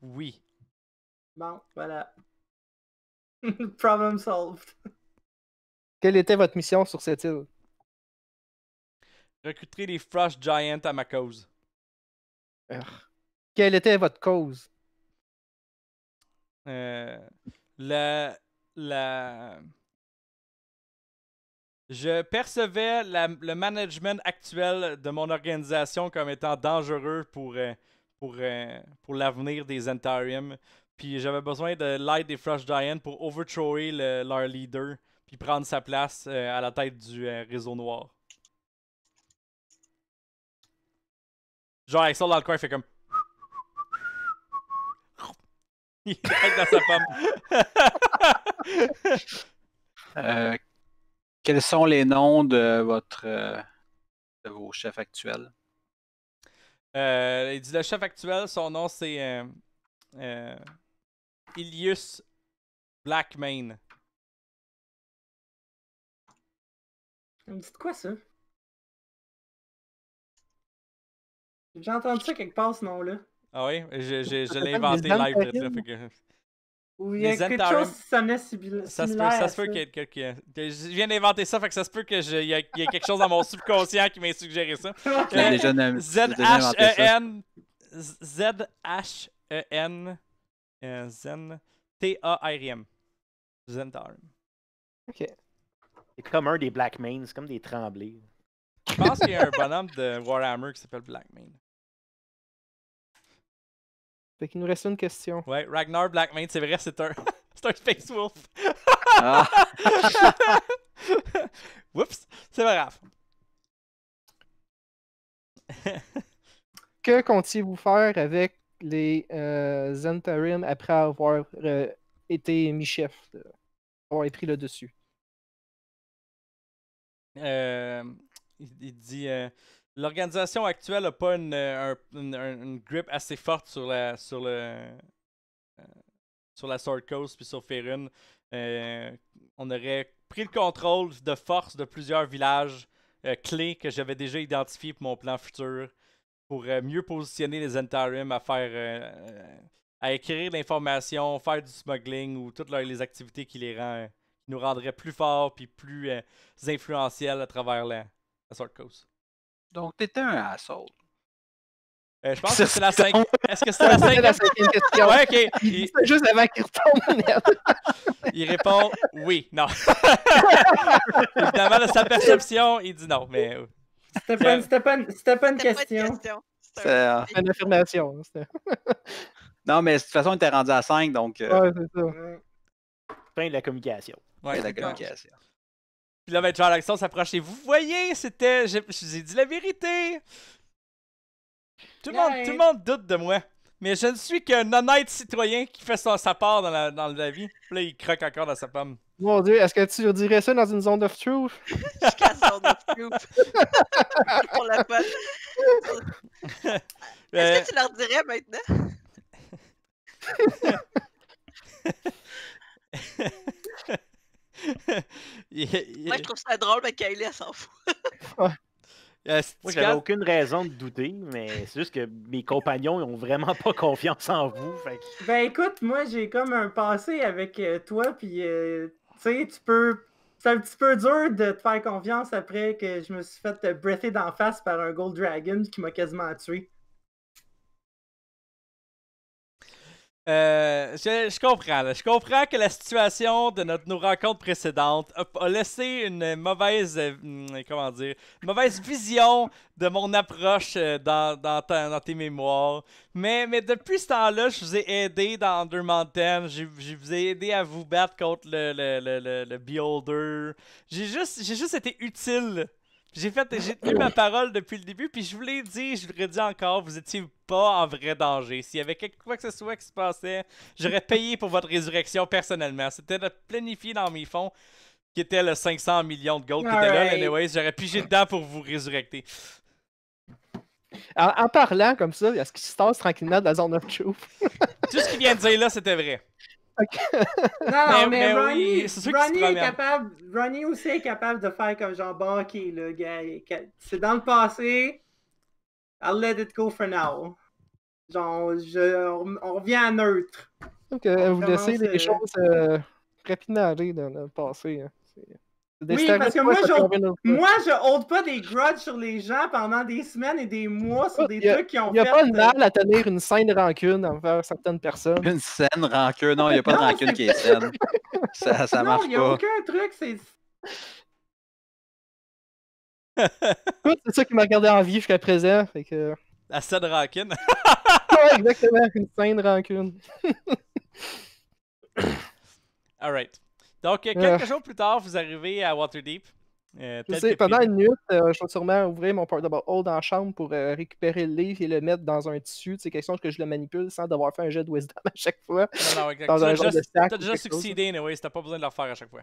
[SPEAKER 1] Oui. Bon, voilà. [laughs] Problem solved. Quelle était votre mission sur cette île?
[SPEAKER 2] Recruter les Frost Giants à ma cause.
[SPEAKER 4] quelle était
[SPEAKER 1] votre cause? Euh, la, la... Je percevais le
[SPEAKER 2] management actuel de mon organisation comme étant dangereux pour, euh, pour, euh, pour l'avenir des Entarium. Puis j'avais besoin de l'aide des Frost Giants pour overthrower leur leader puis prendre sa place à la tête du réseau noir. Genre, avec ça dans le coin, fait comme
[SPEAKER 8] [laughs] Il dans sa
[SPEAKER 3] pomme. Euh, quels sont les noms de votre euh, de vos chefs actuels?
[SPEAKER 2] Euh, il dit le chef actuel, son nom
[SPEAKER 1] c'est Ilius Blackmane. Vous me dites quoi ça? J'ai entendu ça quelque part ce nom-là. Ah oui, je, je, je l'ai [laughs] inventé live. Là,
[SPEAKER 8] que... Ou il y a quelque chose qui
[SPEAKER 5] Ça se peut, ça
[SPEAKER 2] qu'il y ait euh, Je viens d'inventer ça, fait que ça se peut qu'il y, a... ait quelque chose dans mon subconscient qui m'ait suggéré ça. Z-H-E-N... [laughs] Euh, Z-H-E-N... Z e e euh, Zen... T-A-R-M. Zentarum.
[SPEAKER 7] Ok. C'est comme un des Black Mains, c'est comme des tremblés.
[SPEAKER 2] Je pense qu'il y a un [laughs] bonhomme de Warhammer qui s'appelle Black Main.
[SPEAKER 4] Fait qu'il nous reste une question. Ouais,
[SPEAKER 2] Ragnar Blackmane, c'est vrai, c'est un... [laughs] c'est Space Wolf.
[SPEAKER 8] ah. [laughs]
[SPEAKER 2] Oups, c'est pas grave.
[SPEAKER 4] que comptiez-vous faire avec les euh, Zentarim après avoir euh, été mi-chef, euh, avoir pris le dessus?
[SPEAKER 2] Euh, il, dit euh, L'organisation actuelle n'a pas euh, une, grip assez forte sur la sur le euh, sur la Sword Coast puis sur Ferun. Euh, on aurait pris le contrôle de force de plusieurs villages clés que j'avais déjà identifiés pour mon plan futur pour mieux positionner les Entarim à faire à écrire l'information, faire du smuggling ou toutes les activités qui les rend, qui nous rendraient plus forts puis plus influentiels à travers la, la Sword Coast.
[SPEAKER 3] Donc, t'étais un asshole. Euh, je pense [laughs] que c'est la cinquième. Est-ce que c'est la 5 [laughs] la question. ouais, ok. Il... juste avant qu'il retourne.
[SPEAKER 1] [laughs] il répond
[SPEAKER 4] oui, non.
[SPEAKER 2] Évidemment, de sa perception, il dit non, mais.
[SPEAKER 4] C'était pas, une, pas, pas une question.
[SPEAKER 3] C'était une
[SPEAKER 4] affirmation. Hein,
[SPEAKER 3] non, mais de toute façon, il était rendu à 5, donc. Euh,
[SPEAKER 2] ouais, c'est ça.
[SPEAKER 8] Mm.
[SPEAKER 3] Fin de la communication. Ouais, la communication.
[SPEAKER 2] Puis là, ben, John à s'approche et vous voyez, c'était. Je vous ai dit la
[SPEAKER 5] vérité.
[SPEAKER 2] Tout le, monde, tout le monde doute de moi. Mais je ne suis qu'un honnête citoyen qui fait son, sa part dans la, dans la vie. Puis là, il croque encore dans sa pomme.
[SPEAKER 4] Mon Dieu, est-ce que tu dirais ça dans une zone of truth? [laughs] Je casse zone
[SPEAKER 6] of truth. [laughs] Pour la [laughs] Est-ce que euh. tu leur dirais maintenant?
[SPEAKER 8] [laughs] Moi, je trouve
[SPEAKER 6] ça drôle, mais Kylie, elle s'en fout. [laughs]
[SPEAKER 7] Euh, moi, j'avais aucune raison de douter, mais c'est juste que mes compagnons ont vraiment pas confiance en
[SPEAKER 5] vous. Ben écoute, moi j'ai comme un passé avec euh, toi, puis euh, tu sais, tu peux. C'est un petit peu dur de te faire confiance après que je me suis fait breather d'en face par un Gold Dragon qui m'a quasiment tué.
[SPEAKER 2] Euh, je, comprends. Je comprends que la situation de notre, nos rencontres précédentes a, laissé une mauvaise, hum, comment dire, mauvaise vision de mon approche euh, dans, tes mémoires. Mais, mais depuis ce temps-là, je vous ai aidé dans Under Mountain. Je, vous ai aidé à vous battre contre le, Beholder. J'ai juste, j'ai juste été utile j'ai fait, j'ai tenu ma parole depuis le début, puis je voulais l'ai dit, je vous l'ai dit encore, vous étiez pas en vrai danger. S'il y avait quelque quoi que ce soit qui se passait, j'aurais payé pour votre résurrection personnellement. C'était de planifier dans mes fonds, qui était le 500 millions de gold qui était là, anyways. J'aurais pigé dedans pour vous résurrecter.
[SPEAKER 4] En, parlant comme ça, il ce qui se passe tranquillement dans la zone of
[SPEAKER 2] truth. Tout ce qu'il vient de dire là, c'était vrai. [laughs] Non, mais,
[SPEAKER 5] Ronnie, capable, Ronnie aussi est capable de faire comme genre, bon, le gars, c'est dans le passé, I'll let it go for now. Genre, on, revient à neutre.
[SPEAKER 4] Donc, vous laissez les choses euh, rapidement dans le passé. Hein oui, parce que moi, je, moi,
[SPEAKER 5] je pas des grudges sur les gens pendant des semaines et des mois sur des trucs qui ont fait... Il n'y a pas euh, de
[SPEAKER 4] mal à tenir une saine rancune envers certaines personnes. Une
[SPEAKER 3] saine rancune? Non, il n'y a pas de rancune qui est saine. [laughs] Ça, ça marche pas. Non, il n'y a aucun
[SPEAKER 2] truc, c'est...
[SPEAKER 4] [laughs] c'est ça qui m'a gardé en vie jusqu'à présent, fait que...
[SPEAKER 2] La saine rancune? [laughs]
[SPEAKER 4] ouais, exactement, une saine rancune.
[SPEAKER 2] All right. Donc, euh. quelques jours plus tard, vous arrivez à Waterdeep. Euh, sais, pendant une
[SPEAKER 4] minute, euh, je vais sûrement ouvrir mon portable d'abord dans la chambre pour euh, récupérer le livre et le mettre dans un tissu. C'est quelque chose que je le manipule sans devoir faire un jet de wisdom [laughs] à chaque fois.
[SPEAKER 2] Non, non, exactement. déjà succédé, oui, t'as pas besoin de le refaire à chaque fois.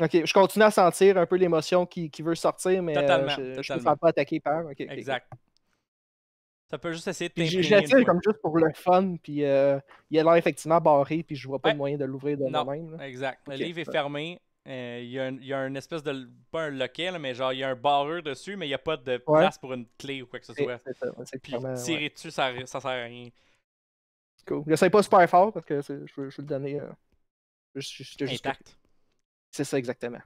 [SPEAKER 4] Ok, je continue à sentir un peu l'émotion qui, qui, veut sortir, mais je, ne je, me fais
[SPEAKER 2] pas attaquer par. exact. Ça peut juste essayer de J'attire comme juste pour
[SPEAKER 4] le fun, puis euh, il a l'air effectivement barré, puis je vois pas le de moyen de l'ouvrir de moi-même.
[SPEAKER 2] Exact. Le livre est fermé. Euh, il y, a, une espèce de. Pas un loquet, mais genre, il y a un barreur dessus, mais il n'y a pas de place pour une clé ou quoi que ce soit. C'est ça, Puis tirer dessus, ça, sert à rien.
[SPEAKER 4] Cool. Je sais pas super fort parce que je veux, le donner. Euh, Intact. C'est ça, exactement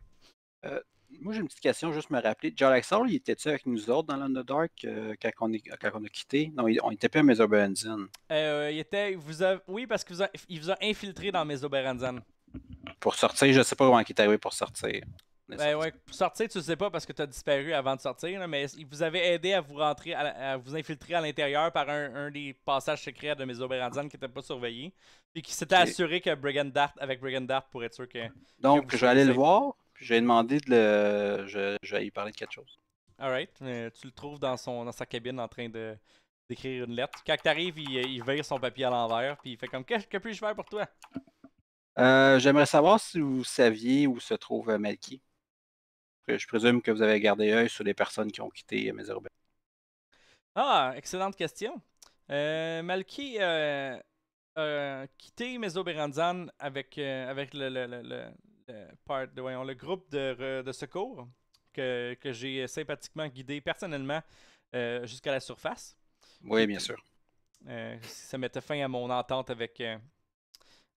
[SPEAKER 3] moi, j'ai une petite question, juste me rappeler. John il était-tu avec nous autres dans l'Underdark euh, quand, on est, quand on a quitté Non, il, on n'était pas à Mesoberanzan.
[SPEAKER 2] Euh, il était. Vous oui, parce qu'il vous, a, infiltré dans Mesoberanzan.
[SPEAKER 3] Pour sortir, je ne sais pas comment il est arrivé pour sortir.
[SPEAKER 2] Ben ouais, pour sortir, tu ne sais pas parce que tu as disparu avant de sortir, mais il vous avait aidé à vous rentrer, à, vous infiltrer à l'intérieur par un, des passages secrets de Mesoberanzan qui n'était pas surveillé. Puis qui s'était assuré que Brigand Dart, avec Brigand Dart pour être sûr que.
[SPEAKER 3] Donc, j'allais le voir j'ai demandé de le. Je, vais lui parler de quelque chose.
[SPEAKER 2] Alright. Euh, tu le trouves dans, son, dans sa cabine en train de d'écrire une lettre. Quand t'arrives, il, euh, il vire son papier à l'envers, puis il fait comme Que, que puis-je faire pour toi
[SPEAKER 3] euh, J'aimerais savoir si vous saviez où se trouve Malky. Je présume que vous avez gardé œil sur les personnes qui ont quitté Mesoberanzan.
[SPEAKER 2] Ah, excellente question. Euh, a quitté Mesoberanzan avec, avec le, le, euh, part, de, voyons, le groupe de, secours que, j'ai sympathiquement guidé personnellement euh, jusqu'à la surface. Oui, bien sûr. Euh, ça mettait fin à mon entente avec,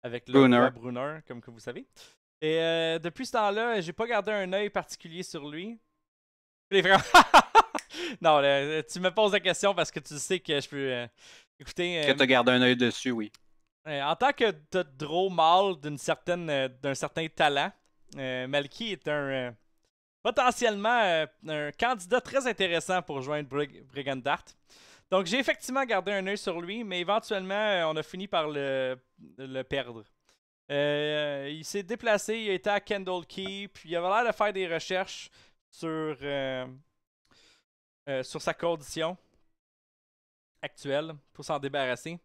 [SPEAKER 2] avec le Brunner. comme que vous savez. Et depuis ce temps-là, j'ai pas gardé un œil particulier sur lui. [laughs] non, tu me poses la question parce que tu sais que je peux. écouter. que tu
[SPEAKER 3] gardé un œil dessus, oui
[SPEAKER 2] en tant que drôle mâle d'une certaine, euh, d'un certain talent, euh, Malky est un euh, potentiellement un candidat très intéressant pour joindre Brig Brigandart. Donc j'ai effectivement gardé un œil sur lui, mais éventuellement on a fini par le, le perdre. il s'est déplacé, il a été à Kendall Key, puis il avait l'air de faire des recherches sur, sur sa condition actuelle pour s'en débarrasser.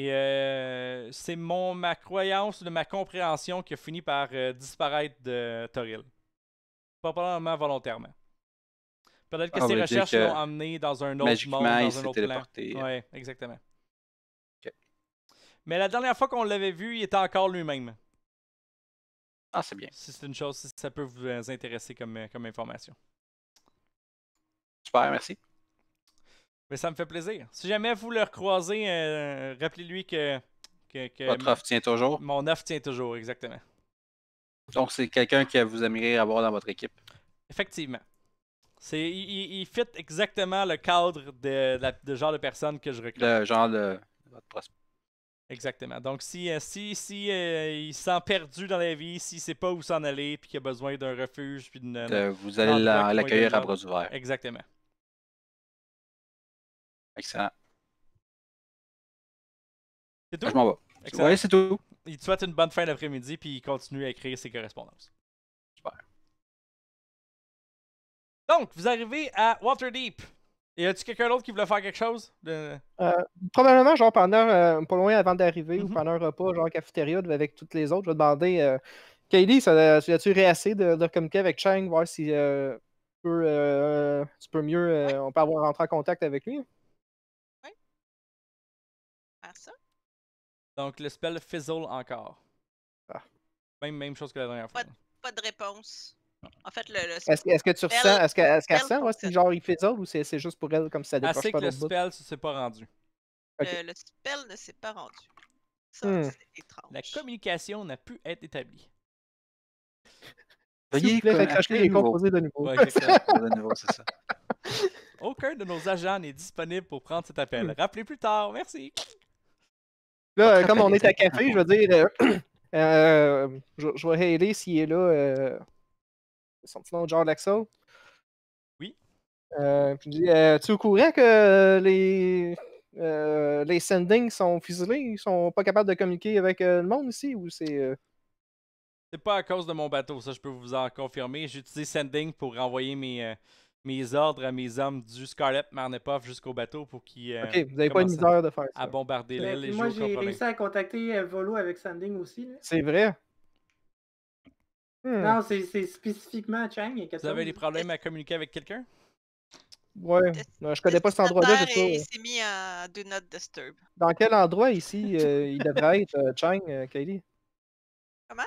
[SPEAKER 2] Et euh, c'est mon ma croyance de ma compréhension qui a fini par euh, disparaître de Toril. Pas probablement volontairement. Peut-être que ses ah, recherches l'ont amené dans un autre monde, dans un autre plan. Oui, exactement. Mais la dernière fois qu'on l'avait vu, il était encore lui-même. Ah, c'est bien. Si c'est une chose, si ça peut vous euh, intéresser comme, comme information. Super, merci. Mais ça me fait plaisir. Si jamais vous le recroisez, euh, rappelez-lui que, Votre
[SPEAKER 3] offre tient toujours.
[SPEAKER 2] Mon offre tient toujours, exactement.
[SPEAKER 3] Donc, c'est quelqu'un que vous aimeriez avoir dans votre équipe.
[SPEAKER 2] Effectivement. C'est, il, fit exactement le cadre de, genre de personne que je recrute. Le genre de votre prospect. Exactement. Donc, si, euh, si, si euh, il sent perdu dans la vie, s'il ne sait pas où s'en aller, puis qu'il a besoin d'un refuge, puis d'une. vous allez l'accueillir à bras ouverts. Exactement.
[SPEAKER 1] Excellent. C'est ah, tout? je m'en vais. c'est tout. Il te souhaite une bonne fin d'après-midi, puis il continue à écrire
[SPEAKER 2] ses correspondances. Super.
[SPEAKER 1] Donc, vous arrivez
[SPEAKER 2] à Waterdeep. Et as-tu quelqu'un d'autre qui voulait faire quelque chose? Euh,
[SPEAKER 1] probablement, genre, pendant,
[SPEAKER 4] euh, pas loin avant d'arriver, ou mhm. pendant un repas, genre, cafétéria, avec toutes les autres, je vais demander, euh, Kaylee, ça, tu réassé de, de communiquer avec Chang, voir si tu peux, mieux, on peut avoir rentré en contact avec lui?
[SPEAKER 2] Donc le spell Fizzle encore. Ah. Même, même chose que la dernière fois. Pas de, réponse.
[SPEAKER 6] En fait, le, Est-ce est que tu ressens, est-ce qu'elle est sent
[SPEAKER 4] genre il fizzle ou c'est juste pour elle comme ça décroche elle que le spell
[SPEAKER 2] ne s'est pas rendu. Le,
[SPEAKER 6] spell ne s'est pas rendu. Ça, hmm. c'est étrange. La communication n'a pu
[SPEAKER 2] être établie.
[SPEAKER 1] Veuillez vous plaît, cracher les de nouveau. [laughs] de nouveau, c'est ça.
[SPEAKER 2] Aucun de nos agents n'est disponible pour prendre cet appel. Rappelez plus tard. Merci.
[SPEAKER 4] Là, comme on est à café, je veux dire, euh, [clears throat] euh, je, je, vais aider s'il est là. Euh, son petit nom, George Axel. Oui. Euh, puis tu es au courant que les, les sendings sont fuselés, ils sont pas capables de communiquer avec le monde ici ou c'est.
[SPEAKER 2] C'est pas à cause de mon bateau, ça je peux vous en confirmer. J'utilise sending pour envoyer mes mes ordres à mes hommes du Scarlet Marnepoff jusqu'au bateau pour qu'ils. Euh, ok, vous n'avez pas une misère de faire ça. À bombarder
[SPEAKER 5] les Moi, j'ai réussi à contacter euh, Volo avec Sanding aussi. C'est
[SPEAKER 4] vrai?
[SPEAKER 2] Hmm. Non, c'est spécifiquement Chang. Et vous avez des problèmes à communiquer avec quelqu'un?
[SPEAKER 4] Ouais, je connais pas cet endroit-là. Il s'est
[SPEAKER 6] mis à Do Not
[SPEAKER 4] Disturb. Dans quel endroit ici euh, il devrait être, Chang, Kylie? Comment?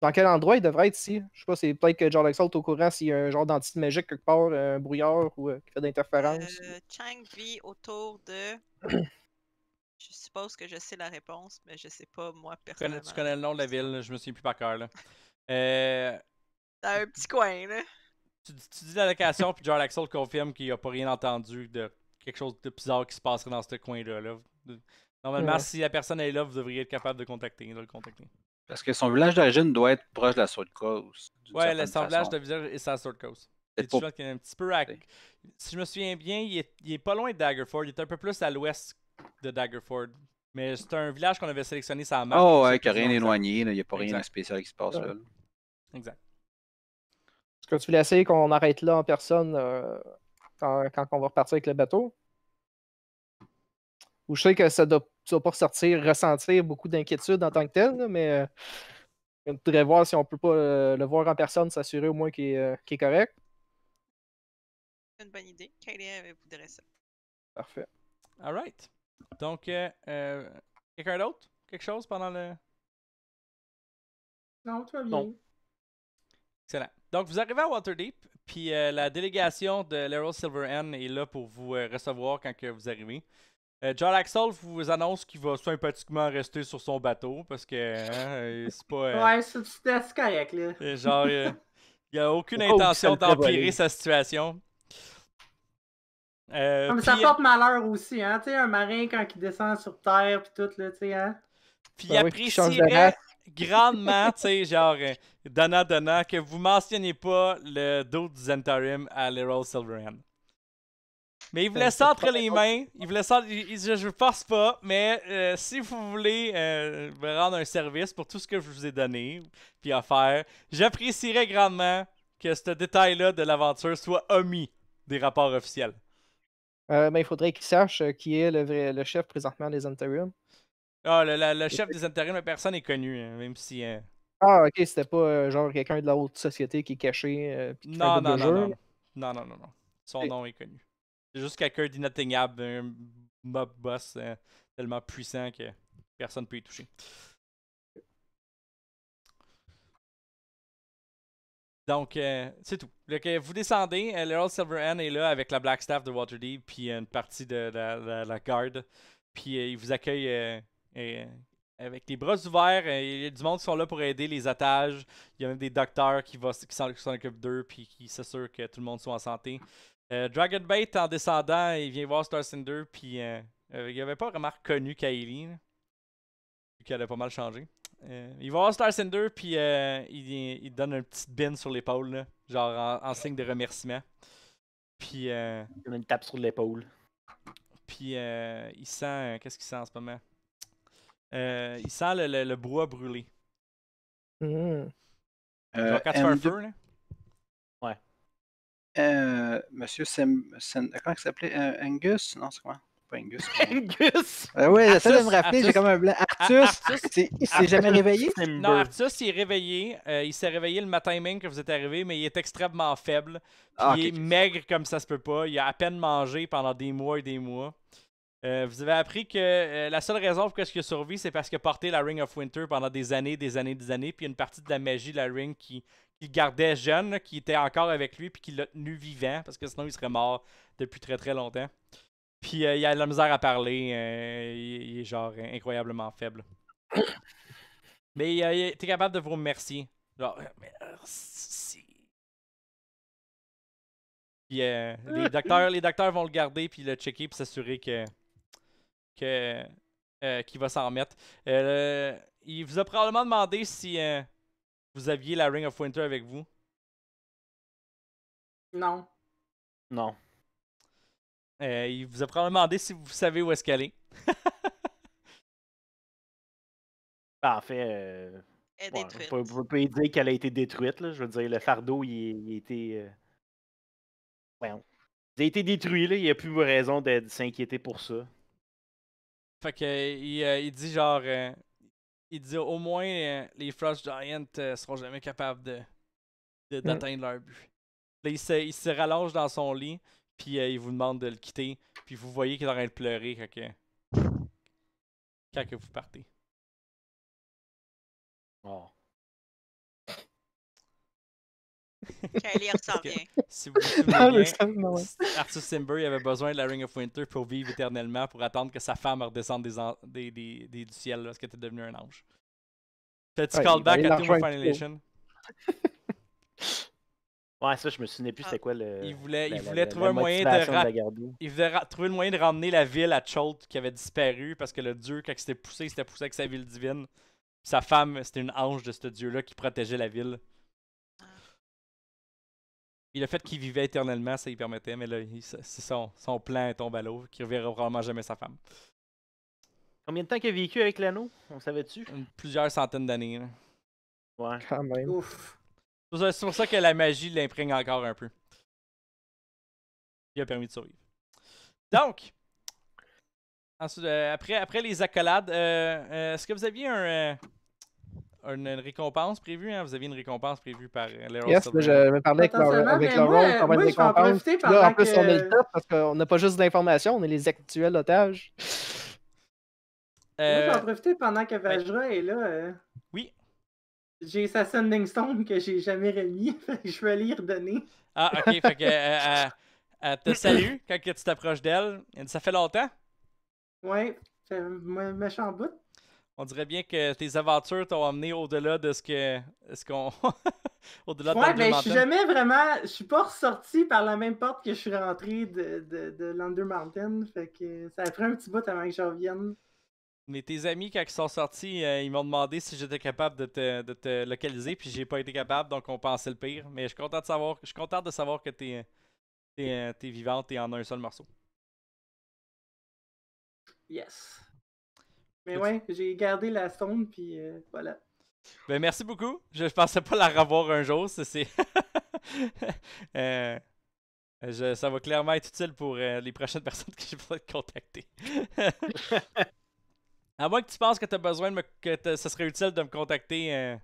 [SPEAKER 4] dans quel endroit il devrait être ici. Je sais pas, c'est peut-être que John Lexalt est au courant s'il y a un genre d'entité magique quelque part, un brouillard ou euh, qui fait d'interférence. Euh, Chang vit autour de. [coughs]
[SPEAKER 6] je suppose que je sais la réponse, mais je sais pas moi personnellement.
[SPEAKER 2] Tu connais, le nom de la ville, je me souviens plus par cœur. Là. Euh...
[SPEAKER 6] Dans un petit coin, là.
[SPEAKER 2] Tu, dis la location, puis John confirme qu'il a pas rien entendu de quelque chose de bizarre qui se passerait dans ce coin-là. Normalement, si la personne est là, vous devriez être capable de contacter, de le contacter.
[SPEAKER 3] Parce que son village d'origine doit être proche de la South Coast. Ouais, l'assemblage de
[SPEAKER 2] village est sur la South Coast. C'est pour... un petit peu à... Si je me souviens bien, il est, pas loin de Daggerford. Il est un peu plus à l'ouest de Daggerford. Mais c'est un village qu'on avait sélectionné sa map. Oh ouais, qui rien
[SPEAKER 3] éloigné. Il n'y a pas rien de spécial qui se passe là.
[SPEAKER 2] Exact.
[SPEAKER 4] Est-ce que tu voulais essayer qu'on arrête là en personne euh, quand, quand on va repartir avec le bateau? Ou je sais que ça doit tu vas pas ressentir beaucoup d'inquiétude en tant que tel, mais on euh, voudrait voir si on peut pas euh, le voir en personne, s'assurer au moins qu'il est, euh, correct. C'est une bonne
[SPEAKER 2] idée. Kylie voudrait ça. Parfait. All right. Donc, euh, quelqu'un d'autre? Quelque chose pendant le.
[SPEAKER 6] Non, tout va bien.
[SPEAKER 2] Excellent. Donc, vous arrivez à Waterdeep, puis la délégation de Silver Silverhand est là pour vous recevoir quand vous arrivez. Euh, John Axel vous annonce qu'il va sympathiquement rester sur son bateau parce que hein, euh, c'est pas. Euh,
[SPEAKER 5] ouais, c'est correct là. Et euh,
[SPEAKER 2] genre, il il a aucune [laughs] intention d'empirer sa situation. ça porte
[SPEAKER 5] malheur aussi, hein. Tu sais, un marin quand il descend sur terre puis tout là, tu sais, hein. Ben puis il apprécierait
[SPEAKER 2] [laughs] grandement, tu sais, genre, Donna Donna que vous mentionniez pas le dos du Zentarim à Leroy Silverhand. Mais il vous laisse entre les mains. Il vous ça, je ne pas, mais euh, si vous voulez euh, me rendre un service pour tout ce que je vous ai donné puis faire, j'apprécierais grandement que ce détail-là de l'aventure soit omis des rapports officiels.
[SPEAKER 4] Euh, mais il faudrait qu'il sache qui est le, vrai, le chef présentement des Interim.
[SPEAKER 2] Ah, le, chef des Interim, personne n'est connu, hein, même si. Hein.
[SPEAKER 4] Ah, ok, c'était pas genre quelqu'un de la haute société qui est caché. non, non, non,
[SPEAKER 2] non, non, non, Son nom est connu jusqu'à' juste quelqu'un d'inatteignable, un mob boss euh, tellement puissant que personne ne peut y toucher. Donc, euh, c'est tout. vous descendez, All euh, l'Earl Silverhand est là avec la Black Staff de Waterdeep, puis une partie de la, garde. Puis il vous accueille avec les bras ouverts. Il y a du monde qui sont là pour aider les otages. Il y a même des docteurs qui, sont qui s'en occupent 2, puis qui s'assurent que tout le monde soit en santé. Euh, Dragon Bait en descendant, il vient voir Star Cinder, puis il euh, euh, il avait pas remarque reconnu Kylie, vu qu'elle avait pas mal changé. il va voir Star Cinder, puis il, il, donne un petit bin sur l'épaule, genre en, signe de remerciement. Puis. il
[SPEAKER 7] donne une tape sur l'épaule.
[SPEAKER 2] Puis il sent. Qu'est-ce qu'il sent en ce moment Il sent le, bois brûlé.
[SPEAKER 3] Il
[SPEAKER 8] mm.
[SPEAKER 1] quand tu fais un feu, là.
[SPEAKER 3] Euh, monsieur Sim, comment il s'appelait euh, Angus Non, c'est quoi Pas Angus. [laughs] Angus! Euh, ouais, j'essaie de me rappeler, j'ai comme un blanc. Artus, il s'est jamais réveillé Non, Artus, il est
[SPEAKER 2] réveillé. il s'est réveillé le matin même que vous êtes arrivé, mais il est extrêmement faible. Ah, il est maigre comme ça se peut pas. Il a à peine mangé pendant des mois et des mois. vous avez appris que la seule raison pour laquelle il a survécu, c'est parce qu'il a porté la Ring of Winter pendant des années, des années, des années. Puis il y a une partie de la magie de la Ring qui il gardait jeune, qui était encore avec lui, puis qu'il l'a tenu vivant, parce que sinon il serait mort depuis très très longtemps. Puis euh, il a de la misère à parler, euh, il, est genre incroyablement faible. Mais euh, t'es capable de vous remercier. Genre,
[SPEAKER 8] merci.
[SPEAKER 2] Puis les, [laughs] docteurs, les docteurs vont le garder, puis le checker, puis s'assurer que. que qu'il va s'en remettre. il vous a probablement demandé si vous aviez la Ring of Winter avec vous?
[SPEAKER 5] Non.
[SPEAKER 7] Non.
[SPEAKER 2] Euh, il vous a probablement demandé si vous savez où est-ce qu'elle est. [laughs]
[SPEAKER 7] Ben, en fait, euh, elle détruite. on, dire qu'elle a été détruite. Là. Je veux dire, le fardeau, il, a été. Euh, il a été détruit. Là. Il n'y a plus raison de, s'inquiéter pour ça.
[SPEAKER 2] Fait que, il dit genre il dit, au moins euh, les Frost Giants euh, seront jamais capables de, mm. d'atteindre leur but. Là, il se, rallonge dans son lit,
[SPEAKER 1] puis euh, il vous demande de le quitter, puis vous voyez qu'il est en train de pleurer quand, que vous partez. Oh.
[SPEAKER 2] Arthur Simber avait besoin de la Ring of Winter pour vivre éternellement, pour attendre que sa femme redescende des des, des, du ciel parce qu'elle était devenue un ange.
[SPEAKER 8] petit callback à Tomb
[SPEAKER 2] [laughs]
[SPEAKER 7] Ouais, ça, je me souvenais plus c'était quoi le. Il voulait, il voulait trouver un moyen
[SPEAKER 2] de. il voulait trouver le moyen de ramener la ville à Cholt qui avait disparu parce que le dieu, quand il s'était poussé, il s'était poussé avec sa ville divine. Sa femme, c'était une ange de ce dieu-là qui protégeait la ville le fait qu'il vivait éternellement, ça lui permettait, mais là, il, son, son, plan tombe à l'eau, qu'il reverra probablement jamais sa femme. Combien de temps qu'il a vécu avec l'anneau On savait-tu Plusieurs centaines d'années. Ouais. Quand même. C'est pour ça que la magie l'imprègne encore un peu. Il a permis de survivre. Donc, ensuite, euh, après, les accolades, euh, euh, est-ce que vous aviez un une, récompense prévue. Hein? Vous aviez une récompense prévue par euh, Laurel Yes, mais je me parlais avec Laurel, avec Laurel on récompense. En là, en plus, on
[SPEAKER 4] est le top parce qu'on n'a pas juste d'informations, on est les actuels otages.
[SPEAKER 5] Euh... Moi, je vais en euh, profiter pendant que ben, Vajra est là. Euh. Oui. J'ai sa Sending Stone que j'ai jamais remis. [laughs] je vais lui redonner.
[SPEAKER 2] Ah, ok. fait que, elle te salue quand tu t'approches d'elle. Ça fait longtemps?
[SPEAKER 5] Oui, c'est un méchant bout
[SPEAKER 2] on dirait bien que tes aventures t'ont amené au-delà de ce que. ce qu'on.
[SPEAKER 5] [laughs]
[SPEAKER 2] au-delà de ouais, mais ben, je suis jamais
[SPEAKER 5] vraiment. Je suis pas ressorti par la même porte que je suis rentré de, de, de l'Under Mountain. Fait que ça a pris un petit bout avant que j'en revienne.
[SPEAKER 2] Mais tes amis, quand ils sont sortis, euh, ils m'ont demandé si j'étais capable de te, localiser, puis j'ai pas été capable, donc on pensait le pire. Mais je suis content de savoir, je suis content de savoir que t'es es, euh, vivante et en un seul morceau.
[SPEAKER 1] Yes.
[SPEAKER 5] Mais ouais, j'ai gardé la sonde, puis euh, voilà.
[SPEAKER 2] Ben, merci beaucoup. Je, pensais pas la revoir un jour. C'est. [laughs] Euh, ça va clairement être utile pour euh, les prochaines [laughs] personnes que je vais contacter. [laughs] à moins que tu penses que tu besoin de que ce serait utile de me contacter.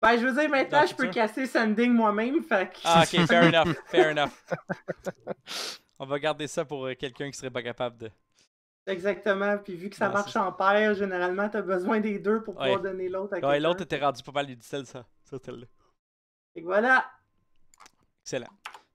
[SPEAKER 5] Ben, je veux dire, maintenant, je peux casser Sending moi-même. Fait Ah, ok,
[SPEAKER 2] fair enough. Fair enough. On va garder ça pour quelqu'un qui serait pas capable de.
[SPEAKER 5] Exactement. Puis vu que ça marche en paire, généralement, t'as besoin des deux pour pouvoir donner l'autre à ouais, L'autre
[SPEAKER 2] était rendu pas mal utile, ça. ça là Et voilà. Excellent.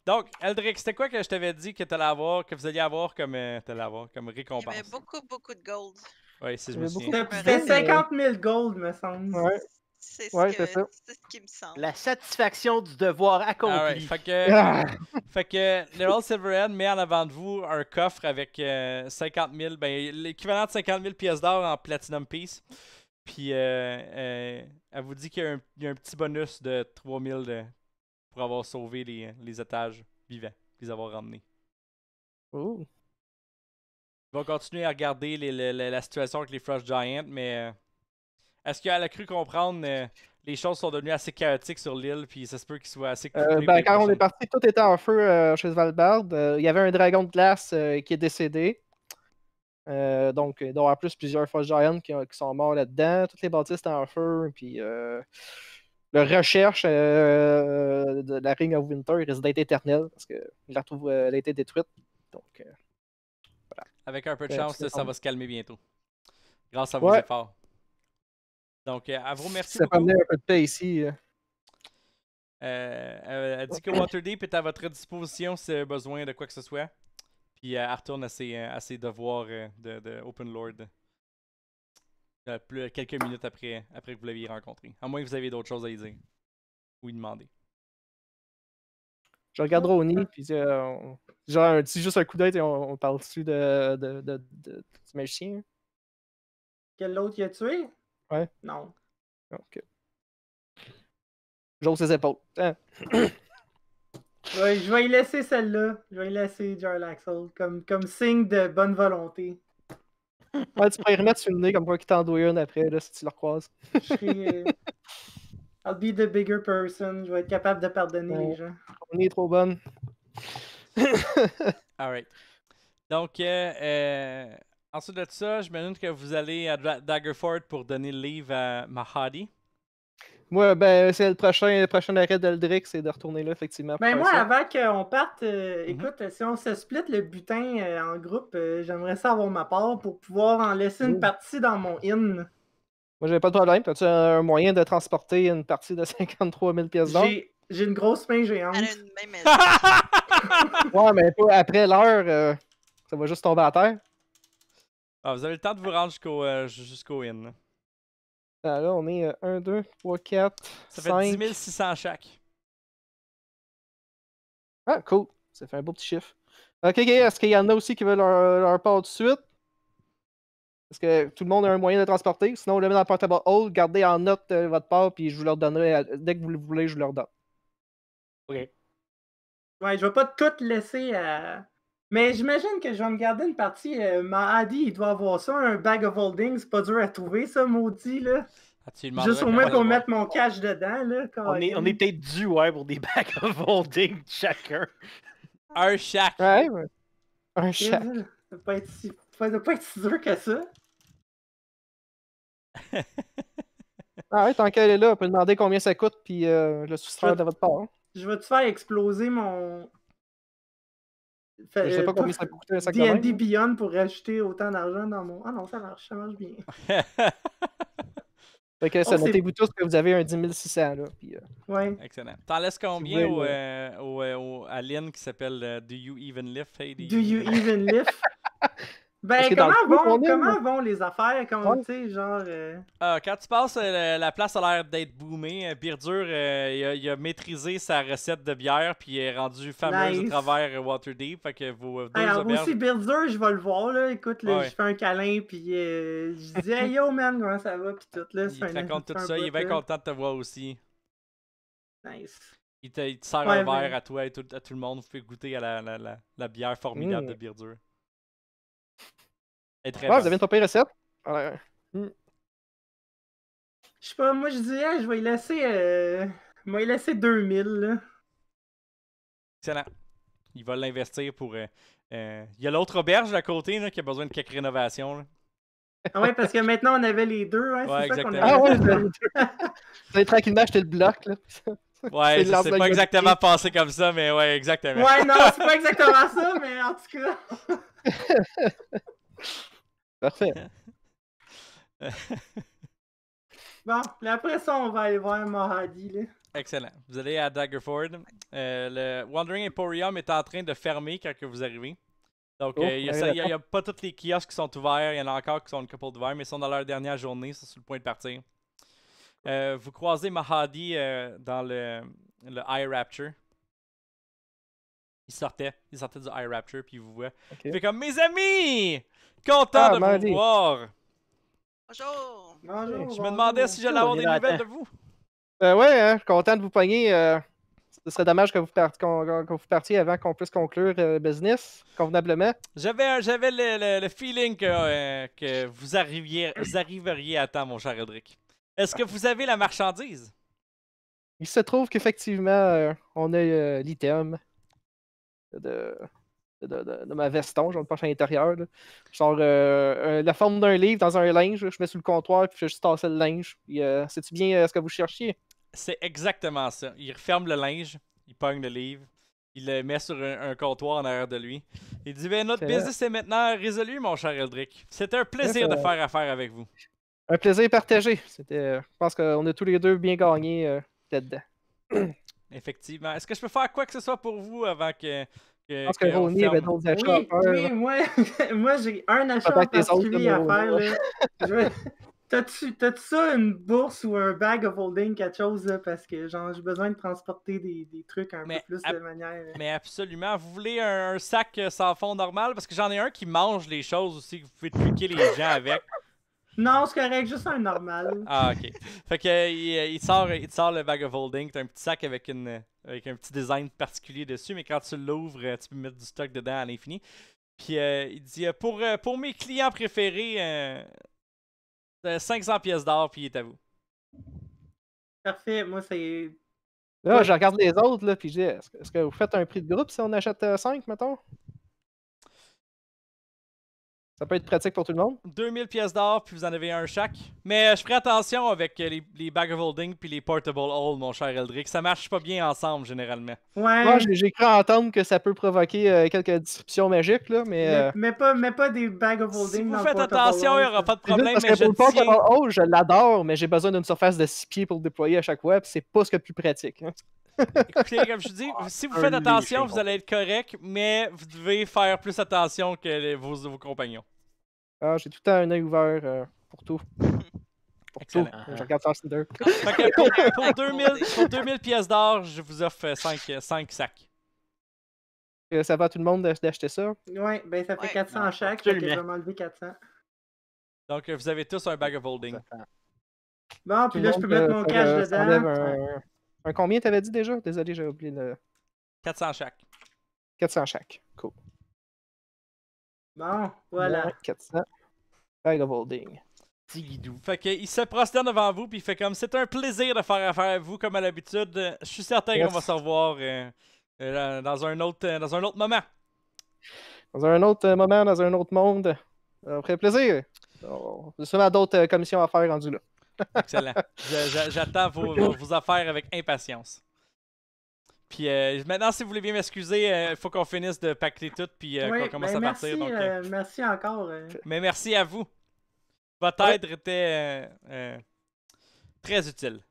[SPEAKER 2] Donc, Eldrick, c'était quoi que je t'avais dit que t'allais avoir, que vous alliez avoir comme, euh, avoir comme récompense? Il y avait
[SPEAKER 6] beaucoup, beaucoup de
[SPEAKER 2] gold. Oui, si je me souviens. C'était 50
[SPEAKER 5] 000 gold, me semble. Ouais. C'est ce, ce qui me semble. La
[SPEAKER 2] satisfaction du devoir ah accompli. Fait, que... Ah! fait que Laurel Silverhead met en avant de vous un coffre avec 50 euh, 000, ben, l'équivalent de 50 000 pièces d'or en Platinum Piece. Puis euh, euh, elle vous dit qu'il y, a un petit bonus de 3 000 pour avoir sauvé les, les vivants, les avoir ramenés. On oh. Ils vont continuer à regarder la situation avec les Frost Giants, mais est-ce qu'elle a cru comprendre euh, les choses sont devenues assez chaotiques sur l'île, puis ça se peut qu'il soit assez. Euh, ben, quand on est
[SPEAKER 4] parti, tout était en feu euh, chez Valbard. Euh, il y avait un dragon de glace qui est décédé. donc, il doit plus plusieurs fois, Giants qui, sont morts là-dedans. Toutes les bâtisses étaient en feu, puis la recherche de la Ring of Winter risque d'être éternelle parce que la trouve, elle a été détruite.
[SPEAKER 2] Donc, voilà. Avec un peu de chance, ça, va se calmer bientôt. Grâce à vos efforts. Donc, euh, à vous remercier Ça un peu de paix ici. Euh. Euh, elle dit que Waterdeep est à votre disposition si elle a besoin de quoi que ce soit. Puis elle retourne à ses, devoirs de, de, Open Lord plus, quelques minutes après, après que vous l'aviez rencontré. À moins que vous avez d'autres choses à dire ou lui demander.
[SPEAKER 4] Je regarderai au nid, puis genre un juste un coup d'œil, et on parle dessus de, de, de, de, magicien.
[SPEAKER 5] Quel autre il a tué Ouais. Non.
[SPEAKER 4] Ah, ok. J'ose ses
[SPEAKER 5] épaules. Hein? [coughs] je vais y laisser celle-là. Je vais y laisser Jarl Axel comme, comme signe de bonne volonté. [coughs] Ouais, tu peux y remettre sur le nez comme quoi
[SPEAKER 4] qu'il t'en doit une après là, si tu le recroises. je
[SPEAKER 5] serai, euh, I'll be the bigger person. Je vais être capable de pardonner les gens. On est trop bonne.
[SPEAKER 2] [coughs] Alright. Donc, euh, euh Ensuite de ça, je demande que vous allez à Daggerford pour donner le livre à Mahadi.
[SPEAKER 4] Moi, ben, c'est le prochain, le prochain arrêt d'Aldric, c'est de retourner là, effectivement. Mais ben moi,
[SPEAKER 5] avant qu'on parte, euh, mhm. écoute, si on se split le butin euh, en groupe, euh, j'aimerais ça avoir ma part pour pouvoir en laisser une partie dans mon in. Moi,
[SPEAKER 4] j'avais pas de problème. as un moyen de transporter une partie de 53 [laughs] 000 pièces d'or?
[SPEAKER 5] J'ai une grosse main géante. [laughs]
[SPEAKER 4] ouais, mais après l'heure, ça va juste tomber à terre.
[SPEAKER 2] Ah, vous avez le temps de vous rendre jusqu'au euh, jusqu'au in.
[SPEAKER 4] Ah, ben là, on est 1, 2, 3, 4. Ça fait 10
[SPEAKER 2] 600 chaque.
[SPEAKER 4] Ah, cool. Ça fait un beau petit chiffre. Ok, est-ce qu'il y en a aussi qui veulent euh, leur, part tout de suite? Est-ce que tout le monde a un moyen de transporter? Sinon, on le met dans le portable Hold, gardez en note euh, votre part, puis je vous le donnerai, dès que vous le voulez, je vous le
[SPEAKER 5] donne. Ok. Ouais, je vais pas tout laisser à. Mais j'imagine que je vais me garder une partie. Euh, ma Adi, il doit avoir ça, un bag of holdings, C'est pas dur à trouver, ça, maudit, là. Ah, Juste au moins qu'on mettre mon cash dedans, là. on, est, on
[SPEAKER 7] peut-être dû, ouais, pour des [laughs] bag of holdings chacun. un chaque. Ouais, ouais. Un chaque. Ça être doit pas être si dur que ça.
[SPEAKER 4] [laughs] ah ouais, tant qu'elle est là, on peut demander combien ça coûte, puis euh, le soustraire de votre part.
[SPEAKER 5] Je vais te faire exploser mon, fait, je sais euh, pas combien ça peut coûter un sac même. D&D Beyond pour rajouter autant d'argent dans mon... Ah non, ça marche, ça marche bien. [laughs]
[SPEAKER 4] fait que ça, oh, notez-vous tous que vous avez un 10 600, là. Puis, euh,
[SPEAKER 5] ouais.
[SPEAKER 2] Excellent. T'en laisses combien au, euh, au, à Lynn qui s'appelle Do You Even Lift? do, you
[SPEAKER 5] Even Lift? [laughs] Ben, comment, vont, comment vont les affaires? Comme, genre. Euh...
[SPEAKER 2] Ah, quand tu passes, euh, la place a l'air d'être boomée. Euh, Birdur, euh, il, a, maîtrisé sa recette de bière, puis il est rendu fameux à travers Waterdeep. Fait que vos deux Alors, aussi,
[SPEAKER 5] Birdur, je vais le voir, Écoute, je fais un câlin, puis je dis, [laughs] hey, yo, man, comment ça va? Il te raconte tout ça, il est bien content
[SPEAKER 2] de te voir aussi. Nice. Il te, sert un verre à toi et tout, à tout le monde. Vous pouvez goûter à la, la, la, bière formidable mmh. de Birdur ouais, vous avez une
[SPEAKER 4] papier recette? Hmm.
[SPEAKER 5] Je sais pas, moi je disais, je vais y laisser. Euh... Je 2000. Là.
[SPEAKER 2] Excellent. Il va l'investir pour. Euh, euh, il y a l'autre auberge à côté là, qui a besoin de quelques rénovations.
[SPEAKER 5] Ah ouais, parce que maintenant on avait les deux. Hein, ouais, c'est ça qu'on avait. Ah ouais, [laughs] vous de tranquillement acheté le bloc. Là. Ouais, c'est pas exactement
[SPEAKER 2] passé comme ça, mais ouais, exactement. Ouais, non, c'est pas
[SPEAKER 5] exactement ça, mais en tout cas.
[SPEAKER 2] [laughs] Parfait. [laughs]
[SPEAKER 5] bon, après ça, on va aller voir Mahadi.
[SPEAKER 2] Excellent. Vous allez à Daggerford. Euh, le Wandering Emporium est en train de fermer quand vous arrivez. Donc, oh, euh, il n'y a, pas toutes les kiosques qui sont ouverts. Il y en a encore qui sont un couple d'ouverts, mais ils sont dans leur dernière journée. c'est sur le point de partir. Euh, vous croisez Mahadi dans le, le High Rapture. Il sortait. Il sortait du High Rapture, puis il vous voit. Il fait comme Mes amis Content ah, de vous voir.
[SPEAKER 5] Bonjour. je
[SPEAKER 2] me demandais si j'allais avoir des nouvelles de vous.
[SPEAKER 4] Euh, ouais, hein, content de vous pogner. Euh, ce serait dommage que vous, partiez avant qu'on puisse conclure le euh, business convenablement.
[SPEAKER 2] J'avais j'avais le, feeling que, euh, vous, arriviez, arriveriez à temps, mon cher Edric. Est-ce que vous avez la marchandise?
[SPEAKER 4] Il se trouve qu'effectivement, on a l'item de de, ma veston, genre de poche à l'intérieur. Genre euh, la forme d'un livre dans un linge, je mets sous le comptoir puis je fais le linge. Euh, c'est-tu bien euh, ce que vous cherchiez?
[SPEAKER 2] C'est exactement ça. Il referme le linge, il pogne le livre, il le met sur un, comptoir en arrière de lui. Il dit ben, Notre business est maintenant résolu, mon cher Eldrick. C'était un plaisir de faire affaire avec vous.
[SPEAKER 4] Un plaisir partagé. C'était, Je pense qu'on a tous les deux bien gagné là-dedans.
[SPEAKER 2] Effectivement. Est-ce que je peux faire quoi que ce soit pour vous avant que parce que, avait ah,
[SPEAKER 5] ben, oui, [laughs] moi, j'ai un achat particulier à faire. [laughs] T'as-tu, ça, une bourse ou un bag of holding, quelque chose, parce que j'ai besoin de transporter des, trucs un peu plus de manière. Euh,
[SPEAKER 2] mais absolument. Vous voulez un, sac euh, sans fond normal? Parce que j'en ai un qui mange les choses aussi, que vous pouvez truquer les gens avec.
[SPEAKER 5] Non, c'est correct, juste un normal.
[SPEAKER 2] Ah, ok. Fait que euh, euh, il, sort, il sort le bag of holding, t'as un petit sac avec, une, euh, avec un petit design particulier dessus, mais quand tu l'ouvres, tu peux mettre du stock dedans à l'infini. Puis il dit pour, pour mes clients préférés, 500 pièces d'or, puis il est à vous. Parfait, moi c'est. Là, je
[SPEAKER 4] regarde les autres, là, puis je dis est-ce que vous faites un prix de groupe si on achète 5, mettons ça peut être pratique pour tout le monde.
[SPEAKER 2] 2000 pièces d'or, puis vous en avez un chaque. Mais euh, je ferai attention avec euh, les, bag of holding puis les portable hold, mon cher Eldrick. Ça marche pas bien ensemble, généralement. Ouais. Moi,
[SPEAKER 4] j'ai cru entendre que ça peut provoquer euh, quelques disruptions magiques, là, mais...
[SPEAKER 5] Mais, pas, mais pas des bag of holding Si vous faites attention, il n'y aura pas de problème, parce que le portable
[SPEAKER 4] hold, je l'adore, mais j'ai besoin d'une surface de 6 pieds pour le déployer à chaque web. c'est pas ce que plus pratique. Hein.
[SPEAKER 2] Écoutez, comme je dis, ah, si vous faites attention, vous allez être correct, mais vous devez faire plus attention que vos, compagnons.
[SPEAKER 4] Ah, j'ai tout le temps un œil ouvert euh, pour tout. [laughs] Pour Excellent. tout. Euh, je regarde sans c'est pour,
[SPEAKER 2] [laughs] pour, 2000, pour 2000 pièces d'or, je vous offre 5, sacs.
[SPEAKER 4] Euh, ça va à tout le monde d'acheter ça?
[SPEAKER 5] Oui, ben ça fait 400 chaque, donc je vais m'enlever 400.
[SPEAKER 2] Donc vous avez tous un bag of
[SPEAKER 8] holding.
[SPEAKER 5] Bon,
[SPEAKER 2] puis là, je peux mettre mon
[SPEAKER 8] cash dedans
[SPEAKER 5] combien t'avais
[SPEAKER 4] dit déjà Désolé, j'ai oublié le. 400 chaque. 400 chaque. Cool. Bon, voilà. 400. Bag of holding. Tigidou.
[SPEAKER 2] Fait qu'il se prosterne devant vous, puis il fait comme c'est un plaisir de faire affaire à vous, comme à l'habitude. Je suis certain qu'on va se revoir dans, un autre, dans un autre moment.
[SPEAKER 4] Dans un autre moment, dans un autre monde. Ça ferait plaisir. On a d'autres commissions
[SPEAKER 2] à faire rendues là. Excellent. J'attends vos, affaires avec impatience. Puis euh, maintenant, si vous voulez bien m'excuser, euh, il faut qu'on finisse de paqueter tout puis euh, qu'on commence ben à merci, partir.
[SPEAKER 5] merci encore.
[SPEAKER 2] Mais merci à vous. Votre aide
[SPEAKER 1] était très utile.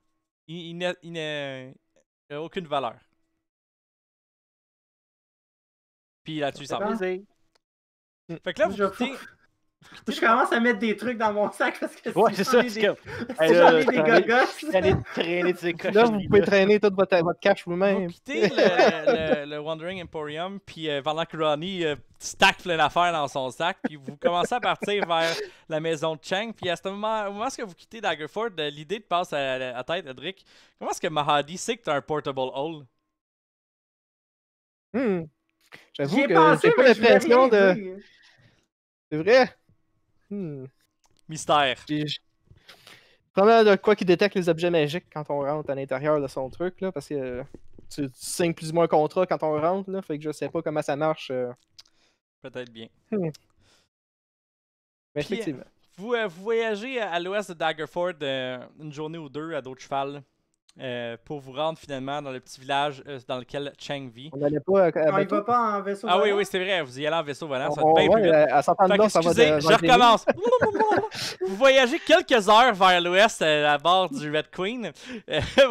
[SPEAKER 1] Il, n'a aucune valeur. Puis là-dessus, ça va. Fait que là, vous, je commence à mettre des trucs dans mon sac parce que ouais,
[SPEAKER 5] c'est ça, des... Comme... là, des [laughs] de ces [laughs] vous pouvez
[SPEAKER 4] traîner toute votre, votre cash vous-même. Quittez
[SPEAKER 2] le, le, le, Wandering Emporium, puis euh, pendant que euh, stack plein d'affaires dans son sac, puis vous commencez à partir vers la maison de Chang, puis à ce moment, au moment où vous quittez Daggerford, euh, l'idée te passe à, la tête, Edric. Comment est-ce que Mahadi sait que t'as un portable hole?
[SPEAKER 8] Hmm. J'avoue que j'ai pas l'impression
[SPEAKER 1] de... C'est vrai. Mystère.
[SPEAKER 4] Probablement de quoi qui détecte les objets magiques quand on rentre à l'intérieur de son truc, là, parce que tu, signes plus ou moins un contrat quand on rentre, là, fait que je sais pas comment ça marche. Euh.
[SPEAKER 2] Peut-être bien. Hmm. Vous, euh, vous, voyagez à l'ouest de Daggerford euh, une journée ou deux à d'autres chevals euh, pour vous rendre finalement dans le petit village euh, dans lequel Cheng vit. On n'allait pas. Euh,
[SPEAKER 5] pas en vaisseau
[SPEAKER 2] Ah oui, oui, c'est vrai, vous y allez en vaisseau volant, ça va bien plus vite. À ça va je recommence. [laughs] vous voyagez quelques heures vers l'ouest à bord du Red Queen.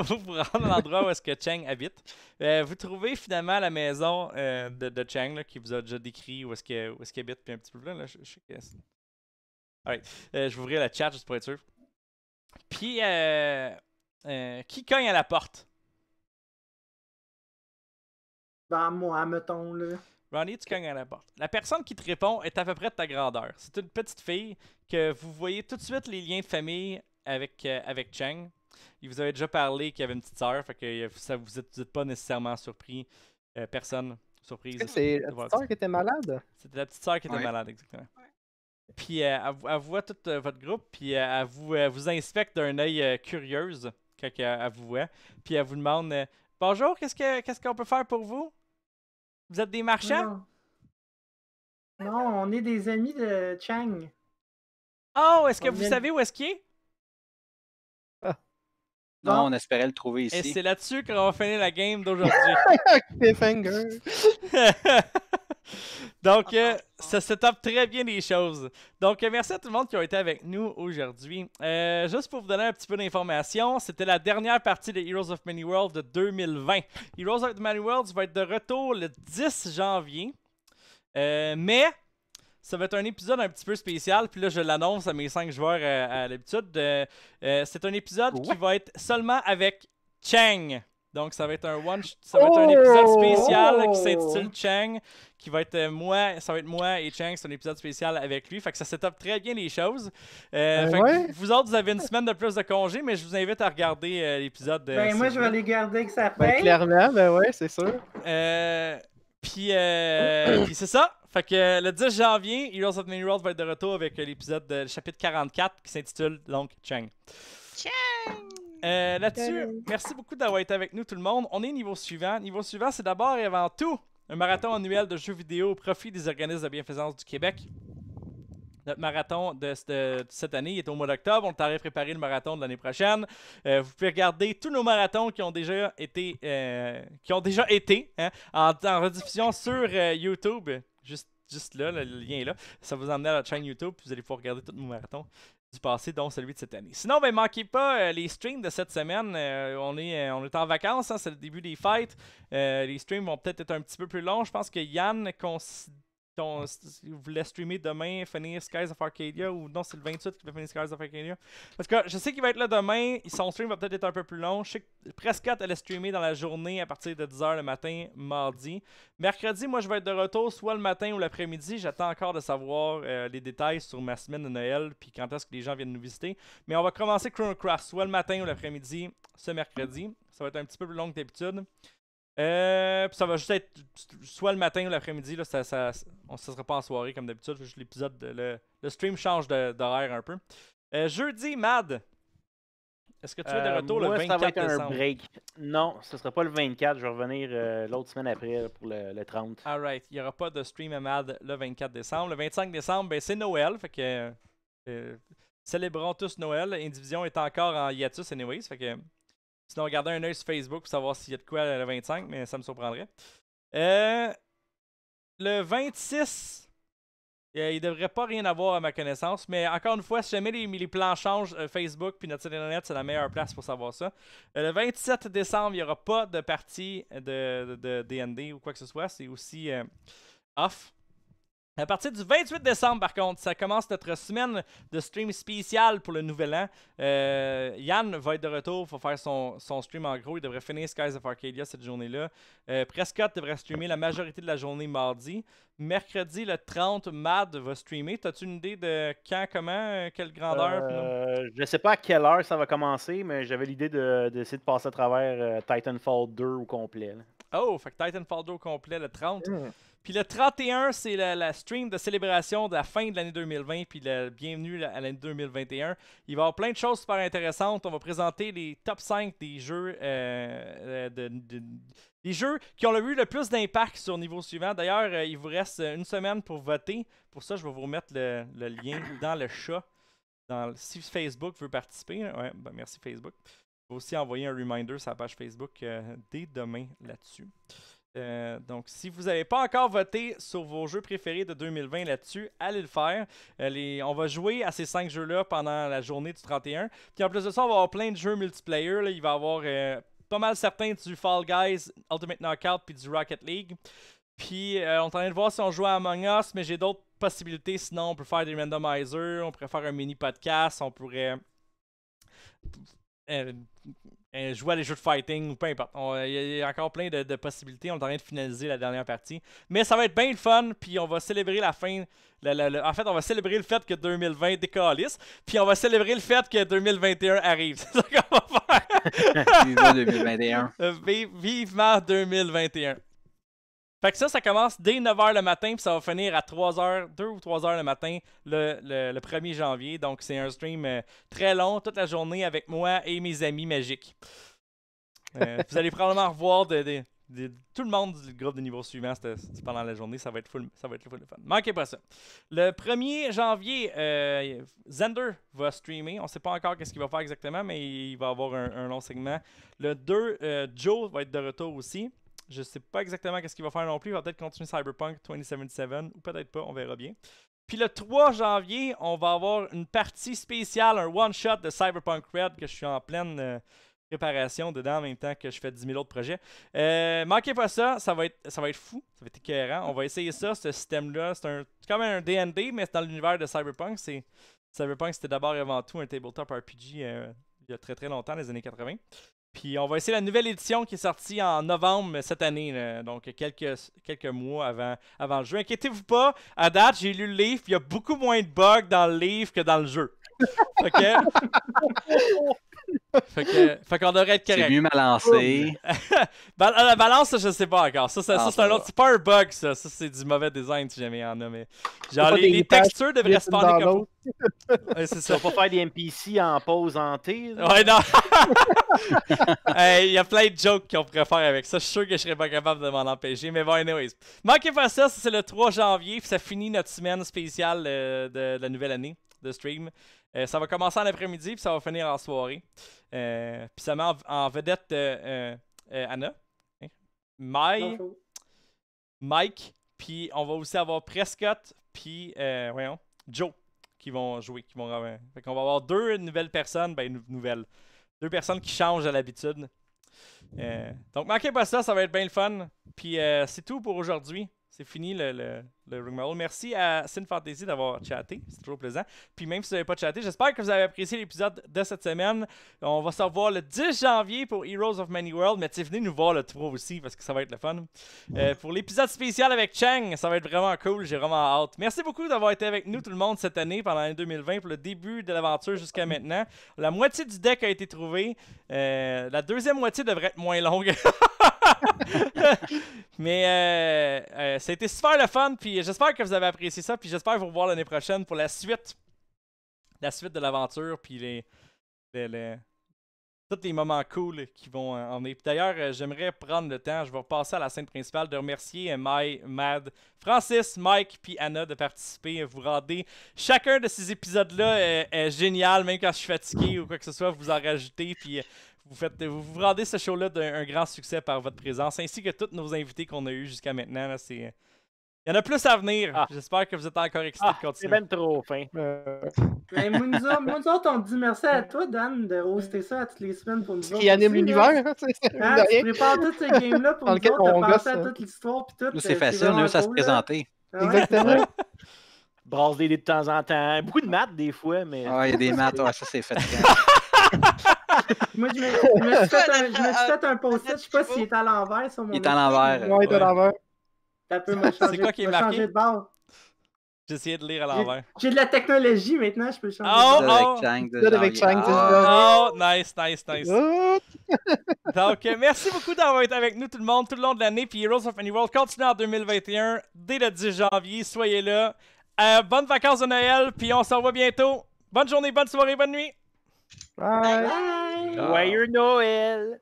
[SPEAKER 2] pour [laughs] vous rendre à l'endroit où est-ce que Cheng habite. vous trouvez finalement la maison de, de, Chang qui vous a déjà décrit où est-ce qu'il est qu habite, puis un petit peu plus là. je, je vais ouvrir la chat juste pour être sûr.
[SPEAKER 1] Puis, euh, qui cogne à la porte? Ben, moi, mettons, là. Ronnie, tu cognes à la porte. La
[SPEAKER 2] personne qui te répond est à peu près de ta grandeur. C'est une petite fille que vous voyez tout de suite les liens de famille avec, euh, avec Chang. Il vous avait déjà parlé qu'il y avait une petite sœur, fait que euh, ça vous n'êtes pas nécessairement surpris. personne surprise. C'est la petite sœur qui
[SPEAKER 4] était malade?
[SPEAKER 2] C'était la petite sœur qui était malade, exactement. Puis elle, voit tout votre groupe, puis vous, vous inspecte d'un œil curieuse quand vous voit. Puis elle vous demande euh, Bonjour, qu'est-ce qu'on ce qu'on peut faire pour vous Vous êtes des marchands
[SPEAKER 5] Non, on est des amis de Chang. Oh, est-ce que vous savez où est-ce qu'il est,
[SPEAKER 1] ah. Non, on espérait le trouver ici. Et c'est là-dessus qu'on va finir
[SPEAKER 2] la game d'aujourd'hui.
[SPEAKER 1] [laughs] [laughs] [laughs] Donc, ah,
[SPEAKER 2] euh, ah, ça ah. se très bien les choses. Donc, euh, merci à tout le monde qui a été avec nous aujourd'hui. Euh, juste pour vous donner un petit peu d'information, c'était la dernière partie de Heroes of Many Worlds de 2020. Heroes of Many Worlds va être de retour le 10 janvier. mais ça va être un épisode un petit peu spécial. Puis là, je l'annonce à mes 5 joueurs à, à l'habitude. c'est un épisode qui va être seulement avec Chang. Donc, ça va être un one, oh! épisode spécial qui s'intitule Chang, qui va être euh, moi, ça va être moi et Chang, c'est un épisode spécial avec lui. Fait que ça setup très bien les choses. Euh, ben vous autres, vous avez une semaine de plus de congé, mais je vous invite à regarder euh, l'épisode. ben moi, je vais aller
[SPEAKER 5] garder que ça paye. clairement, ben ouais, c'est sûr.
[SPEAKER 2] [clears throat] puis, c'est ça. Fait que le 10 janvier, Heroes of the New World va être de retour avec l'épisode, de chapitre 44 qui s'intitule donc Chang. Chang! Euh, là-dessus, merci beaucoup d'avoir été avec nous, tout le monde. On est niveau suivant. Niveau suivant, c'est d'abord et avant tout un marathon annuel de jeux vidéo au profit des organismes de bienfaisance du Québec. Notre marathon de, cette année est au mois d'octobre. On t'arrive préparer le marathon de l'année prochaine. Euh, vous pouvez regarder tous nos marathons qui ont déjà été, euh, qui ont déjà été hein, en, rediffusion sur YouTube. Juste, juste là, le lien est là. Ça vous emmène à la chaîne YouTube. Vous allez pouvoir regarder tous nos marathons du passé, dont celui de cette année. Sinon, ben, manquez pas euh, les streams de cette semaine. Euh, on, est, euh, on est en vacances, hein, c'est le début des fêtes. les streams vont peut-être être un petit peu plus longs. Je pense que Yann considère si vous voulez streamer demain, finir Skies of Arcadia, ou non, c'est le 28 qui va finir Skies of Arcadia. Parce que je sais qu'il va être là demain, son stream va peut-être être un peu plus long. Je sais que Prescott allait streamer dans la journée à partir de 10h le matin, mardi. Mercredi, moi, je vais être de retour soit le matin ou l'après-midi. J'attends encore de savoir euh, les détails sur ma semaine de Noël, puis quand est-ce que les gens viennent nous visiter. Mais on va commencer Chrono soit le matin ou l'après-midi, ce mercredi. Ça va être un petit peu plus long que d'habitude. Euh, puis ça va juste être soit le matin ou l'après-midi, là, ça, ça, on, se sera pas en soirée comme d'habitude, l'épisode, le, le, stream change d'horaire un peu. Euh, jeudi, Mad, est-ce que tu es de euh, retour le 24 ça va être décembre? un break. Non, ce ne sera pas le
[SPEAKER 7] 24. Je vais revenir euh, l'autre semaine après pour le, le 30.
[SPEAKER 2] All right. Il n'y aura pas de stream à MAD le 24 décembre. Le 25 décembre, ben, c'est Noël. Fait que, célébrons tous Noël. Indivision est encore en hiatus anyways. Fait que Sinon, regardez un œil sur Facebook pour savoir s'il y a de quoi euh, le 25, mais ça me surprendrait. Euh, le 26, il euh, il devrait pas rien avoir à ma connaissance, mais encore une fois, si jamais les, plans changent, Facebook puis notre internet, c'est la meilleure place pour savoir ça. le 27 décembre, il n'y aura pas de partie de, de, de, DND ou quoi que ce soit. C'est aussi off. À partir du 28 décembre, par contre, ça commence notre semaine de stream spécial pour le nouvel an. Euh, Yann va être de retour, il faire son, stream en gros. Il devrait finir Skies of Arcadia cette journée-là. Euh, Prescott devrait streamer la majorité de la journée mardi. Mercredi, le 30, Mad va streamer. T'as-tu une idée de quand, comment, euh, quelle grandeur
[SPEAKER 7] Je ne sais pas à quelle heure ça va commencer, mais j'avais l'idée d'essayer de, passer à travers Titanfall 2 au complet.
[SPEAKER 2] Oh, fait que Titanfall 2 au complet le 30. Puis le 31, c'est la, stream de célébration de la fin de l'année 2020, puis le bienvenue à l'année 2021. Il va y avoir plein de choses super intéressantes. On va présenter les top 5 des jeux, euh, euh, des jeux qui ont eu le plus d'impact sur le niveau suivant. D'ailleurs, euh, il vous reste une semaine pour voter. Pour ça, je vais vous remettre le, lien dans le chat. si Facebook veut participer, ouais, ben merci Facebook. Vous aussi envoyer un reminder sur la page Facebook dès demain là-dessus. Euh, donc, si vous n'avez pas encore voté sur vos jeux préférés de 2020 là-dessus, allez le faire. Euh, on va jouer à ces cinq jeux-là pendant la journée du 31. Puis en plus de ça, on va avoir plein de jeux multiplayer. Il va y avoir euh, pas mal certains du Fall Guys, Ultimate Knockout, puis du Rocket League. Puis on est en de voir si on joue à Among Us, mais j'ai d'autres possibilités. Sinon, on peut faire des randomizers, on pourrait faire un mini podcast, on pourrait euh, jouer à des jeux de fighting ou peu importe. Il y, a encore plein de, possibilités. On est en train de finaliser la dernière partie. Mais ça va être bien le fun. Puis on va célébrer la fin. La, en fait, on va célébrer le fait que 2020 décalisse. Puis on va célébrer le fait que 2021 arrive. [laughs] C'est ça qu'on va faire.
[SPEAKER 3] [laughs] Euh, vivement 2021.
[SPEAKER 2] vivement 2021. Fait que ça, ça commence dès 9h le matin, puis ça va finir à 3h, 2 ou 3h le matin, le, 1er janvier. Donc, c'est un stream euh, très long, toute la journée avec moi et mes amis magiques. Euh, [laughs] vous allez probablement revoir tout le monde du groupe de niveau suivant pendant la journée. Ça va être full, ça va être full fun. Manquez pas ça. Le 1er janvier, euh, va streamer. On ne sait pas encore ce qu'il va faire exactement, mais il va avoir un long segment. Le 2, euh, Joe va être de retour aussi. Je sais pas exactement qu'est-ce qu'il va faire non plus. Il va peut-être continuer Cyberpunk 2077 ou peut-être pas, on verra bien. Puis le 3 janvier, on va avoir une partie spéciale, un one-shot de Cyberpunk Red que je suis en pleine euh, préparation dedans en même temps que je fais 10 000 autres projets. Euh, manquez pas ça, ça va, être, ça va être fou, ça va être écœurant. On va essayer ça, ce système-là. C'est un, quand un D&D, mais c'est dans l'univers de Cyberpunk. C'est, Cyberpunk, c'était d'abord avant tout un tabletop RPG euh, il y a très très longtemps, les années 80. Puis on va essayer la nouvelle édition qui est sortie en novembre cette année, donc quelques, quelques mois avant, avant le jeu. Inquiétez-vous pas, à date, j'ai lu le livre, il y a beaucoup moins de bugs dans le livre que dans le jeu.
[SPEAKER 8] OK? [laughs]
[SPEAKER 2] [laughs] fait qu'on devrait être correct. C'est mieux balancé. [laughs] Balance la balance, je sais pas encore. Ça, c'est un autre. C'est pas un bug, ça. Ça, c'est du mauvais design si jamais il y en a. Mais... Genre, les, textures devraient se passer comme. ouais, c'est [laughs] ça. pas faire des
[SPEAKER 7] NPC en pause hantée. Ouais, non.
[SPEAKER 2] Il y a plein de jokes qu'on pourrait faire avec ça. Je suis sûr que je serais pas capable de m'en empêcher. Mais bon, anyways. Manquez pas ça, c'est le 3 janvier. ça finit notre semaine spéciale euh, de la nouvelle année de stream. Euh, ça va commencer en après-midi, puis ça va finir en soirée. Euh, puis ça met en, vedette euh, Anna, hein? Mike, puis on va aussi avoir Prescott, puis voyons, Joe, qui vont jouer. Qui vont, fait va avoir deux nouvelles personnes, ben nouvelles, deux personnes qui changent à l'habitude. donc manquez pas ça, ça va être bien le fun. Puis c'est tout pour aujourd'hui. C'est fini le, le, le Merci à Sin Fantasy d'avoir chatté. C'est toujours plaisant. Puis même si vous n'avez pas chatté, j'espère que vous avez apprécié l'épisode de cette semaine. On va se revoir le 10 janvier pour Heroes of Many Worlds. Mais venez nous voir le 3 aussi parce que ça va être le fun. Euh, pour l'épisode spécial avec Chang, ça va être vraiment cool. J'ai vraiment hâte. Merci beaucoup d'avoir été avec nous tout le monde cette année pendant l'année 2020 pour le début de l'aventure jusqu'à maintenant. La moitié du deck a été trouvée. Euh, la deuxième moitié devrait être moins longue. [laughs]
[SPEAKER 8] [laughs]
[SPEAKER 2] Mais euh, euh a été super le fun, puis j'espère que vous avez apprécié ça, puis j'espère vous revoir l'année prochaine pour la suite, la suite de l'aventure, puis les, les, tous les moments cool qui vont euh, en venir. D'ailleurs, euh, j'aimerais prendre le temps, je vais repasser à la scène principale, de remercier Mike, Mad, Francis, Mike, puis Anna de participer. Vous rendez chacun de ces épisodes-là est, est, génial, même quand je suis fatigué ou quoi que ce soit, vous en rajoutez, puis vous, faites, vous, rendez ce show-là d'un grand succès par votre présence, ainsi que tous nos invités qu'on a eus jusqu'à maintenant. c'est... Il y en a plus à venir. Ah. J'espère que vous êtes encore excités ah, de continuer. C'est même trop fin. Euh. [laughs] Ben, moi, nous
[SPEAKER 5] autres, on dit merci à toi, Dan, de hoster ça à toutes les semaines pour nous autres. Qui anime l'univers. Hein, ah, tu prépares toutes ces games-là pour nous autres, on de penser à hein. toute l'histoire. Euh, c'est facile, nous, ça se
[SPEAKER 3] présentait. Exactement.
[SPEAKER 7] [laughs] Brasse des de temps en temps. Beaucoup de maths, des fois, mais... Ouais, il y a des maths, ça, c'est fait [laughs]
[SPEAKER 5] Moi, je me, je me [laughs] suis fait un, ah, post-it. Je sais pas s'il est à l'envers sur mon. Il est à l'envers. Ouais, il est à l'envers. quoi qui est marqué?
[SPEAKER 2] J'ai de de lire à l'envers.
[SPEAKER 5] J'ai de la technologie maintenant, je peux changer. Oh, oh!
[SPEAKER 2] oh, nice, nice, nice.
[SPEAKER 1] [laughs] Donc,
[SPEAKER 5] merci beaucoup d'avoir été avec
[SPEAKER 2] nous tout le monde tout le long de l'année. Puis Heroes of Any World continue en 2021 dès le 10 janvier. Soyez là. Euh, bonnes vacances de Noël, puis on se revoit bientôt. Bonne journée, bonne soirée, bonne nuit.
[SPEAKER 5] Bye. Bye. Bye. Where your Noel?